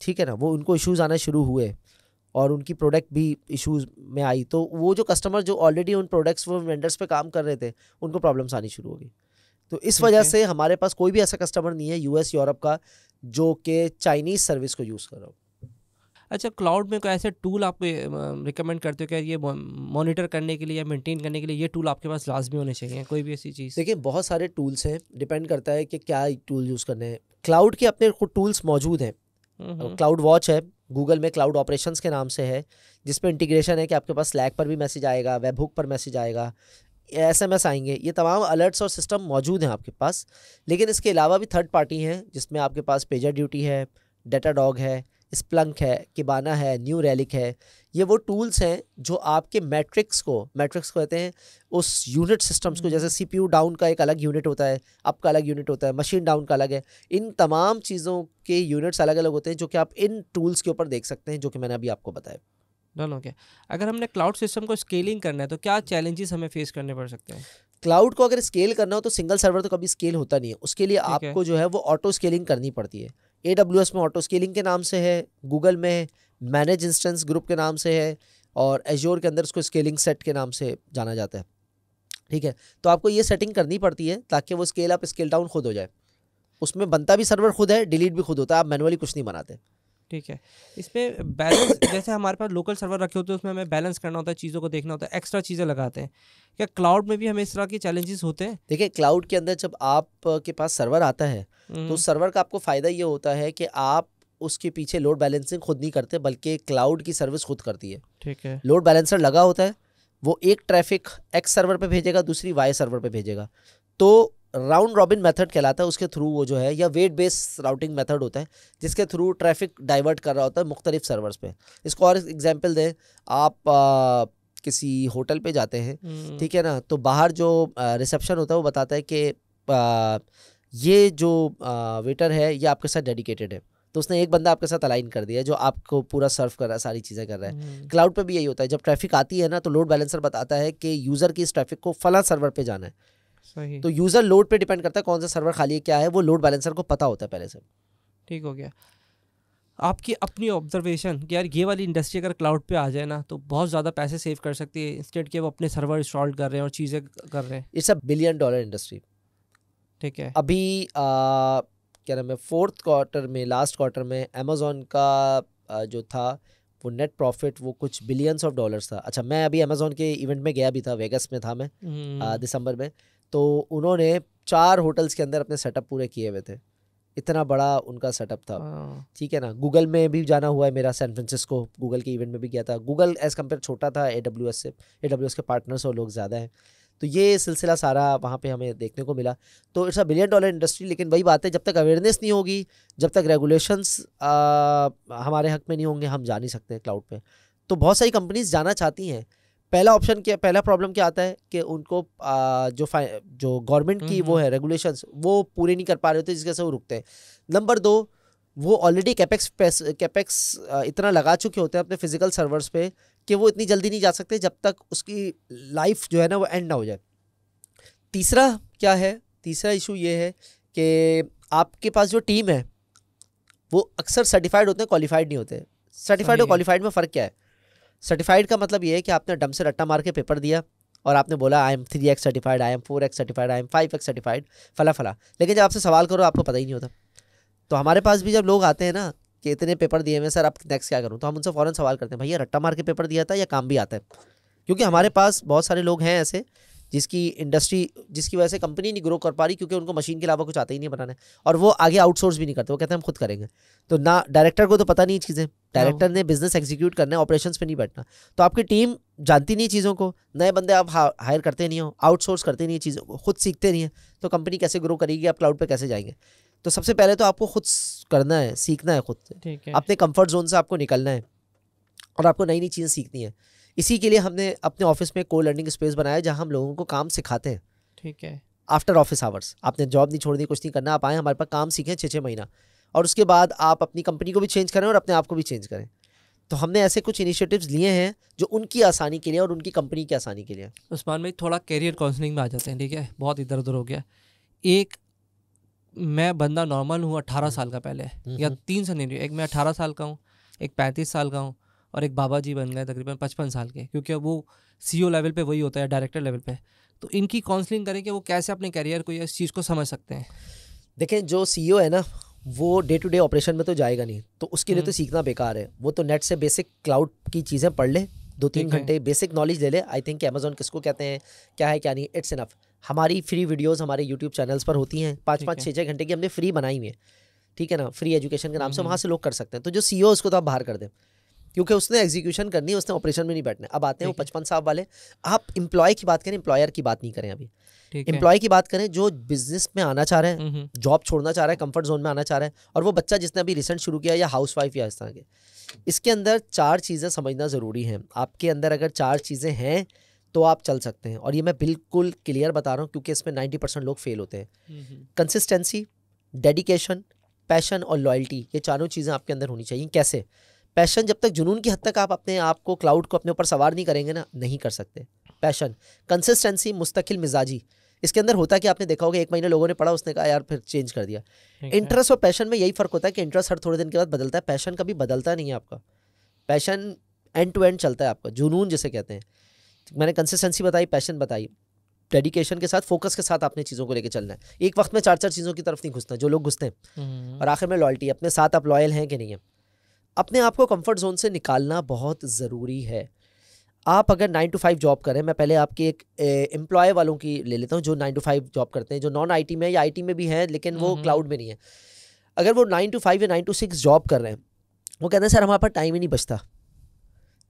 ठीक है ना वो उनको इशूज़ आना शुरू हुए और उनकी प्रोडक्ट भी इशूज़ में आई तो वो जो कस्टमर जो ऑलरेडी उन प्रोडक्ट्स वो वेंडर्स पे काम कर रहे थे उनको प्रॉब्लम्स आनी शुरू हो गई तो इस वजह से हमारे पास कोई भी ऐसा कस्टमर नहीं है यूएस यूरोप का जो कि चाइनीज सर्विस को यूज़ कर रहा हो अच्छा क्लाउड में कोई ऐसे टूल आप रिकमेंड करते हो क्या ये मॉनिटर करने के लिए या मेंटेन करने के लिए ये टूल आपके पास लाजमी होने चाहिए कोई भी ऐसी चीज़ देखिए बहुत सारे टूल्स हैं डिपेंड करता है कि क्या टूल यूज़ करने हैं क्लाउड के अपने खुद टूल्स मौजूद हैं क्लाउड हम्म, वॉच हम्म। है गूगल में क्लाउड ऑपरेशंस के नाम से है जिसमें इंटीग्रेशन है कि आपके पास स्लैक पर भी मैसेज आएगा वेबहुक पर मैसेज आएगा एस एम एस आएंगे ये तमाम अलर्ट्स और सिस्टम मौजूद हैं आपके पास लेकिन इसके अलावा भी थर्ड पार्टी हैं जिसमें आपके पास पेजर ड्यूटी है डेटा डॉग है स्प्लंक है किबाना है न्यू रैलिक है ये वो टूल्स हैं जो आपके मैट्रिक्स को मैट्रिक्स को कहते हैं उस यूनिट सिस्टम्स को जैसे सी हम्म। डाउन का एक अलग यूनिट होता है अप का अलग यूनिट होता है मशीन डाउन का अलग है इन तमाम चीज़ों के यूनिट्स अलग अलग होते हैं जो कि आप इन टूल्स के ऊपर देख सकते हैं जो कि मैंने अभी आपको बताया डन हो गया अगर हमने क्लाउड सिस्टम को स्केलिंग करना है तो क्या चैलेंजेस हमें फेस करने पड़ सकते हैं क्लाउड को अगर स्केल करना हो तो सिंगल सर्वर तो कभी स्केल होता नहीं है उसके लिए आपको जो है वो ऑटो स्केलिंग करनी पड़ती है ए में ऑटो स्केलिंग के नाम से है गूगल में मैनेज इंस्टेंस ग्रुप के नाम से है और एजोर के अंदर उसको स्केलिंग सेट के नाम से जाना जाता है ठीक है तो आपको ये सेटिंग करनी पड़ती है ताकि वो स्केल अप स्केल डाउन खुद हो जाए उसमें बनता भी सर्वर खुद है डिलीट भी खुद होता है आप मैनुअली कुछ नहीं बनाते ठीक है इसमें बैलेंस जैसे हमारे पास लोकल सर्वर रखे होते हैं उसमें हमें बैलेंस करना होता है चीज़ों को देखना होता है एक्स्ट्रा चीज़ें लगाते हैं क्या क्लाउड में भी हमें इस तरह के चैलेंजेस होते हैं देखिए क्लाउड के अंदर जब आप के पास सर्वर आता है तो सर्वर हम्म। का आपको फ़ायदा ये होता है कि आप उसके पीछे लोड बैलेंसिंग खुद नहीं करते बल्कि क्लाउड की सर्विस खुद करती है ठीक है लोड बैलेंसर लगा होता है वो एक ट्रैफिक एक्स सर्वर पे भेजेगा दूसरी वाई सर्वर पे भेजेगा तो राउंड रॉबिन मेथड कहलाता है उसके थ्रू वो जो है या वेट बेस राउटिंग मेथड होता है जिसके थ्रू ट्रैफिक डाइवर्ट कर रहा होता है मुख्तलिफ सर्वर्स पे इसको और एग्जांपल दें आप आ, किसी होटल पे जाते हैं हम्म। ठीक है ना तो बाहर जो रिसेप्शन होता है वो बताता है कि ये जो आ, वेटर है ये आपके साथ डेडिकेटेड है तो उसने एक बंदा आपके साथ अलाइन कर दिया जो आपको पूरा सर्व कर रहा है सारी चीज़ें कर रहा है हम्म। क्लाउड पे भी यही होता है जब ट्रैफिक आती है ना तो लोड बैलेंसर बताता है कि यूज़र की इस ट्रैफिक को फला सर्वर पे जाना है सही तो यूज़र लोड पे डिपेंड करता है कौन सा सर्वर खाली है क्या है वो लोड बैलेंसर को पता होता है पहले से ठीक हो गया आपकी अपनी ऑब्जर्वेशन कि यार ये वाली इंडस्ट्री अगर क्लाउड पे आ जाए ना तो बहुत ज़्यादा पैसे सेव कर सकती है इंस्टेंट के वो अपने सर्वर इंस्टॉल कर रहे हैं और चीज़ें कर रहे हैं it's a billion dollar industry ठीक है अभी आ, क्या नाम है फोर्थ क्वार्टर में लास्ट क्वार्टर में अमेजोन का आ, जो था वो नेट प्रॉफिट वो कुछ बिलियंस ऑफ डॉलर्स था अच्छा मैं अभी अमेजोन के इवेंट में गया भी था वेगस में था मैं हम्म। दिसंबर में तो उन्होंने चार होटल्स के अंदर अपने सेटअप पूरे किए हुए थे इतना बड़ा उनका सेटअप था हाँ। ठीक है ना गूगल में भी जाना हुआ है मेरा सैन फ्रांसिस्को गूगल के इवेंट में भी गया था गूगल एज कम्पेयर छोटा था ए डब्ल्यू एस से ए डब्ल्यू एस के पार्टनर्स और लोग ज़्यादा हैं तो ये सिलसिला सारा वहाँ पे हमें देखने को मिला तो it's a billion dollar industry लेकिन वही बात है जब तक अवेयरनेस नहीं होगी जब तक रेगुलेशंस हमारे हक में नहीं होंगे हम जा नहीं सकते क्लाउड पर तो बहुत सारी कंपनीज जाना चाहती हैं पहला ऑप्शन क्या पहला प्रॉब्लम क्या आता है कि उनको आ, जो जो गवर्नमेंट की वो है रेगुलेशंस वो पूरे नहीं कर पा रहे होते जिसके से वो रुकते हैं नंबर दो वो ऑलरेडी कैपेक्स कैपेक्स इतना लगा चुके होते हैं अपने फिजिकल सर्वर्स पे कि वो इतनी जल्दी नहीं जा सकते जब तक उसकी लाइफ जो है ना वो एंड ना हो जाए तीसरा क्या है तीसरा इशू ये है कि आपके पास जो टीम है वो अक्सर सर्टिफाइड होते हैं क्वालिफाइड नहीं होते सर्टिफाइड और क्वालिफाइड में फ़र्क क्या है सर्टिफाइड का मतलब ये है कि आपने डम से रट्टा मार के पेपर दिया और आपने बोला I am three X certified I am four X certified I am five X certified फला फला लेकिन जब आपसे सवाल करो आपको पता ही नहीं होता तो हमारे पास भी जब लोग आते हैं ना कि इतने पेपर दिए हुए सर आप नेक्स्ट क्या करूँ तो हम उनसे फ़ौरन सवाल करते हैं भैया रट्टा मार के पेपर दिया था या काम भी आता है क्योंकि हमारे पास बहुत सारे लोग हैं ऐसे जिसकी इंडस्ट्री जिसकी वजह से कंपनी नहीं ग्रो कर पा रही क्योंकि उनको मशीन के अलावा कुछ आता ही नहीं बनाना और वो आगे आउटसोर्स भी नहीं करते वो कहते हैं हम खुद करेंगे तो ना डायरेक्टर को तो पता नहीं चीज़ें डायरेक्टर ने बिजनेस एग्जीक्यूट करना है ऑपरेशन पर नहीं बैठना तो आपकी टीम जानती नहीं चीज़ों को नए बंदे आप हायर करते नहीं हो आउटसोर्स करते नहीं चीज़ों को खुद सीखते नहीं है तो कंपनी कैसे ग्रो करेगी आप क्लाउड पर कैसे जाएंगे तो सबसे पहले तो आपको खुद करना है सीखना है खुद से अपने कंफर्ट जोन से आपको निकलना है और आपको नई नई चीज़ें सीखनी है इसी के लिए हमने अपने ऑफिस में को लर्निंग स्पेस बनाया जहाँ हम लोगों को काम सिखाते हैं ठीक है आफ्टर ऑफिस आवर्स आपने जॉब नहीं छोड़नी कुछ नहीं करना आप आए हमारे पास काम सीखें छः छः महीना और उसके बाद आप अपनी कंपनी को भी चेंज करें और अपने आप को भी चेंज करें तो हमने ऐसे कुछ इनिशिएटिव्स लिए हैं जो उनकी आसानी के लिए और उनकी कंपनी की आसानी के लिए उस्मान भाई थोड़ा करियर काउंसलिंग में आ जाते हैं ठीक है बहुत इधर उधर हो गया एक मैं बंदा नॉर्मल हूँ अट्ठारह हम्म। साल का पहले या हम्म। तीन सौ नहीं एक मैं अट्ठारह साल का हूँ एक पैंतीस साल का हूँ और एक बाबा जी बन गए तकरीबन पचपन साल के क्योंकि अब वो सी लेवल पर वही होता है डायरेक्टर लेवल पर तो इनकी काउंसलिंग करें कि वो कैसे अपने कैरियर को या इस चीज़ को समझ सकते हैं देखें जो सी e है ना वो डे टू डे ऑपरेशन में तो जाएगा नहीं तो उसके लिए तो हम्म। सीखना बेकार है वो तो नेट से बेसिक क्लाउड की चीज़ें पढ़ ले दो तीन घंटे बेसिक नॉलेज ले ले आई थिंक अमेजोन किसको कहते हैं क्या है क्या नहीं इट्स इनफ हमारी फ्री वीडियोस हमारे यूट्यूब चैनल्स पर होती हैं पाँच पाँच छः छः घंटे की हमने फ्री बनाई हुई है ठीक है ना फ्री एजुकेशन के नाम से हम्म, हम्म। वहाँ से लोग कर सकते हैं तो जो सी e उसको तो आप बाहर कर दें क्योंकि उसने एग्जीक्यूशन करनी है उसने ऑपरेशन में नहीं बैठना अब आते हैं वो पचपन साहब वाले आप इम्प्लॉय की बात करें इंप्लॉयर की बात नहीं करें अभी इंप्लॉय की बात करें जो बिजनेस में आना चाह रहे हैं जॉब हम्म, हम्म। छोड़ना चाह रहे हैं कंफर्ट जोन में आना चाह रहे हैं और वो बच्चा जिसने अभी रिसेंट शुरू किया या हाउस वाइफ या इस तरह के इसके अंदर चार चीज़ें समझना ज़रूरी है आपके अंदर अगर चार चीज़ें हैं तो आप चल सकते हैं और ये मैं बिल्कुल क्लियर बता रहा हूँ क्योंकि इसमें नाइन्टी परसेंट लोग फेल होते हैं कंसिस्टेंसी डेडिकेशन पैशन और लॉयल्टी ये चारों चीज़ें आपके अंदर होनी चाहिए कैसे पैशन जब तक जुनून की हद तक आप अपने आप को क्लाउड को अपने ऊपर सवार नहीं करेंगे ना नहीं कर सकते पैशन कंसिस्टेंसी मुस्तकिल मिजाजी इसके अंदर होता कि आपने देखा होगा एक महीने लोगों ने पढ़ा उसने कहा यार फिर चेंज कर दिया इंटरेस्ट और पैशन में यही फर्क होता है कि इंटरेस्ट हर थोड़े दिन के बाद बदलता है पैशन कभी बदलता नहीं है आपका पैशन एंड टू एंड चलता है आपका जुनून जिसे कहते हैं मैंने कंसिस्टेंसी बताई पैशन बताई डेडिकेशन के साथ फोकस के साथ आपने चीज़ों को लेकर चलना है एक वक्त में चार चार चीज़ों की तरफ नहीं घुसना जो लोग घुसते हैं हम्म। और आखिर में लॉयल्टी अपने साथ आप लॉयल हैं कि नहीं है अपने आप को कंफर्ट जोन से निकालना बहुत ज़रूरी है आप अगर नाइन टू फाइव जॉब करें मैं पहले आपके एक एम्प्लॉय वालों की ले लेता हूँ जो नाइन टू फाइव जॉब करते हैं जो नॉन आई में या आई में भी हैं लेकिन वो क्लाउड में नहीं है अगर वो नाइन टू फाइव या नाइन टू सिक्स जॉब कर रहे हैं वो कहते हैं सर हमारे पास टाइम ही नहीं बचता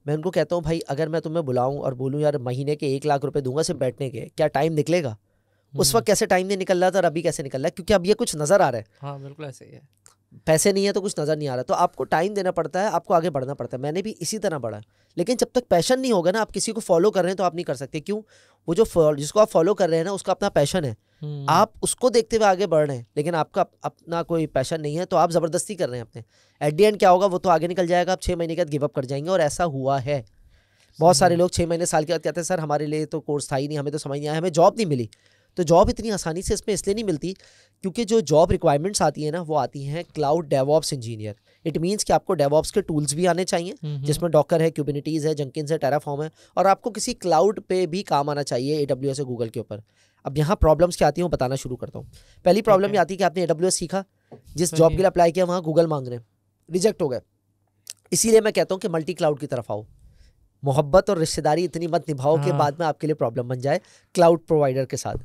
मैं उनको कहता हूँ भाई अगर मैं तुम्हें बुलाऊँ और बोलूँ यार महीने के एक लाख रुपये दूंगा सिर्फ बैठने के क्या टाइम निकलेगा उस हम्म। वक्त कैसे टाइम नहीं निकल रहा था और अभी कैसे निकल रहा है क्योंकि अब ये कुछ नज़र आ रहा है हाँ बिल्कुल ऐसे ही है पैसे नहीं है तो कुछ नज़र नहीं आ रहा तो आपको टाइम देना पड़ता है आपको आगे बढ़ना पड़ता है मैंने भी इसी तरह बढ़ा लेकिन जब तक पैशन नहीं होगा ना आप किसी को फॉलो कर रहे हैं तो आप नहीं कर सकते क्यों वो जो जिसको आप फॉलो कर रहे हैं ना उसका अपना पैशन है हम्म। आप उसको देखते हुए आगे बढ़ रहे हैं लेकिन आपका अपना कोई पैशन नहीं है तो आप ज़बरदस्ती कर रहे हैं अपने एट डी एंड क्या होगा वो तो आगे निकल जाएगा आप छः महीने के बाद गिवअप कर जाएंगे और ऐसा हुआ है बहुत सारे हम्म। लोग छः महीने साल के बाद कहते हैं सर हमारे लिए तो कोर्स था ही नहीं हमें तो समझ नहीं आया हमें जॉब नहीं मिली तो जॉब इतनी आसानी से इसमें इसलिए नहीं मिलती क्योंकि जो जॉब रिक्वायरमेंट्स आती है ना वो आती हैं cloud DevOps engineer it means कि आपको डेवॉप्स के टूल्स भी आने चाहिए हम्म, हम्म। जिसमें डॉकर है क्यूबिनिटीज़ है जंकिन है टेराफॉर्म है और आपको किसी क्लाउड पे भी काम आना चाहिए ए डब्ल्यू एस गूगल के ऊपर अब यहाँ प्रॉब्लम्स क्या आती है वो बताना शुरू करता हूँ पहली प्रॉब्लम ये आती है कि आपने ए डब्ल्यू एस सीखा जिस हाँ जॉब के लिए अप्लाई किया वहाँ गूगल मांग रहे हैं रिजेक्ट हो गए इसीलिए मैं कहता हूँ कि मल्टी क्लाउड की तरफ आओ मोहब्बत और रिश्तेदारी इतनी मत निभाओ हाँ। कि बाद में आपके लिए प्रॉब्लम बन जाए क्लाउड प्रोवाइडर के साथ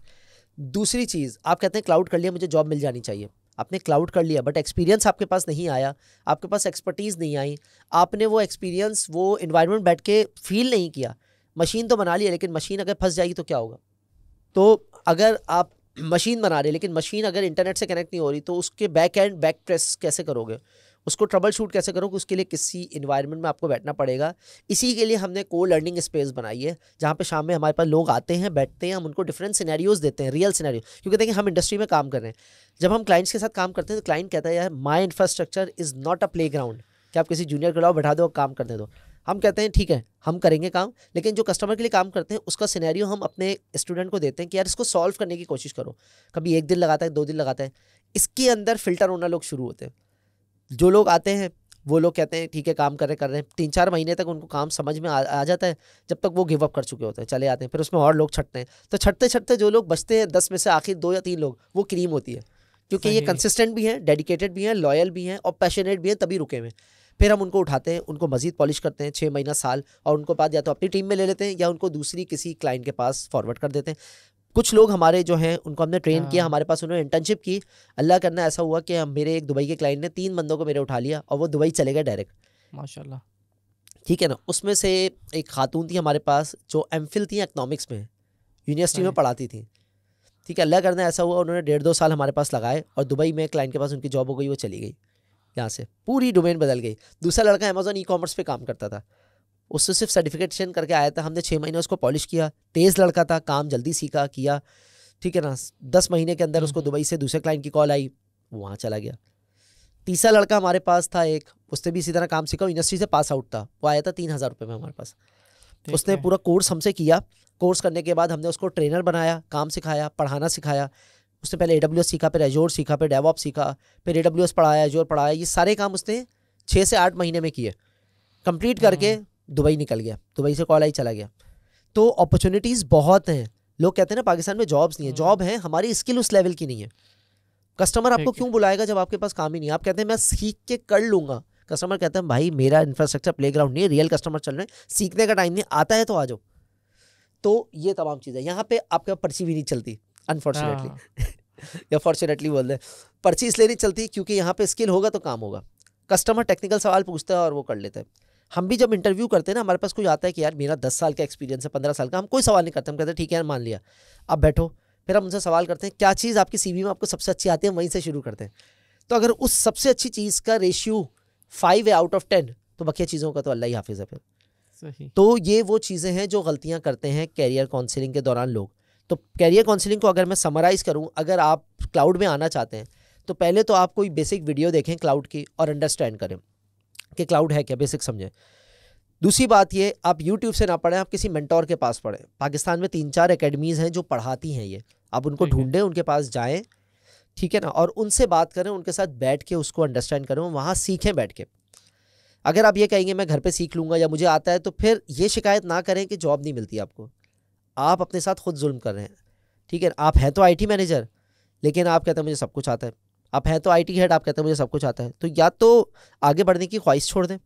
दूसरी चीज़ आप कहते हैं क्लाउड कर लिया मुझे जॉब मिल जानी चाहिए आपने क्लाउड कर लिया बट एक्सपीरियंस आपके पास नहीं आया आपके पास एक्सपर्टीज़ नहीं आई आपने वो एक्सपीरियंस वो इन्वायरमेंट बैठ के फील नहीं किया मशीन तो बना लिया लेकिन मशीन अगर फंस जाएगी तो क्या होगा तो अगर आप मशीन बना रहे लेकिन मशीन अगर इंटरनेट से कनेक्ट नहीं हो रही तो उसके बैक एंड बैक प्रेस कैसे करोगे उसको ट्रबल शूट कैसे करो कि उसके लिए किसी इन्वायरमेंट में आपको बैठना पड़ेगा इसी के लिए हमने को लर्निंग स्पेस बनाई है जहाँ पर शाम में हमारे पास लोग आते हैं बैठते हैं हम उनको डिफरेंट सिनेरियोज़ देते हैं रियल सिनेरियो क्योंकि देखिए हम इंडस्ट्री में काम कर रहे हैं जब हम क्लाइंट्स के साथ काम करते हैं तो क्लाइंट कहता है यार my infrastructure is not a playground कि आप किसी जूनियर को लाओ बैठा दो काम करने दो हम कहते हैं ठीक है हम करेंगे काम लेकिन जो कस्टमर के लिए काम करते हैं उसका सिनेरियो हम अपने स्टूडेंट को देते हैं कि यार इसको सॉल्व करने की कोशिश करो कभी एक दिन लगाता है दो दिन लगाता है इसके अंदर फिल्टर होना लोग शुरू होते हैं जो लोग आते हैं वो लोग कहते हैं ठीक है काम कर रहे कर रहे हैं तीन चार महीने तक उनको काम समझ में आ, आ जाता है जब तक वो गिव अप कर चुके होते हैं चले आते हैं फिर उसमें और लोग छटते हैं तो छटते छटते जो लोग बचते हैं दस में से आखिर दो या तीन लोग वो क्रीम होती है क्योंकि ये कंसिस्टेंट भी हैं डेडिकेटेड भी हैं लॉयल भी हैं और पैशनेट भी हैं तभी रुके हुए फिर हम उनको उठाते हैं उनको मजीद पॉलिश करते हैं छः महीना साल और उनको बाद या तो अपनी टीम में ले लेते हैं या उनको दूसरी किसी क्लाइंट के पास फॉरवर्ड कर देते हैं कुछ लोग हमारे जो हैं उनको हमने ट्रेन किया हाँ। हमारे पास उन्होंने इंटर्नशिप की अल्लाह करना ऐसा हुआ कि हम मेरे एक दुबई के क्लाइंट ने तीन बंदों को मेरे उठा लिया और वो दुबई चले गए डायरेक्ट माशाल्लाह ठीक है ना उसमें से एक खातून थी हमारे पास जो एम थी इकनॉमिक्स में यूनिवर्सिटी में पढ़ाती थी ठीक है अल्लाह करना ऐसा हुआ उन्होंने डेढ़ दो साल हमारे पास लगाए और दुबई में क्लाइंट के पास उनकी जॉब हो गई वो चली गई यहाँ से पूरी डोमेन बदल गई दूसरा लड़का अमेजोन ई कॉमर्स पर काम करता था उससे सिर्फ सर्टिफिकेशन करके आया था हमने छः महीने उसको पॉलिश किया तेज़ लड़का था काम जल्दी सीखा किया ठीक है ना दस महीने के अंदर हम्म, उसको हम्म। दुबई से दूसरे क्लाइंट की कॉल आई वहाँ चला गया तीसरा लड़का हमारे पास था एक उसने भी इसी तरह काम सीखा इंडस्ट्री से पास आउट था वो आया था तीन हज़ार रुपये में हमारे पास उसने पूरा कोर्स हमसे किया कोर्स करने के बाद हमने उसको ट्रेनर बनाया काम सिखाया पढ़ाना सिखाया उसने पहले ए सीखा फिर एजोर सीखा फिर डेवॉप सीखा फिर ए पढ़ाया एजोर पढ़ाया ये सारे काम उसने छः से आठ महीने में किए कंप्लीट हाँ। करके दुबई निकल गया दुबई से कॉल आई चला गया तो अपॉर्चुनिटीज़ बहुत हैं लोग कहते हैं ना पाकिस्तान में जॉब्स नहीं है जॉब हाँ। है हमारी स्किल उस लेवल की नहीं है कस्टमर आपको क्यों बुलाएगा जब आपके पास काम ही नहीं आप कहते हैं मैं सीख के कर लूँगा कस्टमर कहते हैं भाई मेरा इंफ्रास्ट्रक्चर प्ले ग्राउंड नहीं है रियल कस्टमर चल रहे हैं सीखने का टाइम नहीं आता है तो आ जाओ तो ये तमाम चीज़ें यहाँ पे आपके पर्ची भी नहीं चलती अनफॉर्चुनेटली हाँ। या फॉर्चुनेटली बोल दें पर्ची इसलिए नहीं चलती क्योंकि यहाँ पे स्किल होगा तो काम होगा कस्टमर टेक्निकल सवाल पूछता है और वो कर लेते हैं हम भी जब इंटरव्यू करते हैं ना हमारे पास कोई आता है कि यार मेरा दस साल का एक्सपीरियंस है पंद्रह साल का हम कोई सवाल नहीं करते हम कहते हैं ठीक है यार मान लिया आप बैठो फिर हम उनसे सवाल करते हैं क्या चीज़ आपकी सी में आपको सबसे अच्छी आती है वहीं से शुरू करते हैं तो अगर उस सबसे अच्छी चीज़ का रेशियो फाइव है आउट ऑफ टेन तो बाकी चीज़ों का तो अल्लाह ही हाफिज़ है फिर सही तो ये वो चीज़ें हैं जो गलतियाँ करते हैं कैरियर काउंसिलिंग के दौरान लोग तो कैरियर काउंसिलिंग को अगर मैं समराइज़ करूँ अगर आप क्लाउड में आना चाहते हैं तो पहले तो आप कोई बेसिक वीडियो देखें क्लाउड की और अंडरस्टैंड करें कि क्लाउड है क्या बेसिक समझें दूसरी बात ये आप यूट्यूब से ना पढ़ें आप किसी मेंटोर के पास पढ़ें पाकिस्तान में तीन चार एकेडमीज़ हैं जो पढ़ाती हैं ये आप उनको ढूंढें उनके पास जाएँ ठीक है ना और उनसे बात करें उनके साथ बैठ के उसको अंडरस्टैंड करें वहाँ सीखें बैठ के अगर आप ये कहेंगे मैं घर पे सीख लूँगा या मुझे आता है तो फिर ये शिकायत ना करें कि जॉब नहीं मिलती आपको आप अपने साथ खुद जुल्म कर रहे हैं ठीक है आप हैं तो आईटी मैनेजर लेकिन आप कहते हैं मुझे सब कुछ आता है आप हैं तो आई टी हेड आप कहते हैं मुझे सब कुछ आता है तो या तो आगे बढ़ने की ख्वाहिश छोड़ दें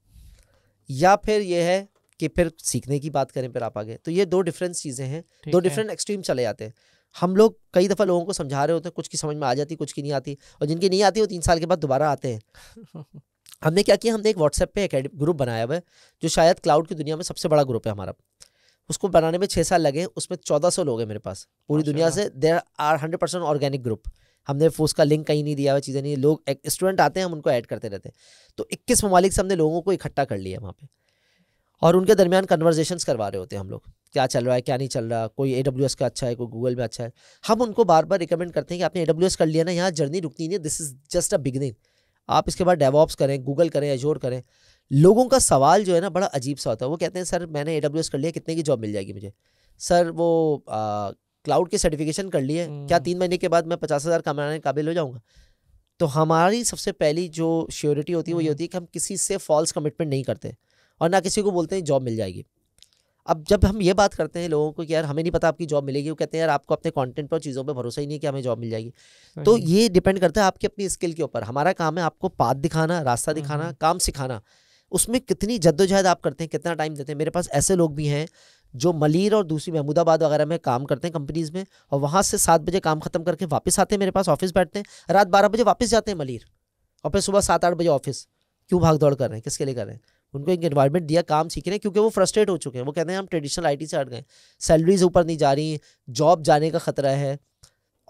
या फिर ये है कि फिर सीखने की बात करें फिर आप आगे तो ये दो डिफरेंट चीज़ें हैं दो डिफरेंट एक्सट्रीम चले जाते हैं हम लोग कई दफ़ा लोगों को समझा रहे होते हैं कुछ की समझ में आ जाती कुछ की नहीं आती और जिनकी नहीं आती वो तीन साल के बाद दोबारा आते हैं हमने क्या किया हमने एक व्हाट्सएप पे एक ग्रुप बनाया हुआ है जो शायद क्लाउड की दुनिया में सबसे बड़ा ग्रुप है हमारा उसको बनाने में छः साल लगे उसमें चौदह सौ लोग हैं मेरे पास पूरी दुनिया से there are hundred percent organic group हमने उसका लिंक कहीं नहीं दिया हुआ चीज़ें नहीं लोग स्टूडेंट आते हैं हम उनको ऐड करते रहते हैं तो इक्कीस ममालिक से हमने लोगों को इकट्ठा कर लिया वहाँ पर और उनके दरमियान कन्वर्जेशन करवा रहे होते हैं हम लोग क्या चल रहा है क्या नहीं चल रहा कोई ए का अच्छा है कोई गूगल में अच्छा है हम उनको बार बार रिकमेंड करते हैं कि आपने ए कर लिया ना यहाँ जर्नी रुकनी नहीं है this is just a beginning आप इसके बाद डेवॉप्स करें गूगल करें एजोर करें लोगों का सवाल जो है ना बड़ा अजीब सा होता है वो कहते हैं सर मैंने ए कर लिया कितने की जॉब मिल जाएगी मुझे सर वो आ, क्लाउड की सर्टिफिकेशन कर ली है हम्म। क्या तीन महीने के बाद मैं पचास हज़ार कमाने काबिल हो जाऊंगा तो हमारी सबसे पहली जो श्योरिटी होती है वो ये हम्म। होती है कि हम किसी से फॉल्स कमिटमेंट नहीं करते और ना किसी को बोलते हैं जॉब मिल जाएगी अब जब हम ये बात करते हैं लोगों को कि यार हमें नहीं पता आपकी जॉब मिलेगी वो कहते हैं यार आपको अपने कंटेंट पर चीज़ों पर भरोसा ही नहीं है कि हमें जॉब मिल जाएगी तो ये डिपेंड करता है आपकी अपनी स्किल के ऊपर हमारा काम है आपको पाथ दिखाना रास्ता दिखाना हम्म। काम सिखाना उसमें कितनी जद्दोजहद आप करते हैं कितना टाइम देते हैं मेरे पास ऐसे लोग भी हैं जो मलिर और दूसरी महमूदाबाद वगैरह में काम करते हैं कंपनीज़ में और वहाँ से सात बजे काम ख़त्म करके वापस आते हैं मेरे पास ऑफिस बैठते हैं रात बारह बजे वापस जाते हैं मलिर और फिर सुबह सात आठ बजे ऑफिस क्यों भाग दौड़ कर रहे हैं किसके लिए कर रहे हैं उनको एक इन्वायरमेंट दिया काम सीख रहे हैं क्योंकि वो फ्रस्ट्रेट हो चुके हैं वो कहते हैं हम ट्रेडिशनल आई से हट गए सैलरीज ऊपर नहीं जा रही जॉब जाने का खतरा है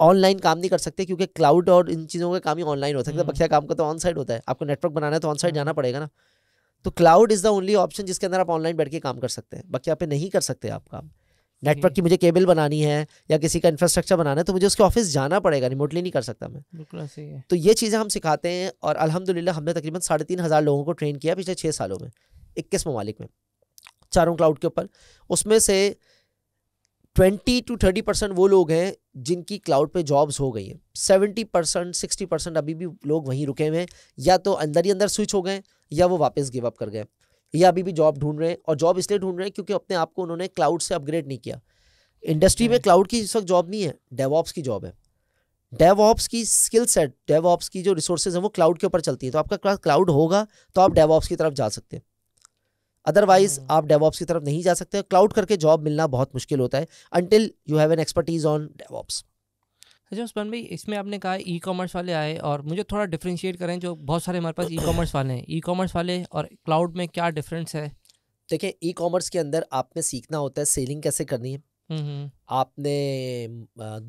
ऑनलाइन काम नहीं कर सकते क्योंकि क्लाउड और इन चीज़ों का काम ही ऑनलाइन हो सकता है हम्म। बखिया काम का तो ऑन साइड होता है आपको नेटवर्क बनाना है तो ऑन साइड हाँ। जाना पड़ेगा ना तो cloud is the only option जिसके अंदर आप ऑनलाइन बैठ के काम कर सकते हैं बाकी आप नहीं कर सकते आप काम नेटवर्क की मुझे केबल बनानी है या किसी का इंफ्रास्ट्रक्चर बनाना है तो मुझे उसके ऑफिस जाना पड़ेगा रिमोटली नहीं कर सकता मैं बिल्कुल सही है तो ये चीज़ें हम सिखाते हैं और अल्हम्दुलिल्लाह हमने तकरीबन साढ़े तीन हज़ार लोगों को ट्रेन किया पिछले छः सालों में इक्कीस ममालिक में चारों क्लाउड के ऊपर उसमें से ट्वेंटी टू थर्टी परसेंट वो लोग हैं जिनकी क्लाउड पे जॉब्स हो गई हैं सेवेंटी परसेंट सिक्सटी परसेंट अभी भी लोग वहीं रुके हुए हैं या तो अंदर ही अंदर स्विच हो गए या वो वापस गिव अप कर गए या अभी भी जॉब ढूंढ रहे हैं और जॉब इसलिए ढूंढ रहे हैं क्योंकि अपने आप को उन्होंने क्लाउड से अपग्रेड नहीं किया इंडस्ट्री में क्लाउड की इस वक्त जॉब नहीं है डेवॉप्स की जॉब है डेवॉप्स की स्किल सेट डेवॉप्स की जो रिसोर्सेज हैं वो क्लाउड के ऊपर चलती है तो आपका क्लाउड होगा तो आप डेवॉप्स की तरफ जा सकते हैं अदरवाइज hmm. आप डेवॉप्स की तरफ नहीं जा सकते क्लाउड करके जॉब मिलना बहुत मुश्किल होता है until you have an expertise on DevOps अच्छा उस्मान भाई इसमें आपने कहा ई कॉमर्स वाले आए और मुझे थोड़ा डिफ्रेंशिएट करें जो बहुत सारे हमारे पास ई कॉमर्स वाले हैं ई कॉमर्स वाले और क्लाउड में क्या डिफरेंस है देखिए ई कॉमर्स के अंदर आपने सीखना होता है सेलिंग कैसे करनी है हम्म, हम्म। आपने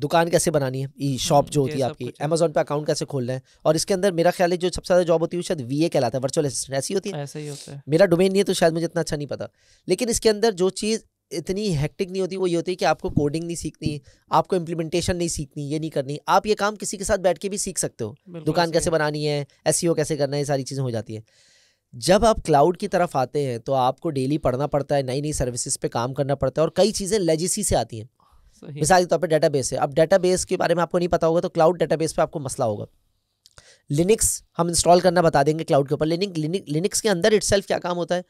दुकान कैसे बनानी है ई शॉप हम्म, जो होती है आपकी अमेजोन पे अकाउंट कैसे खोलना है और इसके अंदर मेरा ख्याल है जो सबसे ज़्यादा जॉब होती है शायद वीए कहलाता है वर्चुअल असिस्टेंट ऐसी होती है ऐसा ही होता है मेरा डोमेन नहीं है तो शायद मुझे इतना अच्छा नहीं पता लेकिन इसके अंदर जो चीज़ इतनी हेक्टिक नहीं होती वो ये होती है कि आपको कोडिंग नहीं सीखनी आपको इम्प्लीमेंटेशन नहीं सीखनी ये नहीं करनी आप ये काम किसी के साथ बैठ के भी सीख सकते हो दुकान कैसे बनानी है एस e कैसे करना है ये सारी चीज़ें हो जाती है जब आप क्लाउड की तरफ आते हैं तो आपको डेली पढ़ना पड़ता है नई नई सर्विसेज पे काम करना पड़ता है और कई चीज़ें लेजिसी से आती हैं मिसाल के तौर पर बेस है अब बेस के बारे में आपको नहीं पता होगा तो क्लाउड बेस पर आपको मसला होगा लिनिक्स हम इंस्टॉल करना बता देंगे क्लाउड के ऊपर लिनिक लिनिक्स के अंदर इट्सल्फ क्या काम होता है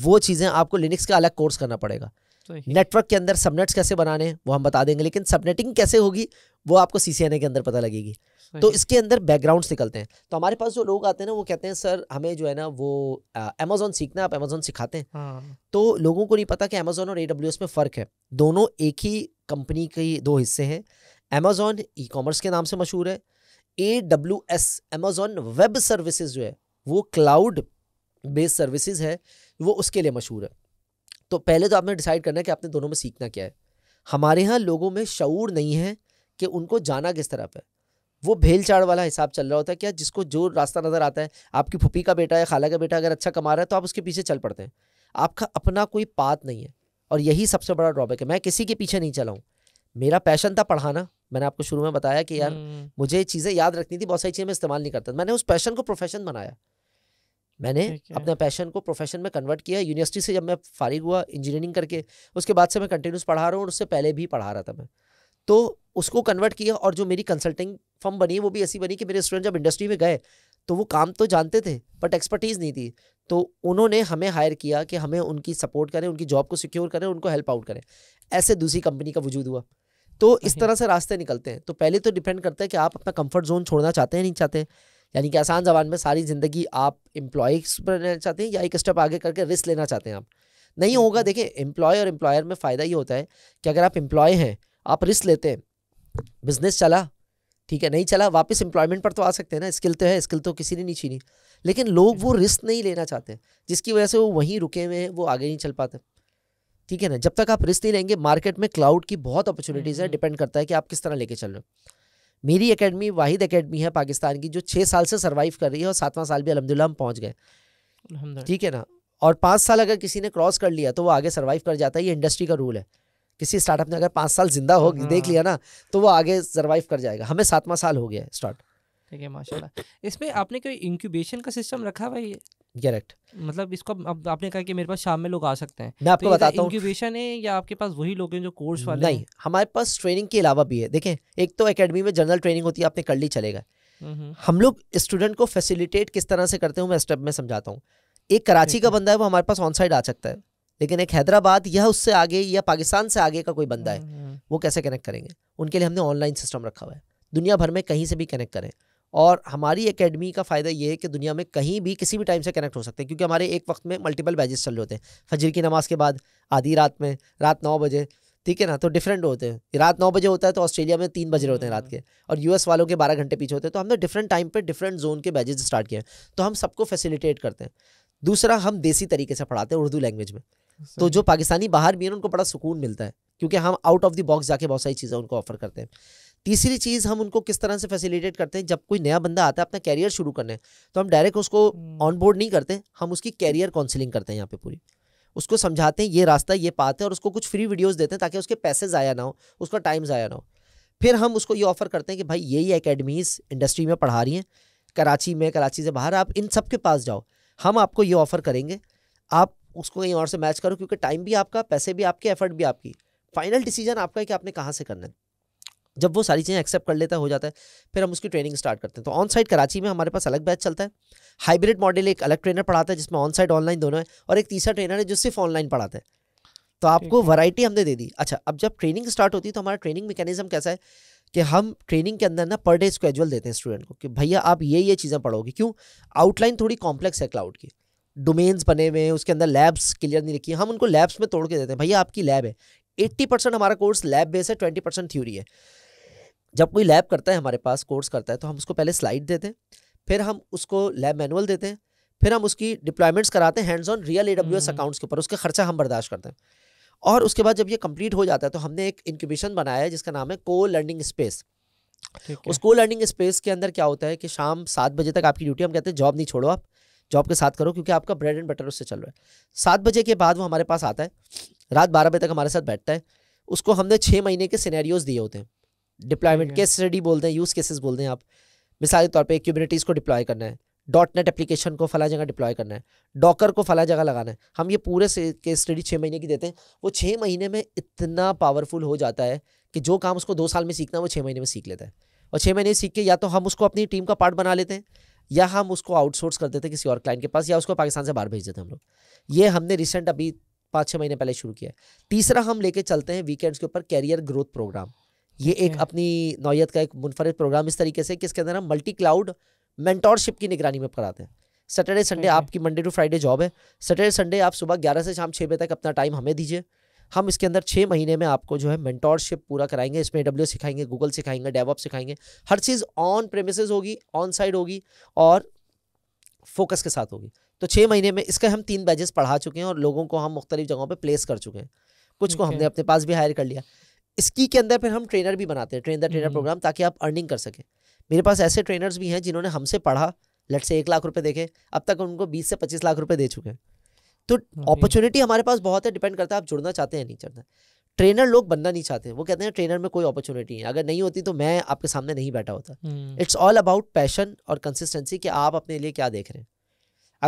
वो चीज़ें आपको लिनिक्स का अलग कोर्स करना पड़ेगा तो नेटवर्क के अंदर सबनेट्स कैसे बनाने हैं वो हम बता देंगे लेकिन सबनेटिंग कैसे होगी वो आपको सी के अंदर पता लगेगी तो इसके अंदर बैकग्राउंड निकलते हैं तो हमारे पास जो लोग आते हैं ना वो कहते हैं सर हमें जो है ना वो अमेजोन सीखना आप अमेजोन सिखाते हैं हाँ। तो लोगों को नहीं पता कि अमेजोन और ए में फ़र्क है दोनों एक ही कंपनी के दो हिस्से हैं अमेजोन ई कॉमर्स के नाम से मशहूर है A W S Amazon Web Services जो है वो क्लाउड बेस्ड सर्विसेज है वो उसके लिए मशहूर है तो पहले तो आपने डिसाइड करना है कि आपने दोनों में सीखना क्या है हमारे यहाँ लोगों में शूर नहीं है कि उनको जाना किस तरफ है वो भेल चाड़ वाला हिसाब चल रहा होता है क्या जिसको जो रास्ता नज़र आता है आपकी फूपी का बेटा या खाला का बेटा अगर अच्छा कमा रहा है तो आप उसके पीछे चल पड़ते हैं आपका अपना कोई पात नहीं है और यही सबसे बड़ा ड्रॉबैक है मैं किसी के पीछे नहीं चलाऊँ मेरा पैशन था पढ़ाना मैंने आपको शुरू में बताया कि यार हम्म। मुझे चीज़ें याद रखनी थी बहुत सारी चीज़ें मैं इस्तेमाल नहीं करता मैंने उस पैशन को प्रोफेशन बनाया मैंने अपने पैशन को प्रोफेशन में कन्वर्ट किया यूनिवर्सिटी से जब मैं फारिग हुआ इंजीनियरिंग करके उसके बाद से मैं कंटिन्यूस पढ़ा रहा हूँ और उससे पहले भी पढ़ा रहा था मैं तो उसको कन्वर्ट किया और जो मेरी कंसल्टिंग फर्म बनी वो भी ऐसी बनी कि मेरे स्टूडेंट जब इंडस्ट्री में गए तो वो काम तो जानते थे बट एक्सपर्टीज़ नहीं थी तो उन्होंने हमें हायर किया कि हमें उनकी सपोर्ट करें उनकी जॉब को सिक्योर करें उनको हेल्प आउट करें ऐसे दूसरी कंपनी का वजूद हुआ तो इस तरह से रास्ते निकलते हैं तो पहले तो डिपेंड करता है कि आप अपना कंफर्ट जोन छोड़ना चाहते हैं नहीं चाहते हैं यानी कि आसान जबान में सारी ज़िंदगी आप पर रहना चाहते हैं या एक स्टेप आगे करके रिस्क लेना चाहते हैं आप नहीं होगा देखिए एम्प्लॉय और एम्प्लॉयर में फ़ायदा ये होता है कि अगर आप एम्प्लॉय हैं आप रिस्क लेते हैं बिजनेस चला ठीक है नहीं चला वापस एम्प्लॉयमेंट पर तो आ सकते हैं ना स्किल तो है स्किल तो किसी ने नहीं छीनी लेकिन लोग वो रिस्क नहीं लेना चाहते जिसकी वजह से वो वहीं रुके हुए हैं वो आगे नहीं चल पाते ठीक है ना जब तक आप रिस्क नहीं लेंगे मार्केट में क्लाउड की बहुत अपॉर्चुनिटीज़ है डिपेंड करता है कि आप किस तरह लेके चल रहे हो मेरी एकेडमी वाहिद एकेडमी है पाकिस्तान की जो छः साल से सर्वाइव कर रही है और सातवां साल भी अलहमदिल्ला हम पहुँच गए ठीक है ना और पाँच साल अगर किसी ने क्रॉस कर लिया तो वो आगे सर्वाइव कर जाता है ये इंडस्ट्री का रूल है किसी स्टार्टअप ने अगर पाँच साल जिंदा हो हाँ। देख लिया ना तो वो आगे सर्वाइव कर जाएगा हमें सातवां साल हो गया स्टार्ट ठीक है माशाल्लाह इसमें आपने कोई इंक्यूबेशन का सिस्टम रखा हुआ है करेक्ट मतलब इसको अब आपने कहा कि मेरे पास शाम में लोग आ सकते हैं मैं आपको तो बताता हूँ इंक्यूबेशन है या आपके पास वही लोग हैं जो कोर्स वाले नहीं हमारे पास ट्रेनिंग के अलावा भी है देखें एक तो एकेडमी में जनरल ट्रेनिंग होती है आपने कर ली चलेगा हम लोग स्टूडेंट को फैसिलिटेट किस तरह से करते हैं मैं स्टेप में समझाता हूँ एक कराची का बंदा है वो हमारे पास ऑन साइड आ सकता है लेकिन एक हैदराबाद या उससे आगे या पाकिस्तान से आगे का कोई बंदा है वो कैसे कनेक्ट करेंगे उनके लिए हमने ऑनलाइन सिस्टम रखा हुआ है दुनिया भर में कहीं से भी कनेक्ट करें और हमारी एकेडमी का फ़ायदा ये है कि दुनिया में कहीं भी किसी भी टाइम से कनेक्ट हो सकते हैं क्योंकि हमारे एक वक्त में मल्टीपल बैजेस चल रहे होते हैं फजर की नमाज़ के बाद आधी रात में रात नौ बजे ठीक है ना तो डिफरेंट होते हैं रात नौ बजे होता है तो ऑस्ट्रेलिया में तीन बज रहे होते हैं रात के हम्म। और यूएस वालों के बारह घंटे पीछे होते हैं तो हमने डिफरेंट टाइम पर डिफरेंट जोन के बैजेस स्टार्ट किए हैं तो हम सबको फैसिलिटेट करते हैं दूसरा हम देसी तरीके से पढ़ाते हैं उर्दू लैंग्वेज में तो जो पाकिस्तानी बाहर भी हैं उनको बड़ा सुकून मिलता है क्योंकि हम आउट ऑफ द बॉक्स जाके बहुत सारी चीज़ें उनको ऑफर करते हैं तीसरी चीज़ हम उनको किस तरह से फैसिलिटेट करते हैं जब कोई नया बंदा आता है अपना कैरियर शुरू करने तो हम डायरेक्ट उसको ऑन हम्म। बोर्ड नहीं करते हम उसकी कैरियर काउंसिलिंग करते हैं यहाँ पे पूरी उसको समझाते हैं ये रास्ता ये पाते हैं और उसको कुछ फ्री वीडियोस देते हैं ताकि उसके पैसे ज़ाया ना हो उसका टाइम ज़ाया ना हो फिर हम उसको ये ऑफर करते हैं कि भाई यही अकेडमीज़ इंडस्ट्री में पढ़ा रही हैं कराची में कराची से बाहर आप इन सब के पास जाओ हम आपको ये ऑफ़र करेंगे आप उसको कहीं और से मैच करो क्योंकि टाइम भी आपका पैसे भी आपके एफर्ट भी आपकी फाइनल डिसीजन आपका है कि आपने कहाँ से करना है जब वो सारी चीज़ें एक्सेप्ट कर लेता है हो जाता है फिर हम उसकी ट्रेनिंग स्टार्ट करते हैं तो ऑन साइड कराची में हमारे पास अलग बैच चलता है हाइब्रिड मॉडल एक अलग ट्रेनर पढ़ाता है जिसमें ऑन साइड ऑनलाइन दोनों है और एक तीसरा ट्रेनर है जो सिर्फ ऑनलाइन पढ़ाता है तो आपको वैरायटी हमने दे दी अच्छा अब जब ट्रेनिंग स्टार्ट होती है तो हमारा ट्रेनिंग मैकेनिज्म कैसा है कि हम ट्रेनिंग के अंदर ना पर डे स्केजुअल देते हैं स्टूडेंट को कि भैया आप ये ये चीज़ें पढ़ोगे क्यों आउटलाइन थोड़ी कॉम्प्लेक्स है क्लाउड की डोमेन्स बने हुए हैं उसके अंदर लैब्स क्लियर नहीं रखी हम उनको लैब्स में तोड़ के देते हैं भैया आपकी लैब है एट्टी परसेंट हमारा कोर्स लैब बेस है ट्वेंटी परसेंट थ्योरी है जब कोई लैब करता है हमारे पास कोर्स करता है तो हम उसको पहले स्लाइड देते हैं फिर हम उसको लैब मैनुअल देते हैं फिर हम उसकी डिप्लॉयमेंट्स कराते हैं hands on real a accounts के ऊपर उसका खर्चा हम बर्दाश्त करते हैं और उसके बाद जब ये कंप्लीट हो जाता है तो हमने एक इंक्यूबेशन बनाया है जिसका नाम है को लर्निंग स्पेस उस को लर्निंग स्पेस के अंदर क्या होता है कि शाम सात बजे तक आपकी ड्यूटी हम कहते हैं जॉब नहीं छोड़ो आप जॉब के साथ करो क्योंकि आपका ब्रेड एंड बटर उससे चल रहा है सात बजे के बाद वो हमारे पास आता है रात बारह बजे तक हमारे साथ बैठता है उसको हमने छः महीने के सीनैरियोज दिए होते हैं डिप्लॉयमेंट केस स्टडी बोलते हैं यूज़ केसेस बोलते हैं आप मिसाल के तौर पर क्यूबिनिटीज़ को डिप्लॉय करना है डॉट नेट एप्लीकेशन को फला जगह डिप्लॉय करना है डॉकर को फला जगह लगाना है हम ये पूरे केस स्टडी छः महीने की देते हैं वो छः महीने में इतना पावरफुल हो जाता है कि जो काम उसको दो साल में सीखना है वो छः महीने में सीख लेता है और छः महीने सीख के या तो हम उसको अपनी टीम का पार्ट बना लेते हैं या हम उसको आउटसोर्स कर देते हैं किसी और क्लाइंट के पास या उसको पाकिस्तान से बाहर भेज देते हैं हम लोग ये हमने रिसेंट अभी पाँच छः महीने पहले शुरू किया है तीसरा हम लेके चलते हैं वीकेंड्स के ऊपर कैरियर ग्रोथ प्रोग्राम ये एक अपनी नौीयत का एक मुनफरद प्रोग्राम इस तरीके से कि इसके अंदर हम मल्टी क्लाउड मैंटोरशिप की निगरानी में कराते हैं सैटरडे संडे आपकी मंडे टू फ्राइडे जॉब है सैटरडे संडे आप सुबह ग्यारह से शाम छः बजे तक अपना टाइम हमें दीजिए हम इसके अंदर छः महीने में आपको जो है मेंटोरशिप पूरा कराएंगे इसमें डब्ल्यू सिखाएंगे गूगल सिखाएंगे डेवॉप सिखाएंगे हर चीज़ ऑन प्रेमिस होगी ऑन साइड होगी और फोकस के साथ होगी तो छः महीने में इसका हम तीन बैजेस पढ़ा चुके हैं और लोगों को हम मुख्तलिफ जगहों पर प्लेस कर चुके हैं कुछ को हमने अपने पास भी हायर कर लिया इसकी के अंदर फिर हम ट्रेनर भी बनाते हैं ट्रेन द ट्रेनर प्रोग्राम ताकि आप अर्निंग कर सकें मेरे पास ऐसे ट्रेनर्स भी हैं जिन्होंने हमसे पढ़ा लट से एक लाख रुपए देखे अब तक उनको बीस से पच्चीस लाख रुपए दे चुके हैं तो अपॉर्चुनिटी हमारे पास बहुत है डिपेंड करता है आप जुड़ना चाहते हैं नहीं जुड़ना ट्रेनर लोग बनना नहीं चाहते वो कहते हैं ट्रेनर में कोई अपॉर्चुनिटी है अगर नहीं होती तो मैं आपके सामने नहीं बैठा होता इट्स ऑल अबाउट पैशन और कंसिस्टेंसी कि आप अपने लिए क्या देख रहे हैं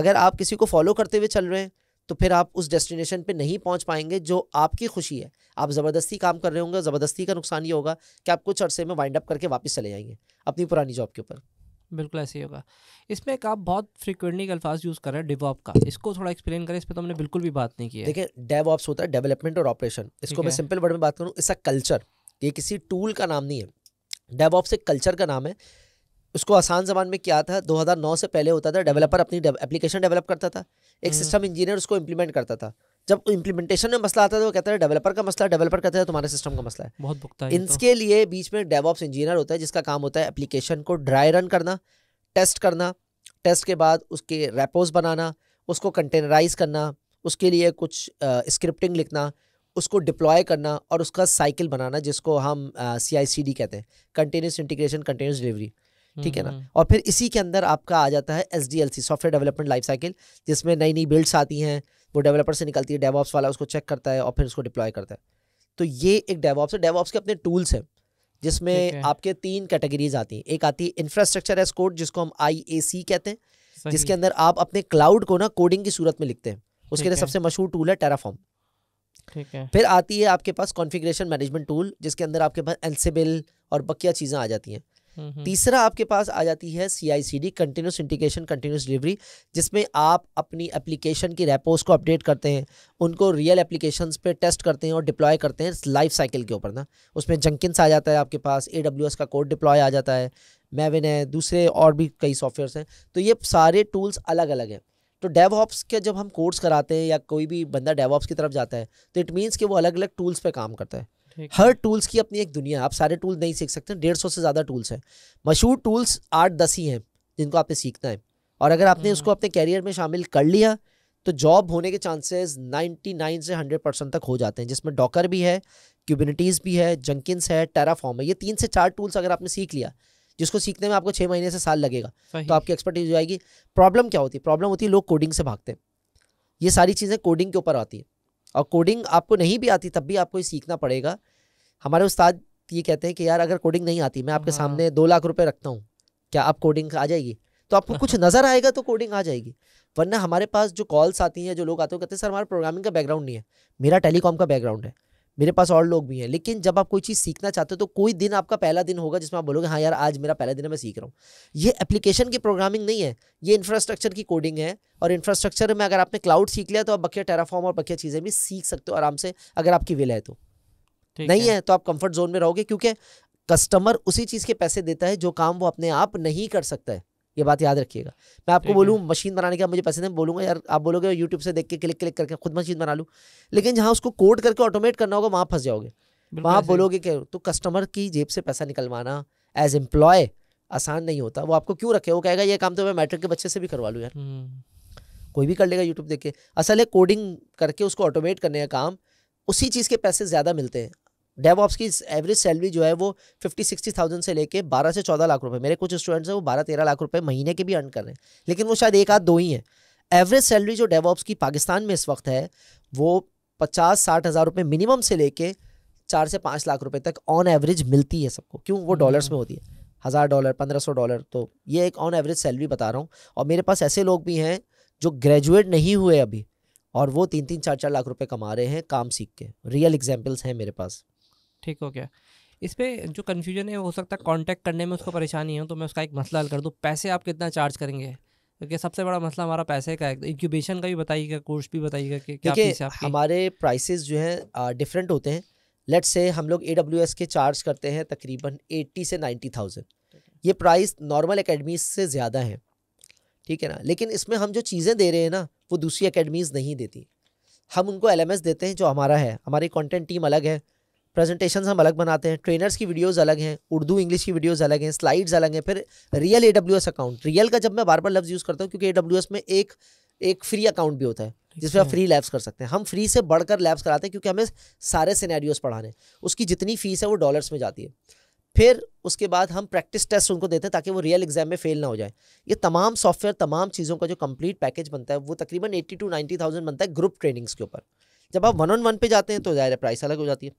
अगर आप किसी को फॉलो करते हुए चल रहे हैं तो फिर आप उस डेस्टिनेशन पे नहीं पहुंच पाएंगे जो आपकी खुशी है आप ज़बरदस्ती काम कर रहे होंगे ज़बरदस्ती का नुकसान ये होगा कि आप कुछ अरसे में वाइंड अप करके वापस चले जाएंगे अपनी पुरानी जॉब के ऊपर बिल्कुल ऐसे ही होगा इसमें एक आप बहुत फ्रिक्वेंटली अल्फाज यूज़ कर रहे हैं डेवॉप का इसको थोड़ा एक्सप्लेन करें इस पर तो हमने बिल्कुल भी बात नहीं की है देखिए डेवॉप्स होता है डेवलपमेंट और ऑपरेशन इसको मैं सिंपल वर्ड में बात करूँ इसका कल्चर ये किसी टूल का नाम नहीं है डेवॉप्स एक कल्चर का नाम है उसको आसान जबान में क्या था 2009 से पहले होता था डेवलपर अपनी एप्लीकेशन डेवलप करता था एक सिस्टम हम्म। इंजीनियर उसको इम्प्लीमेंट करता था जब इम्प्लीमेंटेशन में मसला आता था वो कहता है डेवलपर का मसला डेवलपर कहता है तुम्हारे सिस्टम का मसला है बहुत भुगता है इसके तो। लिए बीच में डेवॉप्स इंजीनियर होता है जिसका काम होता है एप्लीकेशन को ड्राई रन करना टेस्ट करना टेस्ट के बाद उसके रेपोज बनाना उसको कंटेनराइज करना उसके लिए कुछ स्क्रिप्टिंग लिखना उसको डिप्लॉय करना और उसका साइकिल बनाना जिसको हम सी कहते हैं कंटिन्यूस इंटीग्रेशन कंटिन्यूस डिलीवरी ठीक है ना हम्म। और फिर इसी के अंदर आपका आ जाता है S D L C software development life cycle जिसमें नई नई बिल्ड्स आती हैं वो डेवलपर से निकलती है डेवॉप्स वाला उसको चेक करता है और फिर उसको डिप्लॉय करता है तो ये एक डेवॉप्स है डेवॉप्स के अपने टूल्स हैं जिसमें आपके तीन कैटेगरीज आती हैं एक आती है इंफ्रास्ट्रक्चर एस कोड जिसको हम आई ए सी कहते हैं जिसके अंदर आप अपने क्लाउड को ना कोडिंग की सूरत में लिखते हैं उसके लिए सबसे मशहूर टूल है टेराफॉर्म ठीक है फिर आती है आपके पास कॉन्फ़िगरेशन मैनेजमेंट टूल जिसके अंदर आपके पास एनसेबिल और बकिया चीज़ें आ जाती हैं तीसरा आपके पास आ जाती है C I C D continuous integration continuous delivery जिसमें आप अपनी एप्लीकेशन की रेपोज को अपडेट करते हैं उनको रियल एप्लीकेशन पे टेस्ट करते हैं और डिप्लॉय करते हैं लाइफ साइकिल के ऊपर ना उसमें जंकिन्स आ जाता है आपके पास ए डब्ल्यू एस का कोड डिप्लॉय आ जाता है मैविन है दूसरे और भी कई सॉफ्टवेयर हैं तो ये सारे टूल्स अलग अलग हैं तो डेव ऑप्स के जब हम कोर्स कराते हैं या कोई भी बंदा डेव ऑप्स की तरफ जाता है तो इट मीन्स कि वो अलग अलग टूल्स पे काम करता है हर टूल्स की अपनी एक दुनिया आप सारे टूल नहीं सीख सकते डेढ़ सौ से ज़्यादा टूल्स हैं मशहूर टूल्स आठ दस ही हैं जिनको आपने सीखना है और अगर आपने उसको हाँ। अपने कैरियर में शामिल कर लिया तो जॉब होने के चांसेस 99 से 100 परसेंट तक हो जाते हैं जिसमें डॉकर भी है क्यूबिनिटीज़ भी है जंकिन्स है टेराफॉर्म है ये तीन से चार टूल्स अगर आपने सीख लिया जिसको सीखने में आपको छः महीने से साल लगेगा तो आपकी एक्सपर्टीज हो जाएगी प्रॉब्लम क्या होती है प्रॉब्लम होती है लोग कोडिंग से भागते हैं ये सारी चीज़ें कोडिंग के ऊपर आती है और कोडिंग आपको नहीं भी आती तब भी आपको ये सीखना पड़ेगा हमारे उस्ताद ये कहते हैं कि यार अगर कोडिंग नहीं आती मैं आपके सामने हाँ। दो लाख रुपए रखता हूँ क्या आप कोडिंग आ जाएगी तो आपको कुछ नजर आएगा तो कोडिंग आ जाएगी वरना हमारे पास जो कॉल्स आती हैं जो लोग आते हैं कहते हैं सर हमारा प्रोग्रामिंग का बैकग्राउंड नहीं है मेरा टेलीकॉम का बैकग्राउंड है मेरे पास और लोग भी हैं लेकिन जब आप कोई चीज़ सीखना चाहते हो तो कोई दिन आपका पहला दिन होगा जिसमें आप बोलोगे हाँ यार आज मेरा पहला दिन है मैं सीख रहा हूँ ये एप्लीकेशन की प्रोग्रामिंग नहीं है ये इंफ्रास्ट्रक्चर की कोडिंग है और इंफ्रास्ट्रक्चर में अगर आपने क्लाउड सीख लिया तो आप बखिया टेराफॉर्म और बखिया चीज़ें भी सीख सकते हो आराम से अगर आपकी विल है तो नहीं है तो आप कंफर्ट जोन में रहोगे क्योंकि कस्टमर उसी चीज के पैसे देता है जो काम वो अपने आप नहीं कर सकता है ये बात याद रखिएगा मैं आपको बोलूँ मशीन बनाने के मुझे पैसे नहीं बोलूंगा यार आप बोलोगे यूट्यूब से देख के क्लिक क्लिक करके खुद मशीन बना लूँ लेकिन जहाँ उसको कोड करके ऑटोमेट करना होगा वहाँ फंस जाओगे वहाँ बोलोगे कि तो कस्टमर की जेब से पैसा निकलवाना एज एम्प्लॉय आसान नहीं होता वो आपको क्यों रखे वो कहेगा ये काम तो मैं मैट्रिक के बच्चे से भी करवा लूँ यार हम्म। कोई भी कर लेगा यूट्यूब देख के असल है कोडिंग करके उसको ऑटोमेट करने का काम उसी चीज़ के पैसे ज़्यादा मिलते हैं डेवऑप्स की एवरेज सैलरी जो है वो फिफ्टी सिक्सटी थाउजेंड से लेके बारह से चौदह लाख रुपए मेरे कुछ स्टूडेंट्स हैं वो बारह तेरह लाख रुपए महीने के भी अर्न कर रहे हैं लेकिन वो शायद एक आध दो ही हैं एवरेज सैलरी जो डेवऑप्स की पाकिस्तान में इस वक्त है वो पचास साठ हज़ार रुपये मिनिमम से लेके चार से पाँच लाख रुपए तक ऑन एवरेज मिलती है सबको क्यों वो डॉलर्स हम्म। में होती है हज़ार डॉलर पंद्रह सौ डॉलर तो ये एक ऑन एवरेज सैलरी बता रहा हूँ और मेरे पास ऐसे लोग भी हैं जो ग्रेजुएट नहीं हुए अभी और वो तीन तीन चार चार लाख रुपए कमा रहे हैं काम सीख के रियल एग्जाम्पल्स हैं मेरे पास ठीक हो गया इस पर जो कन्फ्यूजन है हो सकता है कॉन्टैक्ट करने में उसको परेशानी हो तो मैं उसका एक मसला हल कर दूँ पैसे आप कितना चार्ज करेंगे क्योंकि सबसे बड़ा मसला हमारा पैसे का है इंक्यूबेशन का भी बताइएगा कोर्स भी बताइएगा कि क्या फीस है हमारे प्राइसेस जो हैं डिफरेंट होते हैं लेट से हम लोग ए के चार्ज करते हैं तकरीबन एट्टी से नाइन्टी थाउजेंड ये प्राइस नॉर्मल अकेडमीज से ज़्यादा है ठीक है ना लेकिन इसमें हम जो चीज़ें दे रहे हैं ना वो दूसरी अकेडमीज़ नहीं देती हम उनको एल देते हैं जो हमारा है हमारी कॉन्टेंट टीम अलग है प्रेजेंटेशन हम अलग बनाते हैं ट्रेनर्स की वीडियोस अलग हैं उर्दू इंग्लिश की वीडियोस अलग हैं स्लाइड्स अलग हैं फिर रियल ए अकाउंट रियल का जब मैं बार बार लफ्ज़ यूज़ करता हूँ क्योंकि ए में एक एक फ्री अकाउंट भी होता है जिसमें आप फ्री लैब्स कर सकते हैं हम फ्री से बढ़कर लैब्स कराते हैं क्योंकि हमें सारे सिनेरियोस पढ़ाने उसकी जितनी फीस है वो डॉलर्स में जाती है फिर उसके बाद हम प्रैक्टिस टेस्ट उनको देते हैं ताकि वो रियल एग्जाम में फेल ना हो जाए ये तमाम सॉफ्टवेयर तमाम चीज़ों का जो कंप्लीट पैकेज बनता है वो तकरीबन एट्टी टू नाइन्टी थाउजेंड बनता है ग्रुप ट्रेनिंग्स के ऊपर जब आप वन ऑन वन पे जाते हैं तो ज्यादा प्राइस अलग हो जाती है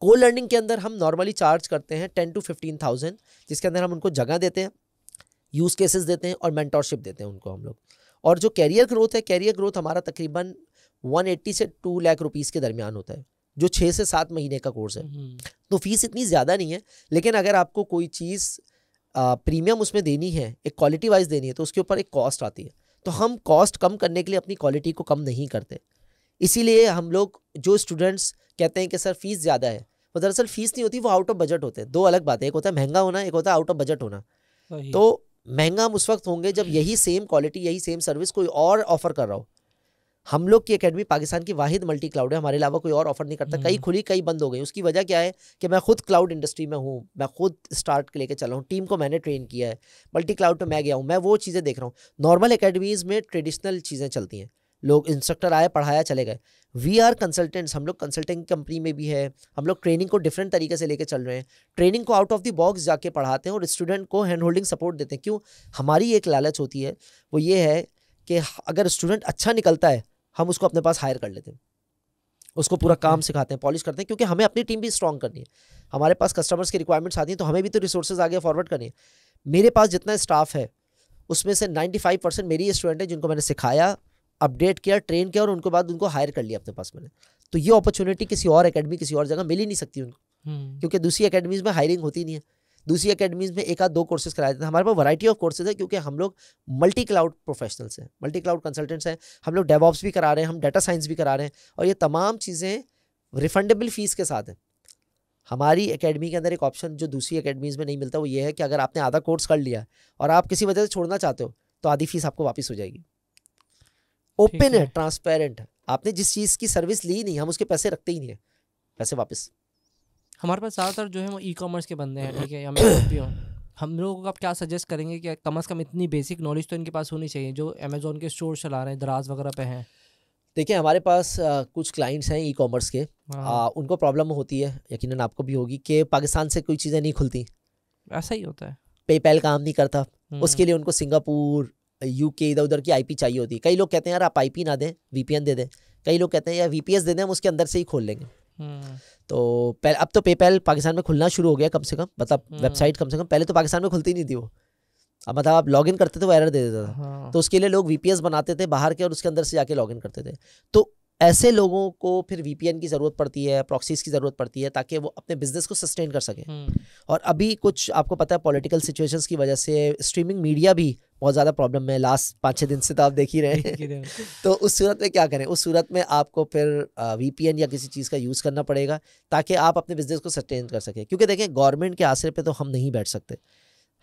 को लर्निंग के अंदर हम नॉर्मली चार्ज करते हैं टेन टू फिफ्टीन थाउजेंड जिसके अंदर हम उनको जगह देते हैं यूज़ केसेस देते हैं और मैंटोरशिप देते हैं उनको हम लोग और जो कैरियर ग्रोथ है कैरियर ग्रोथ हमारा तकरीबन एट्टी से टू लाख रुपीज़ के दरमियान होता है जो छः से सात महीने का कोर्स है हम्म। तो फीस इतनी ज़्यादा नहीं है लेकिन अगर आपको कोई चीज़ प्रीमियम उसमें देनी है एक क्वालिटी वाइज देनी है तो उसके ऊपर एक कॉस्ट आती है तो हम कॉस्ट कम करने के लिए अपनी क्वालिटी को कम नहीं करते इसीलिए हम लोग जो स्टूडेंट्स कहते हैं कि सर फीस ज़्यादा है वो दरअसल फीस नहीं होती वो आउट ऑफ बजट होते हैं दो अलग बातें एक होता है महंगा होना एक होता है आउट ऑफ बजट होना तो महंगा हम उस वक्त होंगे जब यही सेम क्वालिटी यही सेम सर्विस कोई और ऑफर कर रहा हो हम लोग की एकेडमी पाकिस्तान की वाहिद मल्टी क्लाउड है हमारे अलावा कोई और ऑफर नहीं करता कई हम्म। खुली कई बंद हो गई उसकी वजह क्या है कि मैं खुद क्लाउड इंडस्ट्री में हूँ मैं खुद स्टार्ट लेके चला हूँ टीम को मैंने ट्रेन किया है मल्टी क्लाउड पर मैं गया हूँ मैं वो चीज़ें देख रहा हूँ नॉर्मल अकेडमीज़ में ट्रेडिशनल चीज़ें चलती हैं लोग इंस्ट्रक्टर आए पढ़ाया चले गए वी आर कंसल्टेंट्स हम लोग कंसल्टिंग कंपनी में भी है हम लोग ट्रेनिंग को डिफरेंट तरीके से लेके चल रहे हैं ट्रेनिंग को आउट ऑफ द बॉक्स जाके पढ़ाते हैं और स्टूडेंट को हैंड होल्डिंग सपोर्ट देते हैं क्यों हमारी एक लालच होती है वो ये है कि अगर स्टूडेंट अच्छा निकलता है हम उसको अपने पास हायर कर लेते हैं उसको पूरा काम सिखाते हैं पॉलिश करते हैं क्योंकि हमें अपनी टीम भी स्ट्रॉन्ग करनी है हमारे पास कस्टमर्स की रिक्वायरमेंट्स आती हैं तो हमें भी तो रिसोर्सेज आगे फॉरवर्ड करनी है मेरे पास जितना स्टाफ है उसमें से 95 परसेंट मेरी स्टूडेंट है जिनको मैंने सिखाया अपडेट किया ट्रेन किया और उनके बाद उनको हायर कर लिया अपने पास मैंने तो ये अपॉर्चुनिटी किसी और अकेडमी किसी और जगह मिल ही नहीं सकती उनको हम्म। क्योंकि दूसरी अकेडमीज में हायरिंग होती नहीं है दूसरी अकेडमीज में एक आध दो कोर्सेज कराए जाते हैं हमारे पास वराइटी ऑफ कोर्सेज है क्योंकि हम लोग मल्टी क्लाउड प्रोफेशनल्स हैं मल्टी क्लाउड कंसल्टेंट्स हैं हम लोग डेवॉप्स भी करा रहे हैं हम डाटा साइंस भी करा रहे हैं और ये तमाम चीज़ें रिफंडेबल फीस के साथ हैं हमारी अकेडमी के अंदर एक ऑप्शन जो दूसरी अकेडमीज में नहीं मिलता वो ये है कि अगर आपने आधा कोर्स कर लिया और आप किसी वजह से छोड़ना चाहते हो तो आधी फीस आपको वापस हो जाएगी ओपन है ट्रांसपेरेंट है आपने जिस चीज की सर्विस ली नहीं हम उसके पैसे रखते ही नहीं है पैसे वापस हमारे पास ज़्यादातर जो है वो ई कॉमर्स के बंदे हैं ठीक है मैं हम लोगों को आप क्या सजेस्ट करेंगे कि कम अज़ कम इतनी बेसिक नॉलेज तो इनके पास होनी चाहिए जो अमेजोन के स्टोर चला रहे हैं दराज वगैरह पे हैं देखिए हमारे पास आ, कुछ क्लाइंट्स हैं ई कॉमर्स के आ, हाँ। उनको प्रॉब्लम होती है यकीन आपको भी होगी कि पाकिस्तान से कोई चीज़ें नहीं खुलती ऐसा ही होता है पेपैल काम नहीं करता हम्म। उसके लिए उनको सिंगापुर यूके इधर उधर की आईपी चाहिए होती है कई लोग कहते हैं यार आप आईपी ना दें वीपीएन दे दें कई लोग कहते हैं यार वीपीएस दे दें हम उसके अंदर से ही खोल लेंगे हम्म। तो पहले अब तो पेपैल पाकिस्तान में खुलना शुरू हो गया कम से कम मतलब वेबसाइट हम्म। कम से कम पहले तो पाकिस्तान में खुलती नहीं थी वो अब मतलब आप इन करते थे वो एरर दे देता था हाँ। तो उसके लिए लोग वीपीएस बनाते थे बाहर के और उसके अंदर से जाके इन करते थे तो ऐसे लोगों को फिर वीपीएन की ज़रूरत पड़ती है प्रॉक्सीज की ज़रूरत पड़ती है ताकि वो अपने बिजनेस को सस्टेन कर सके हम्म। और अभी कुछ आपको पता है पॉलिटिकल सिचुएशंस की वजह से स्ट्रीमिंग मीडिया भी बहुत ज़्यादा प्रॉब्लम है लास्ट पाँच छः दिन से तो आप देख ही रहे हैं तो उस सूरत में क्या करें उस सूरत में आपको फिर वी या किसी चीज़ का यूज़ करना पड़ेगा ताकि आप अपने बिज़नेस को सस्टेन कर सकें क्योंकि देखें गवर्नमेंट के आसरे पर तो हम नहीं बैठ सकते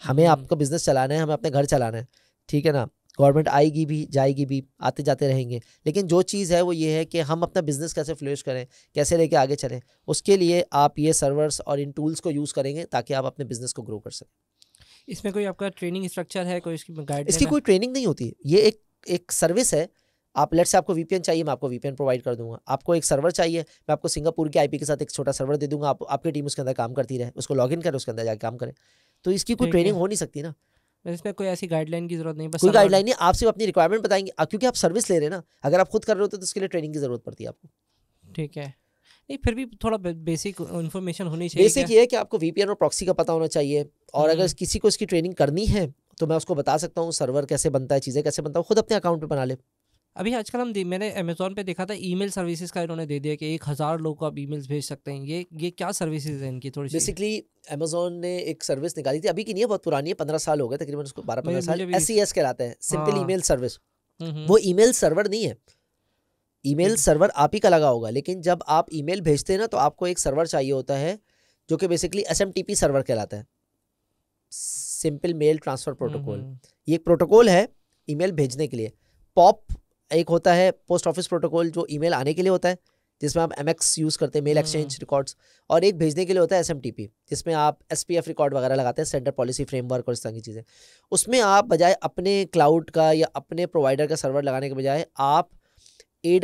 हमें हम्म। आपको बिज़नेस चलाना है हमें अपने घर चलाना है ठीक है ना गवर्नमेंट आएगी भी जाएगी भी आते जाते रहेंगे लेकिन जो चीज़ है वो ये है कि हम अपना बिज़नेस कैसे फ्लोश करें कैसे लेके आगे चलें उसके लिए आप ये सर्वर्स और इन टूल्स को यूज़ करेंगे ताकि आप अपने बिज़नेस को ग्रो कर सकें इसमें कोई आपका ट्रेनिंग स्ट्रक्चर है कोई इसकी गाइड इसकी कोई ट्रेनिंग नहीं होती ये एक एक सर्विस है आप लेट से आपको वीपीएन चाहिए मैं आपको वीपीएन प्रोवाइड कर दूंगा आपको एक सर्वर चाहिए मैं आपको सिंगापुर के आईपी के साथ एक छोटा सर्वर दे दूंगा आप आपकी टीम उसके अंदर काम करती रहे उसको लॉग इन करें उसके अंदर जाकर काम करें तो इसकी कोई ट्रेनिंग हो नहीं सकती ना इसमें कोई ऐसी गाइडलाइन की जरूरत नहीं बस कोई गाइडलाइन नहीं आप सिर्फ अपनी रिक्वायरमेंट बताएंगे क्योंकि आप सर्विस ले रहे हैं ना अगर आप खुद कर रहे होते तो उसके लिए ट्रेनिंग की जरूरत पड़ती है आपको ठीक है नहीं फिर भी थोड़ा बेसिक इन्फॉर्मेशन होनी चाहिए बेसिक ये है कि आपको वीपीएन और प्रॉक्सी का पता होना चाहिए और अगर हम्म। किसी को इसकी ट्रेनिंग करनी है तो मैं उसको बता सकता हूँ सर्वर कैसे बनता है चीज़ें कैसे बनता है खुद अपने अकाउंट पर बना ले अभी आजकल हम मैंने अमेज़ोन पे देखा था ईमेल सर्विसेज का इन्होंने दे दिया कि एक हज़ार लोग आप ई भेज सकते हैं ये ये क्या सर्विसेज हैं इनकी थोड़ी बेसिकली अमेजोन ने एक सर्विस निकाली थी अभी की नहीं है बहुत पुरानी है पंद्रह साल हो गए तकरीबन उसको बारह पंद्रह साल एस सी एस कहलाते हैं सिंपल ई सर्विस वो ई सर्वर नहीं है ई सर्वर हम्म। आप ही का लगा होगा लेकिन जब आप ई भेजते हैं ना तो आपको एक सर्वर चाहिए होता है जो कि बेसिकली एस सर्वर कहलाता है सिंपल मेल ट्रांसफर प्रोटोकॉल ये एक प्रोटोकॉल है ईमेल भेजने के लिए पॉप एक होता है पोस्ट ऑफिस प्रोटोकॉल जो ईमेल आने के लिए होता है जिसमें आप एम यूज़ करते हैं मेल एक्सचेंज रिकॉर्ड्स और एक भेजने के लिए होता है एस जिसमें आप एस रिकॉर्ड वगैरह लगाते हैं सेंटर पॉलिसी फ्रेमवर्क और इस तरह की चीज़ें उसमें आप बजाय अपने क्लाउड का या अपने प्रोवाइडर का सर्वर लगाने के बजाय आप ए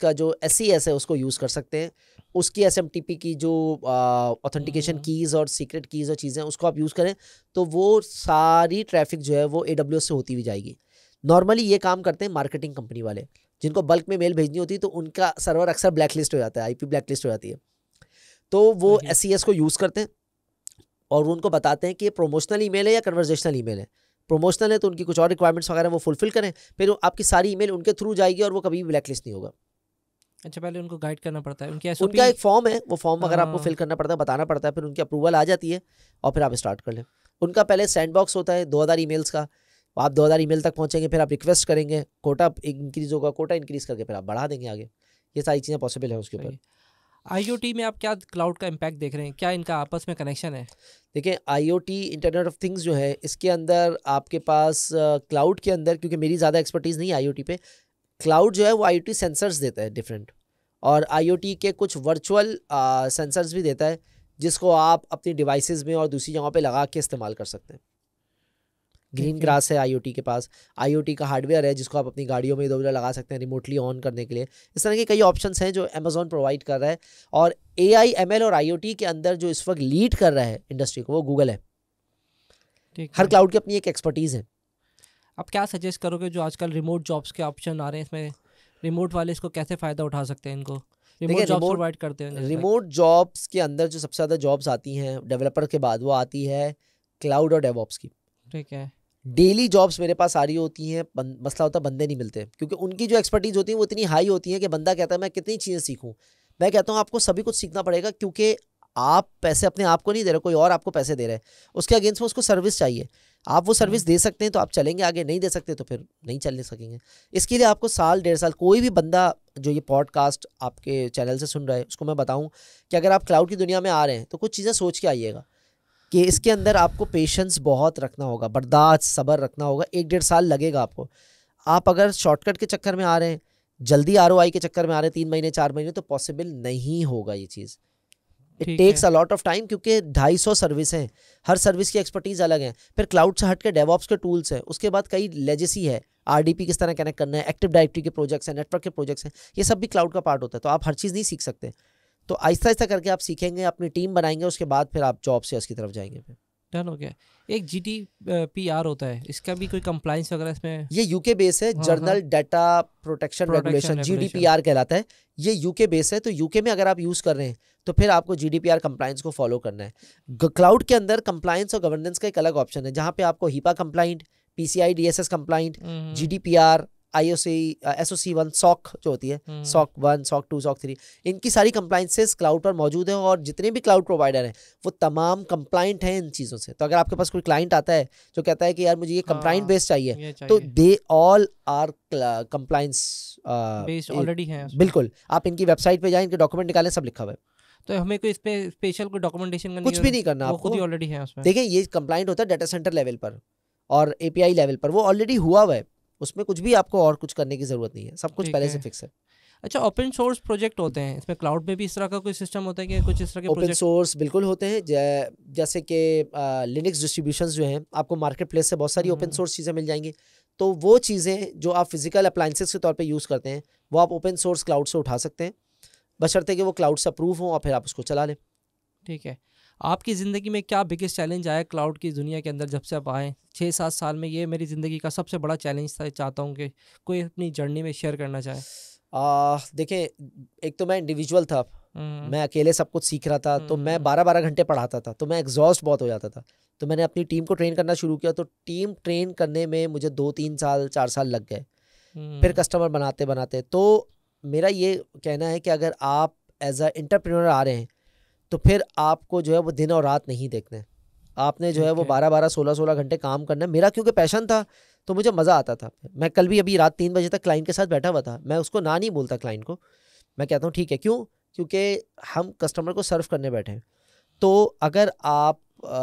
का जो एस e है उसको यूज़ कर सकते हैं उसकी एस की जो ऑथेंटिकेशन कीज़ हम्म। और सीक्रेट कीज़ और चीज़ें उसको आप यूज़ करें तो वो सारी ट्रैफिक जो है वो ए से होती हुई जाएगी नॉर्मली ये काम करते हैं मार्केटिंग कंपनी वाले जिनको बल्क में मेल भेजनी होती है तो उनका सर्वर अक्सर ब्लैक लिस्ट हो जाता है आईपी ब्लैक लिस्ट हो जाती है तो वो एस e को यूज़ करते हैं और उनको बताते हैं कि ये प्रोमोशनल ईमेल है या कन्वर्जेशनल ईमेल है प्रोमोशनल है तो उनकी कुछ और रिक्वायरमेंट्स वगैरह वो फुलफिल करें फिर आपकी सारी ईमेल उनके थ्रू जाएगी और वो कभी भी ब्लैकलिस्ट नहीं होगा अच्छा पहले उनको गाइड करना पड़ता है उनकी SOP... उनका एक फॉर्म है वो फॉर्म वगैरह आपको फिल हाँ। करना पड़ता है बताना पड़ता है फिर उनकी अप्रूवल आ जाती है और फिर आप स्टार्ट कर लें उनका पहले सैंड बॉक्स होता है दो हज़ार ई का तो आप 2000 ईमेल तक पहुँचेंगे फिर आप रिक्वेस्ट करेंगे कोटा इंक्रीज़ होगा कोटा इंक्रीज़ करके फिर आप बढ़ा देंगे आगे ये सारी चीज़ें पॉसिबल है उसके ऊपर टी में आप क्या क्लाउड का इम्पैक्ट देख रहे हैं क्या इनका आपस में कनेक्शन है देखिए टी इंटरनेट ऑफ थिंग्स जो है इसके अंदर आपके पास क्लाउड के अंदर क्योंकि मेरी ज़्यादा एक्सपर्टीज़ नहीं टी पे क्लाउड जो है वो टी सेंसर्स देता है डिफरेंट और टी के कुछ वर्चुअल सेंसर्स भी देता है जिसको आप अपनी डिवाइसेस में और दूसरी जगहों पे लगा के इस्तेमाल कर सकते हैं ग्रीन ग्रास है आईओटी के पास आईओटी का हार्डवेयर है जिसको आप अपनी गाड़ियों में इधर उधर लगा सकते हैं रिमोटली ऑन करने के लिए इस तरह के कई ऑप्शंस हैं जो अमेजोन प्रोवाइड कर रहा है और ए आई एम एल और आई के अंदर जो इस वक्त लीड कर रहा है इंडस्ट्री को वो गूगल है हर क्लाउड की अपनी एक एक्सपर्टीज़ है आप क्या सजेस्ट करोगे जो आजकल रिमोट जॉब्स के ऑप्शन आ रहे हैं इसमें रिमोट वाले इसको कैसे फ़ायदा उठा सकते हैं इनको रिमोट जॉब प्रोवाइड करते हैं रिमोट जॉब्स के अंदर जो सबसे ज़्यादा जॉब्स आती हैं डेवलपर के बाद वो आती है क्लाउड और डेवॉप्स की ठीक है डेली जॉब्स मेरे पास आ रही होती हैं मसला होता है बंदे नहीं मिलते क्योंकि उनकी जो एक्सपर्टीज़ होती है वो इतनी हाई होती है कि बंदा कहता है मैं कितनी चीज़ें सीखूँ मैं कहता हूँ आपको सभी कुछ सीखना पड़ेगा क्योंकि आप पैसे अपने आप को नहीं दे रहे कोई और आपको पैसे दे रहे हैं उसके अगेंस्ट में उसको सर्विस चाहिए आप वो सर्विस हाँ। दे सकते हैं तो आप चलेंगे आगे नहीं दे सकते तो फिर नहीं चल सकेंगे इसके लिए आपको साल डेढ़ साल कोई भी बंदा जो ये पॉडकास्ट आपके चैनल से सुन रहा है उसको मैं बताऊं कि अगर आप क्लाउड की दुनिया में आ रहे हैं तो कुछ चीज़ें सोच के आइएगा कि इसके अंदर आपको पेशेंस बहुत रखना होगा बर्दाश्त सब्र रखना होगा एक डेढ़ साल लगेगा आपको आप अगर शॉर्टकट के चक्कर में आ रहे हैं जल्दी आर के चक्कर में आ रहे हैं तीन महीने चार महीने तो पॉसिबल नहीं होगा ये चीज़ it takes a lot of time क्योंकि ढाई सौ सर्विस हैं हर सर्विस की एक्सपर्टीज अलग है फिर क्लाउड से हट के डेवॉप्स के टूल्स हैं उसके बाद कई लेजेसी है आरडीपी किस तरह कनेक्ट करना है एक्टिव डायरेक्टरी के प्रोजेक्ट्स हैं नेटवर्क के प्रोजेक्ट्स हैं ये सब भी क्लाउड का पार्ट होता है तो आप हर चीज़ नहीं सीख सकते तो आहिस्ता आहिस्ता करके आप सीखेंगे अपनी टीम बनाएंगे उसके बाद फिर आप जॉब सेल्स की तरफ जाएंगे फिर डन हो गया एक जी टी पी आर होता है इसका भी कोई कंप्लाइंस वगैरह इसमें ये यूके बेस है general data protection regulation G D P R कहलाता है ये यूके बेस है तो यूके में अगर आप यूज़ कर रहे हैं तो फिर आपको G D P R compliance को फॉलो करना है क्लाउड के अंदर कंप्लाइंस और गवर्नेंस का एक अलग ऑप्शन है जहाँ पे आपको HIPAA compliant P C I D S S compliant G D P R I O C S O C one SOC जो होती है SOC one SOC two SOC three इनकी सारी कंप्लाइंसेज क्लाउड पर मौजूद हैं और जितने भी क्लाउड प्रोवाइडर हैं वो तमाम कंप्लाइंट हैं इन चीज़ों से तो अगर आपके पास कोई क्लाइंट आता है जो कहता है कि यार मुझे ये कंप्लाइंट हाँ, बेस्ड चाहिए तो they all are compliance already हैं बिल्कुल आप इनकी वेबसाइट पर जाए इनके डॉक्यूमेंट निकालें सब लिखा हुआ है तो हमें कोई पे स्पेशल कोई डॉक्यूमेंटेशन कुछ भी नहीं करना आपको खुद ही ऑलरेडी है उसमें देखिए ये कंप्लाइंट होता है डाटा सेंटर लेवल पर और एपीआई लेवल पर वो ऑलरेडी हुआ हुआ है उसमें कुछ भी आपको और कुछ करने की ज़रूरत नहीं है सब कुछ पहले से फिक्स है अच्छा ओपन सोर्स प्रोजेक्ट होते हैं इसमें क्लाउड में भी इस तरह का कोई सिस्टम होता है कि कुछ इस तरह के ओपन सोर्स बिल्कुल होते हैं जैसे कि लिनक्स डिस्ट्रीब्यूशन जो हैं आपको मार्केट प्लेस से बहुत सारी ओपन सोर्स चीज़ें मिल जाएंगी तो वो चीज़ें जो आप फिजिकल अप्लाइंसेस के तौर पर यूज़ करते हैं वो आप ओपन सोर्स क्लाउड से उठा सकते हैं बशर्ते कि वो क्लाउड से अप्रूव हों और फिर आप उसको चला लें ठीक है आपकी ज़िंदगी में क्या बिगेस्ट चैलेंज आया क्लाउड की दुनिया के अंदर जब से आप आए छः सात साल में ये मेरी ज़िंदगी का सबसे बड़ा चैलेंज था चाहता हूँ कि कोई अपनी जर्नी में शेयर करना चाहे देखिए एक तो मैं इंडिविजुअल था हम्म। मैं अकेले सब कुछ सीख रहा था तो मैं हम्म। बारह बारह घंटे पढ़ाता था तो मैं एग्जॉस्ट बहुत हो जाता था तो मैंने अपनी टीम को ट्रेन करना शुरू किया तो टीम ट्रेन करने में मुझे दो तीन साल चार साल लग गए हम्म। फिर कस्टमर बनाते बनाते तो मेरा ये कहना है कि अगर आप एज अ इंटरप्रीनर आ रहे हैं तो फिर आपको जो है वो दिन और रात नहीं देखने आपने जो है वो बारह बारह सोलह सोलह घंटे काम करना मेरा क्योंकि पैशन था तो मुझे मज़ा आता था मैं कल भी अभी रात तीन बजे तक क्लाइंट के साथ बैठा हुआ था मैं उसको ना नहीं बोलता क्लाइंट को मैं कहता हूँ ठीक है क्यों क्योंकि हम कस्टमर को सर्व करने बैठे हैं तो अगर आप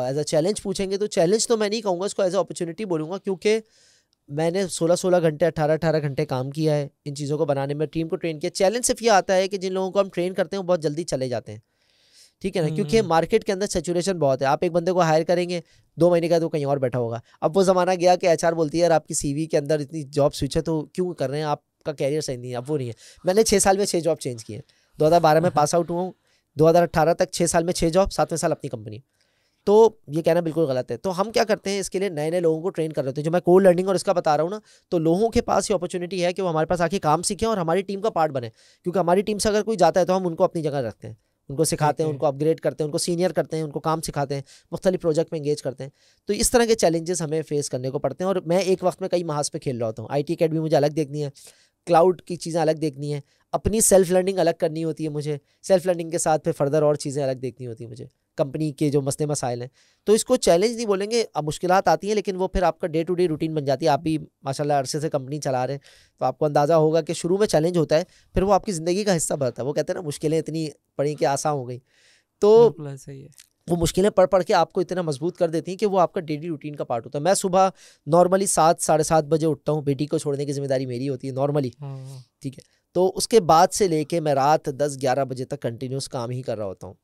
एज अ चैलेंज पूछेंगे तो चैलेंज तो मैं नहीं कहूँगा इसको एज अ अपॉर्चुनिटी बोलूँगा क्योंकि मैंने सोलह सोलह घंटे अट्ठारह अट्ठारह घंटे काम किया है इन चीज़ों को बनाने में टीम को ट्रेन किया चैलेंज सिर्फ ये आता है कि जिन लोगों को हम ट्रेन करते हैं वो बहुत जल्दी चले जाते हैं ठीक है ना क्योंकि मार्केट हम्म। के अंदर सेचुरेशन बहुत है आप एक बंदे को हायर करेंगे दो महीने का तो कहीं और बैठा होगा अब वो ज़माना गया कि एच बोलती है यार आपकी सी के अंदर इतनी जॉब स्विच है तो क्यों कर रहे हैं आपका कैरियर सही नहीं है अब वो नहीं है मैंने छः साल में छः जॉब चेंज किए दो हज़ार बारह में पास आउट हुआ हूँ दो हज़ार अट्ठारह तक छः साल में छः जॉब सातवें साल अपनी कंपनी तो ये कहना बिल्कुल गलत है तो हम क्या करते हैं इसके लिए नए नए लोगों को ट्रेन कर रहे हैं जो मैं कोर लर्निंग और इसका बता रहा हूँ ना तो लोगों के पास ये अपॉर्चुनिटी है कि वो हमारे पास आके काम सीखें और हमारी टीम का पार्ट बने क्योंकि हमारी टीम से अगर कोई जाता है तो हम उनको अपनी जगह रखते हैं उनको सिखाते हैं उनको अपग्रेड करते हैं उनको सीनियर करते हैं उनको काम सिखाते हैं मुख्तलि प्रोजेक्ट में इंगेज करते हैं तो इस तरह के चैलेंजेस हमें फेस करने को पड़ते हैं और मैं एक वक्त में कई महाज पे खेल रहा होता हूँ आई टी अकेडमी मुझे अलग देखनी है क्लाउड की चीज़ें अलग देखनी है अपनी सेल्फ लर्निंग अलग करनी होती है मुझे सेल्फ लर्निंग के साथ फिर फर्दर और चीज़ें अलग देखनी होती है मुझे कंपनी के जो मसले मसाइल हैं तो इसको चैलेंज नहीं बोलेंगे अब मुश्किल आती हैं लेकिन वो फिर आपका डे टू डे रूटीन बन जाती है आप भी माशा अरसे से कंपनी चला रहे हैं तो आपको अंदाज़ा होगा कि शुरू में चैलेंज होता है फिर वो आपकी ज़िंदगी का हिस्सा बनता है वो कहते हैं ना मुश्किलें इतनी पड़ी कि आसान हो गई तो सही है वो मुश्किलें पढ़ पढ़ के आपको इतना मजबूत कर देती हैं कि वो आपका डेली रूटीन का पार्ट होता है मैं सुबह नॉर्मली सात साढ़े सात बजे उठता हूँ बेटी को छोड़ने की जिम्मेदारी मेरी होती है नॉर्मली हाँ। ठीक है तो उसके बाद से लेके मैं रात दस ग्यारह बजे तक कंटिन्यूस काम ही कर रहा होता हूँ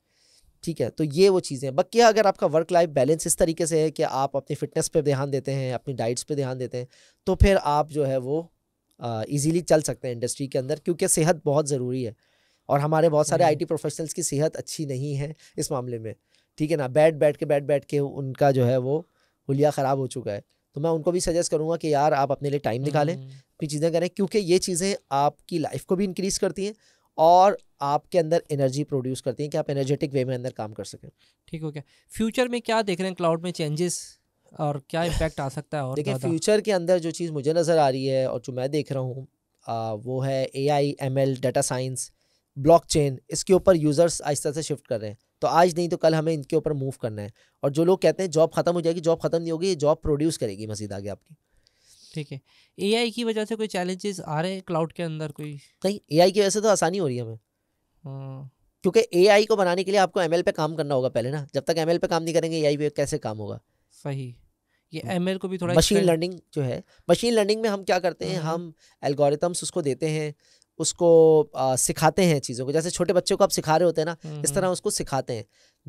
ठीक है तो ये वो चीज़ें बाकी अगर आपका वर्क लाइफ बैलेंस इस तरीके से है कि आप अपनी फिटनेस पर ध्यान देते हैं अपनी डाइट्स पर ध्यान देते हैं तो फिर आप जो है वो ईज़िली चल सकते हैं इंडस्ट्री के अंदर क्योंकि सेहत बहुत ज़रूरी है और हमारे बहुत सारे आईटी हम्म। प्रोफेशनल्स की सेहत अच्छी नहीं है इस मामले में ठीक है ना बैठ बैठ के बैठ बैठ के उनका जो है वो हुलिया ख़राब हो चुका है तो मैं उनको भी सजेस्ट करूँगा कि यार आप अपने लिए टाइम निकालें हम्म। अपनी चीज़ें करें क्योंकि ये चीज़ें आपकी लाइफ को भी इंक्रीज़ करती हैं और आपके अंदर एनर्जी प्रोड्यूस करती हैं कि आप एनर्जेटिक वे में अंदर काम कर सकें ठीक हो गया फ्यूचर में क्या देख रहे हैं क्लाउड में चेंजेस और क्या इम्पैक्ट आ सकता है और देखिए फ्यूचर के अंदर जो चीज़ मुझे नज़र आ रही है और जो मैं देख रहा हूँ वो है A I M L data science blockchain इसके ऊपर यूज़र्स आहिस्ता से शिफ्ट कर रहे हैं तो आज नहीं तो कल हमें इनके ऊपर मूव करना है और जो लोग कहते हैं जॉब खत्म हो जाएगी जॉब खत्म नहीं होगी ये जॉब प्रोड्यूस करेगी मजीद आगे आपकी ठीक है एआई की वजह से कोई चैलेंजेस आ रहे हैं क्लाउड के अंदर कोई नहीं एआई की वजह से तो आसानी हो रही है हमें हाँ। क्योंकि एआई को बनाने के लिए आपको एमएल पे काम करना होगा पहले ना जब तक एमएल पे काम नहीं करेंगे एआई पे कैसे काम होगा सही ये एमएल को भी थोड़ा मशीन लर्निंग जो है मशीन लर्निंग में हम क्या करते हैं हाँ। हम एल्गोरिथम्स उसको देते हैं उसको आ, सिखाते हैं चीज़ों को जैसे छोटे बच्चों को आप सिखा रहे होते हैं ना हम्म, इस तरह हम्म। उसको सिखाते हैं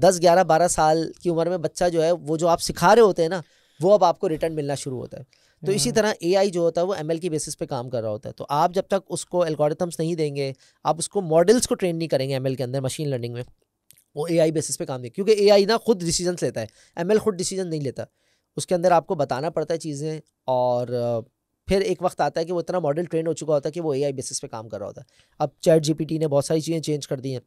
दस ग्यारह बारह साल की उम्र में बच्चा जो है वो जो आप सिखा रहे होते हैं ना वो अब आपको रिटर्न मिलना शुरू होता है तो इसी हम्म। तरह ए जो होता है वो एम की बेसिस पे काम कर रहा होता है तो आप जब तक उसको एल्गोरिथम्स नहीं देंगे आप उसको मॉडल्स को ट्रेन नहीं करेंगे एम के अंदर मशीन लर्निंग में वो ए बेसिस पे काम देंगे क्योंकि ए ना खुद डिसीजन लेता है एम खुद डिसीजन नहीं लेता उसके अंदर आपको बताना पड़ता है चीज़ें और फिर एक वक्त आता है कि वो इतना मॉडल ट्रेन हो चुका होता है कि वो ए बेसिस पे काम कर रहा होता है अब चैट जी ने बहुत सारी चीज़ें चेंज कर दी हैं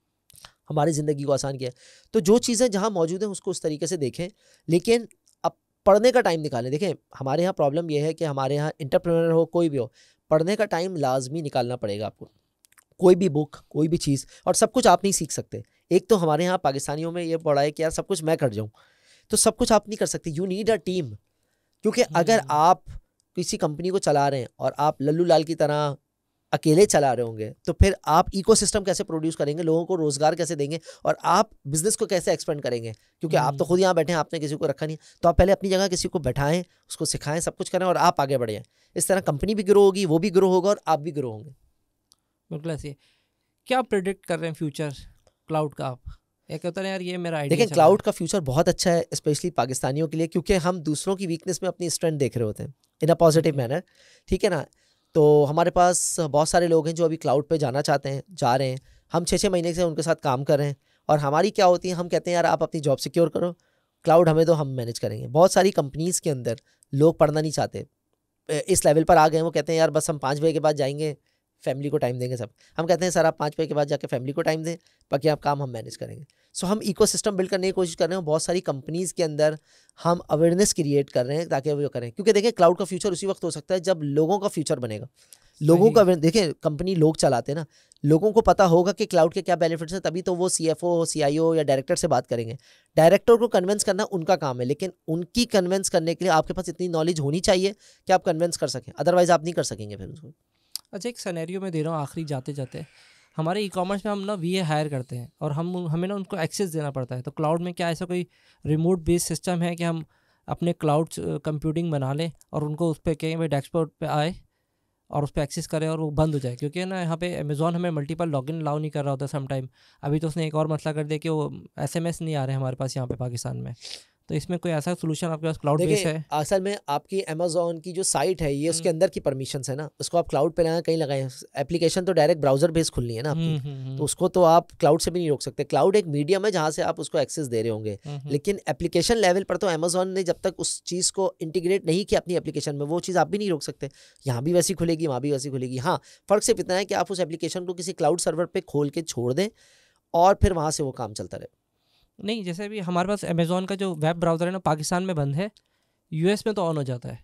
हमारी ज़िंदगी को आसान किया तो जो चीज़ें जहाँ मौजूद हैं उसको उस तरीके से देखें लेकिन अब पढ़ने का टाइम निकालें देखें हमारे यहाँ प्रॉब्लम यह है कि हमारे यहाँ इंटरप्रेनर हो कोई भी हो पढ़ने का टाइम लाजमी निकालना पड़ेगा आपको कोई भी बुक कोई भी चीज़ और सब कुछ आप नहीं सीख सकते एक तो हमारे यहाँ पाकिस्तानियों में ये पढ़ा है कि यार सब कुछ मैं कर जाऊँ तो सब कुछ आप नहीं कर सकते यू नीड अ टीम क्योंकि अगर हम्म। आप किसी कंपनी को चला रहे हैं और आप लल्लू लाल की तरह अकेले चला रहे होंगे तो फिर आप इकोसिस्टम कैसे प्रोड्यूस करेंगे लोगों को रोजगार कैसे देंगे और आप बिजनेस को कैसे एक्सपेंड करेंगे क्योंकि आप तो हम्म। खुद यहाँ बैठे हैं आपने किसी को रखा नहीं तो आप पहले अपनी जगह किसी को बैठाएं उसको सिखाएं सब कुछ करें और आप आगे बढ़ें इस तरह कंपनी भी ग्रो होगी वो भी ग्रो होगा और आप भी ग्रो होंगे बिल्कुल ऐसे क्या प्रिडिक्ट कर रहे हैं फ्यूचर क्लाउड का आप एक है यार ये मेरा लेकिन क्लाउड का फ्यूचर बहुत अच्छा है स्पेशली पाकिस्तानियों के लिए क्योंकि हम दूसरों की वीकनेस में अपनी स्ट्रेंथ देख रहे होते हैं इन अ पॉजिटिव मैनर ठीक है ना तो हमारे पास बहुत सारे लोग हैं जो अभी क्लाउड पे जाना चाहते हैं जा रहे हैं हम छः छः महीने से उनके साथ काम कर रहे हैं और हमारी क्या होती है हम कहते हैं यार आप अपनी जॉब सिक्योर करो क्लाउड हमें तो हम मैनेज करेंगे बहुत सारी कंपनीज़ के अंदर लोग पढ़ना नहीं चाहते इस लेवल पर आ गए वो कहते हैं यार बस हम पाँच बजे के बाद जाएंगे फैमिली को टाइम देंगे सब हम कहते हैं सर आप पाँच बजे के बाद जाके फैमिली को टाइम दें बाकी आप काम हम मैनेज करेंगे सो हम हम सिस्टम बिल्ड करने की कोशिश कर रहे हैं बहुत सारी कंपनीज़ के अंदर हम अवेयरनेस क्रिएट कर रहे हैं ताकि वो करें क्योंकि देखें क्लाउड का फ्यूचर उसी वक्त हो सकता है जब लोगों का फ्यूचर बनेगा लोगों का देखें कंपनी लोग चलाते हैं ना लोगों को पता होगा कि क्लाउड के क्या बेनिफिट्स हैं तभी तो वो सी एफ ओ सी आई ओ या डायरेक्टर से बात करेंगे डायरेक्टर को कन्वेंस करना उनका काम है लेकिन उनकी कन्वेंस करने के लिए आपके पास इतनी नॉलेज होनी चाहिए कि आप कन्वेंस कर सकें अदरवाइज आप नहीं कर सकेंगे फिर उसको अच्छा एक सनेरियो में दे रहा हूँ आखिरी जाते जाते हमारे ई कॉमर्स में हम ना वी हायर करते हैं और हम हमें ना उनको एक्सेस देना पड़ता है तो क्लाउड में क्या ऐसा कोई रिमोट बेस्ड सिस्टम है कि हम अपने क्लाउड कंप्यूटिंग बना लें और उनको उस पर कहें भाई डैशबोर्ड पे आए और उस पर एक्सेस करें और वो बंद हो जाए क्योंकि ना यहाँ पे अमेज़ॉन हमें मल्टीपल लॉगिन अलाउ नहीं कर रहा होता समटाइम अभी तो उसने एक और मसला कर दिया कि वो एस नहीं आ रहे हमारे पास यहाँ पे पाकिस्तान में तो इसमें कोई ऐसा सोल्यूशन आपके पास क्लाउड बेस है असल में आपकी अमेजोन की जो साइट है ये उसके हम्म। अंदर की परमिशन है ना उसको आप क्लाउड पे लगाए कहीं लगाए एप्लीकेशन तो डायरेक्ट ब्राउजर बेस खुलनी है ना आपकी हम्म, हम्म, तो उसको तो आप क्लाउड से भी नहीं रोक सकते क्लाउड एक मीडियम है जहाँ से आप उसको एक्सेस दे रहे होंगे लेकिन एप्लीकेशन लेवल पर तो अमेजोन ने जब तक उस चीज़ को इंटीग्रेट नहीं किया अपनी एप्लीकेशन में वो चीज़ आप भी नहीं रोक सकते यहाँ भी वैसी खुलेगी वहाँ भी वैसी खुलेगी हाँ फर्क सिर्फ इतना है कि आप उस एप्लीकेशन को किसी क्लाउड सर्वर पर खोल के छोड़ दें और फिर वहाँ से वो काम चलता रहे नहीं जैसे अभी हमारे पास अमेज़ोन का जो वेब ब्राउज़र है ना पाकिस्तान में बंद है यूएस में तो ऑन हो जाता है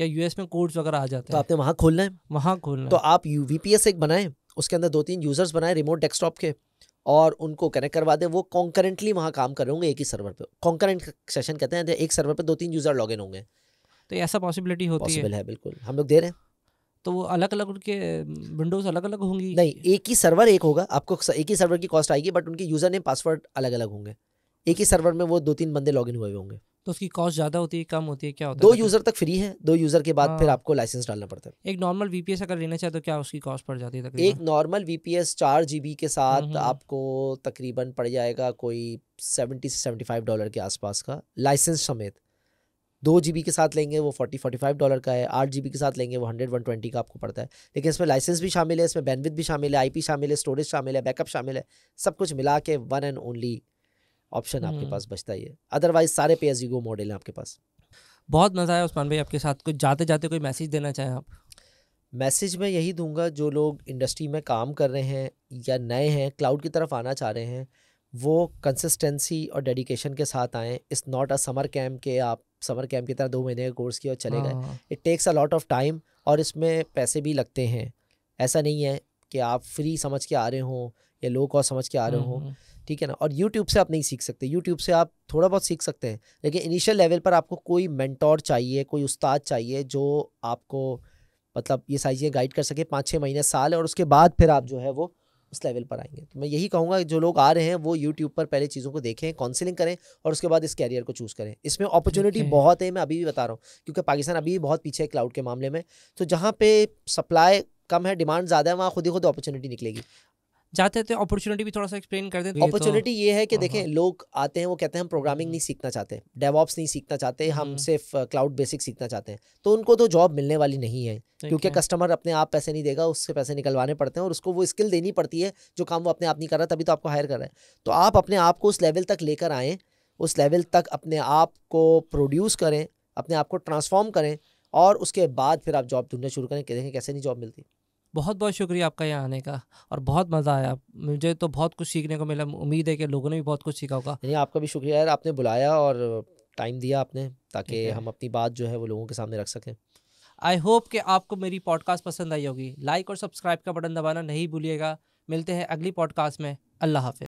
या यूएस में कोड्स वगैरह आ जाते तो हैं तो आपने वहाँ खोलना है वहाँ खोलना तो आप यू वी एक बनाएं उसके अंदर दो तीन यूज़र्स बनाएं रिमोट डेस्कटॉप के और उनको कनेक्ट करवा दें वो कॉन्करेंटली वहाँ काम कर होंगे एक ही सर्वर पर कॉन्करेंट सेशन कहते हैं एक सर्वर पर दो तीन यूज़र लॉग इन होंगे तो ऐसा पॉसिबिलिटी होती है।, है बिल्कुल हम लोग दे रहे हैं तो वो अलग अलग उनके विंडोज अलग अलग होंगी नहीं एक ही सर्वर एक होगा आपको एक ही सर्वर की कॉस्ट आएगी बट उनके यूज़र नेम पासवर्ड अलग अलग होंगे एक ही सर्वर में वो दो तीन बंदे लॉग हुए होंगे तो उसकी कॉस्ट ज्यादा होती है कम होती है क्या होता दो है दो यूजर तक फ्री है दो यूजर के बाद फिर हाँ। आपको लाइसेंस डालना पड़ता है एक नॉर्मल वीपीएस अगर लेना चाहे तो क्या उसकी कॉस्ट पड़ जाती है तकरीबन एक नॉर्मल वीपीएस चार जीबी के साथ हम्म, हम्म। आपको तकरीबन पड़ जाएगा कोई सेवेंटी से सेवेंटी फाइव डॉलर के आसपास का लाइसेंस समेत दो जी के साथ लेंगे वो फोर्टी फोर्टी फाइव डॉलर का है आठ जी के साथ लेंगे वो हंड्रेड वन ट्वेंटी का आपको पड़ता है लेकिन इसमें लाइसेंस भी शामिल है इसमें बैनविथ भी शामिल है आईपी शामिल है स्टोरेज शामिल है बैकअप शामिल है सब कुछ मिला के वन एंड ओनली ऑप्शन आपके हम्म। पास बचता ही है अदरवाइज सारे पे एजी गो मॉडल हैं आपके पास बहुत मज़ा आया उस्मान भाई आपके साथ कुछ जाते जाते कोई मैसेज देना चाहें आप मैसेज मैं यही दूंगा जो लोग इंडस्ट्री में काम कर रहे हैं या नए हैं क्लाउड की तरफ आना चाह रहे हैं वो कंसिस्टेंसी और डेडिकेशन के साथ आएँ इस नॉट अ समर कैम्प के आप समर कैम्प की तरह दो महीने का कोर्स किया और चले गए it takes a lot of time और इसमें पैसे भी लगते हैं ऐसा नहीं है कि आप फ्री समझ के आ रहे हों या लो कॉस्ट समझ के आ रहे हों हम्म, हम्म। ठीक है ना और यूट्यूब से आप नहीं सीख सकते यूट्यूब से आप थोड़ा बहुत सीख सकते हैं लेकिन इनिशियल लेवल पर आपको कोई मैंटोर चाहिए कोई उस्ताद चाहिए जो आपको मतलब ये सारी चीज़ें गाइड कर सके पाँच छः महीने साल और उसके बाद फिर आप जो है वो उस लेवल पर आएंगे तो मैं यही कहूँगा जो लोग आ रहे हैं वो यूट्यूब पर पहले चीज़ों को देखें काउंसिलिंग करें और उसके बाद इस कैरियर को चूज़ करें इसमें अपॉर्चुनिटी बहुत है मैं अभी भी बता रहा हूँ क्योंकि पाकिस्तान अभी भी बहुत पीछे है क्लाउड के मामले में तो जहाँ पे सप्लाई कम है डिमांड ज़्यादा है वहाँ खुद ही खुद अपॉर्चुनिटी निकलेगी जाते थे अपॉर्चुनिटी भी थोड़ा सा एक्सप्लेन कर देते अपॉर्चुनिटी तो, तो ये है कि हाँ, देखें हाँ। लोग आते हैं वो कहते हैं हम प्रोग्रामिंग नहीं सीखना चाहते डेवॉप्स नहीं सीखना चाहते हम हम्म। सिर्फ क्लाउड बेसिक सीखना चाहते हैं तो उनको तो जॉब मिलने वाली नहीं है क्योंकि कस्टमर अपने आप पैसे नहीं देगा उससे पैसे निकलवाने पड़ते हैं और उसको वो स्किल देनी पड़ती है जो काम वो अपने आप नहीं कर रहा तभी तो आपको हायर कर रहा है तो आप अपने आप को उस लेवल तक लेकर आएँ उस लेवल तक अपने आप को प्रोड्यूस करें अपने आप को ट्रांसफॉर्म करें और उसके बाद फिर आप जॉब ढूंढना शुरू करें कि देखें कैसे नहीं जॉब मिलती बहुत बहुत शुक्रिया आपका यहाँ आने का और बहुत मज़ा आया मुझे तो बहुत कुछ सीखने को मिला उम्मीद है कि लोगों ने भी बहुत कुछ सीखा होगा नहीं आपका भी शुक्रिया यार आपने बुलाया और टाइम दिया आपने ताकि हम अपनी बात जो है वो लोगों के सामने रख सकें आई होप कि आपको मेरी पॉडकास्ट पसंद आई होगी लाइक और सब्सक्राइब का बटन दबाना नहीं भूलिएगा मिलते हैं अगली पॉडकास्ट में अल्लाह हाफि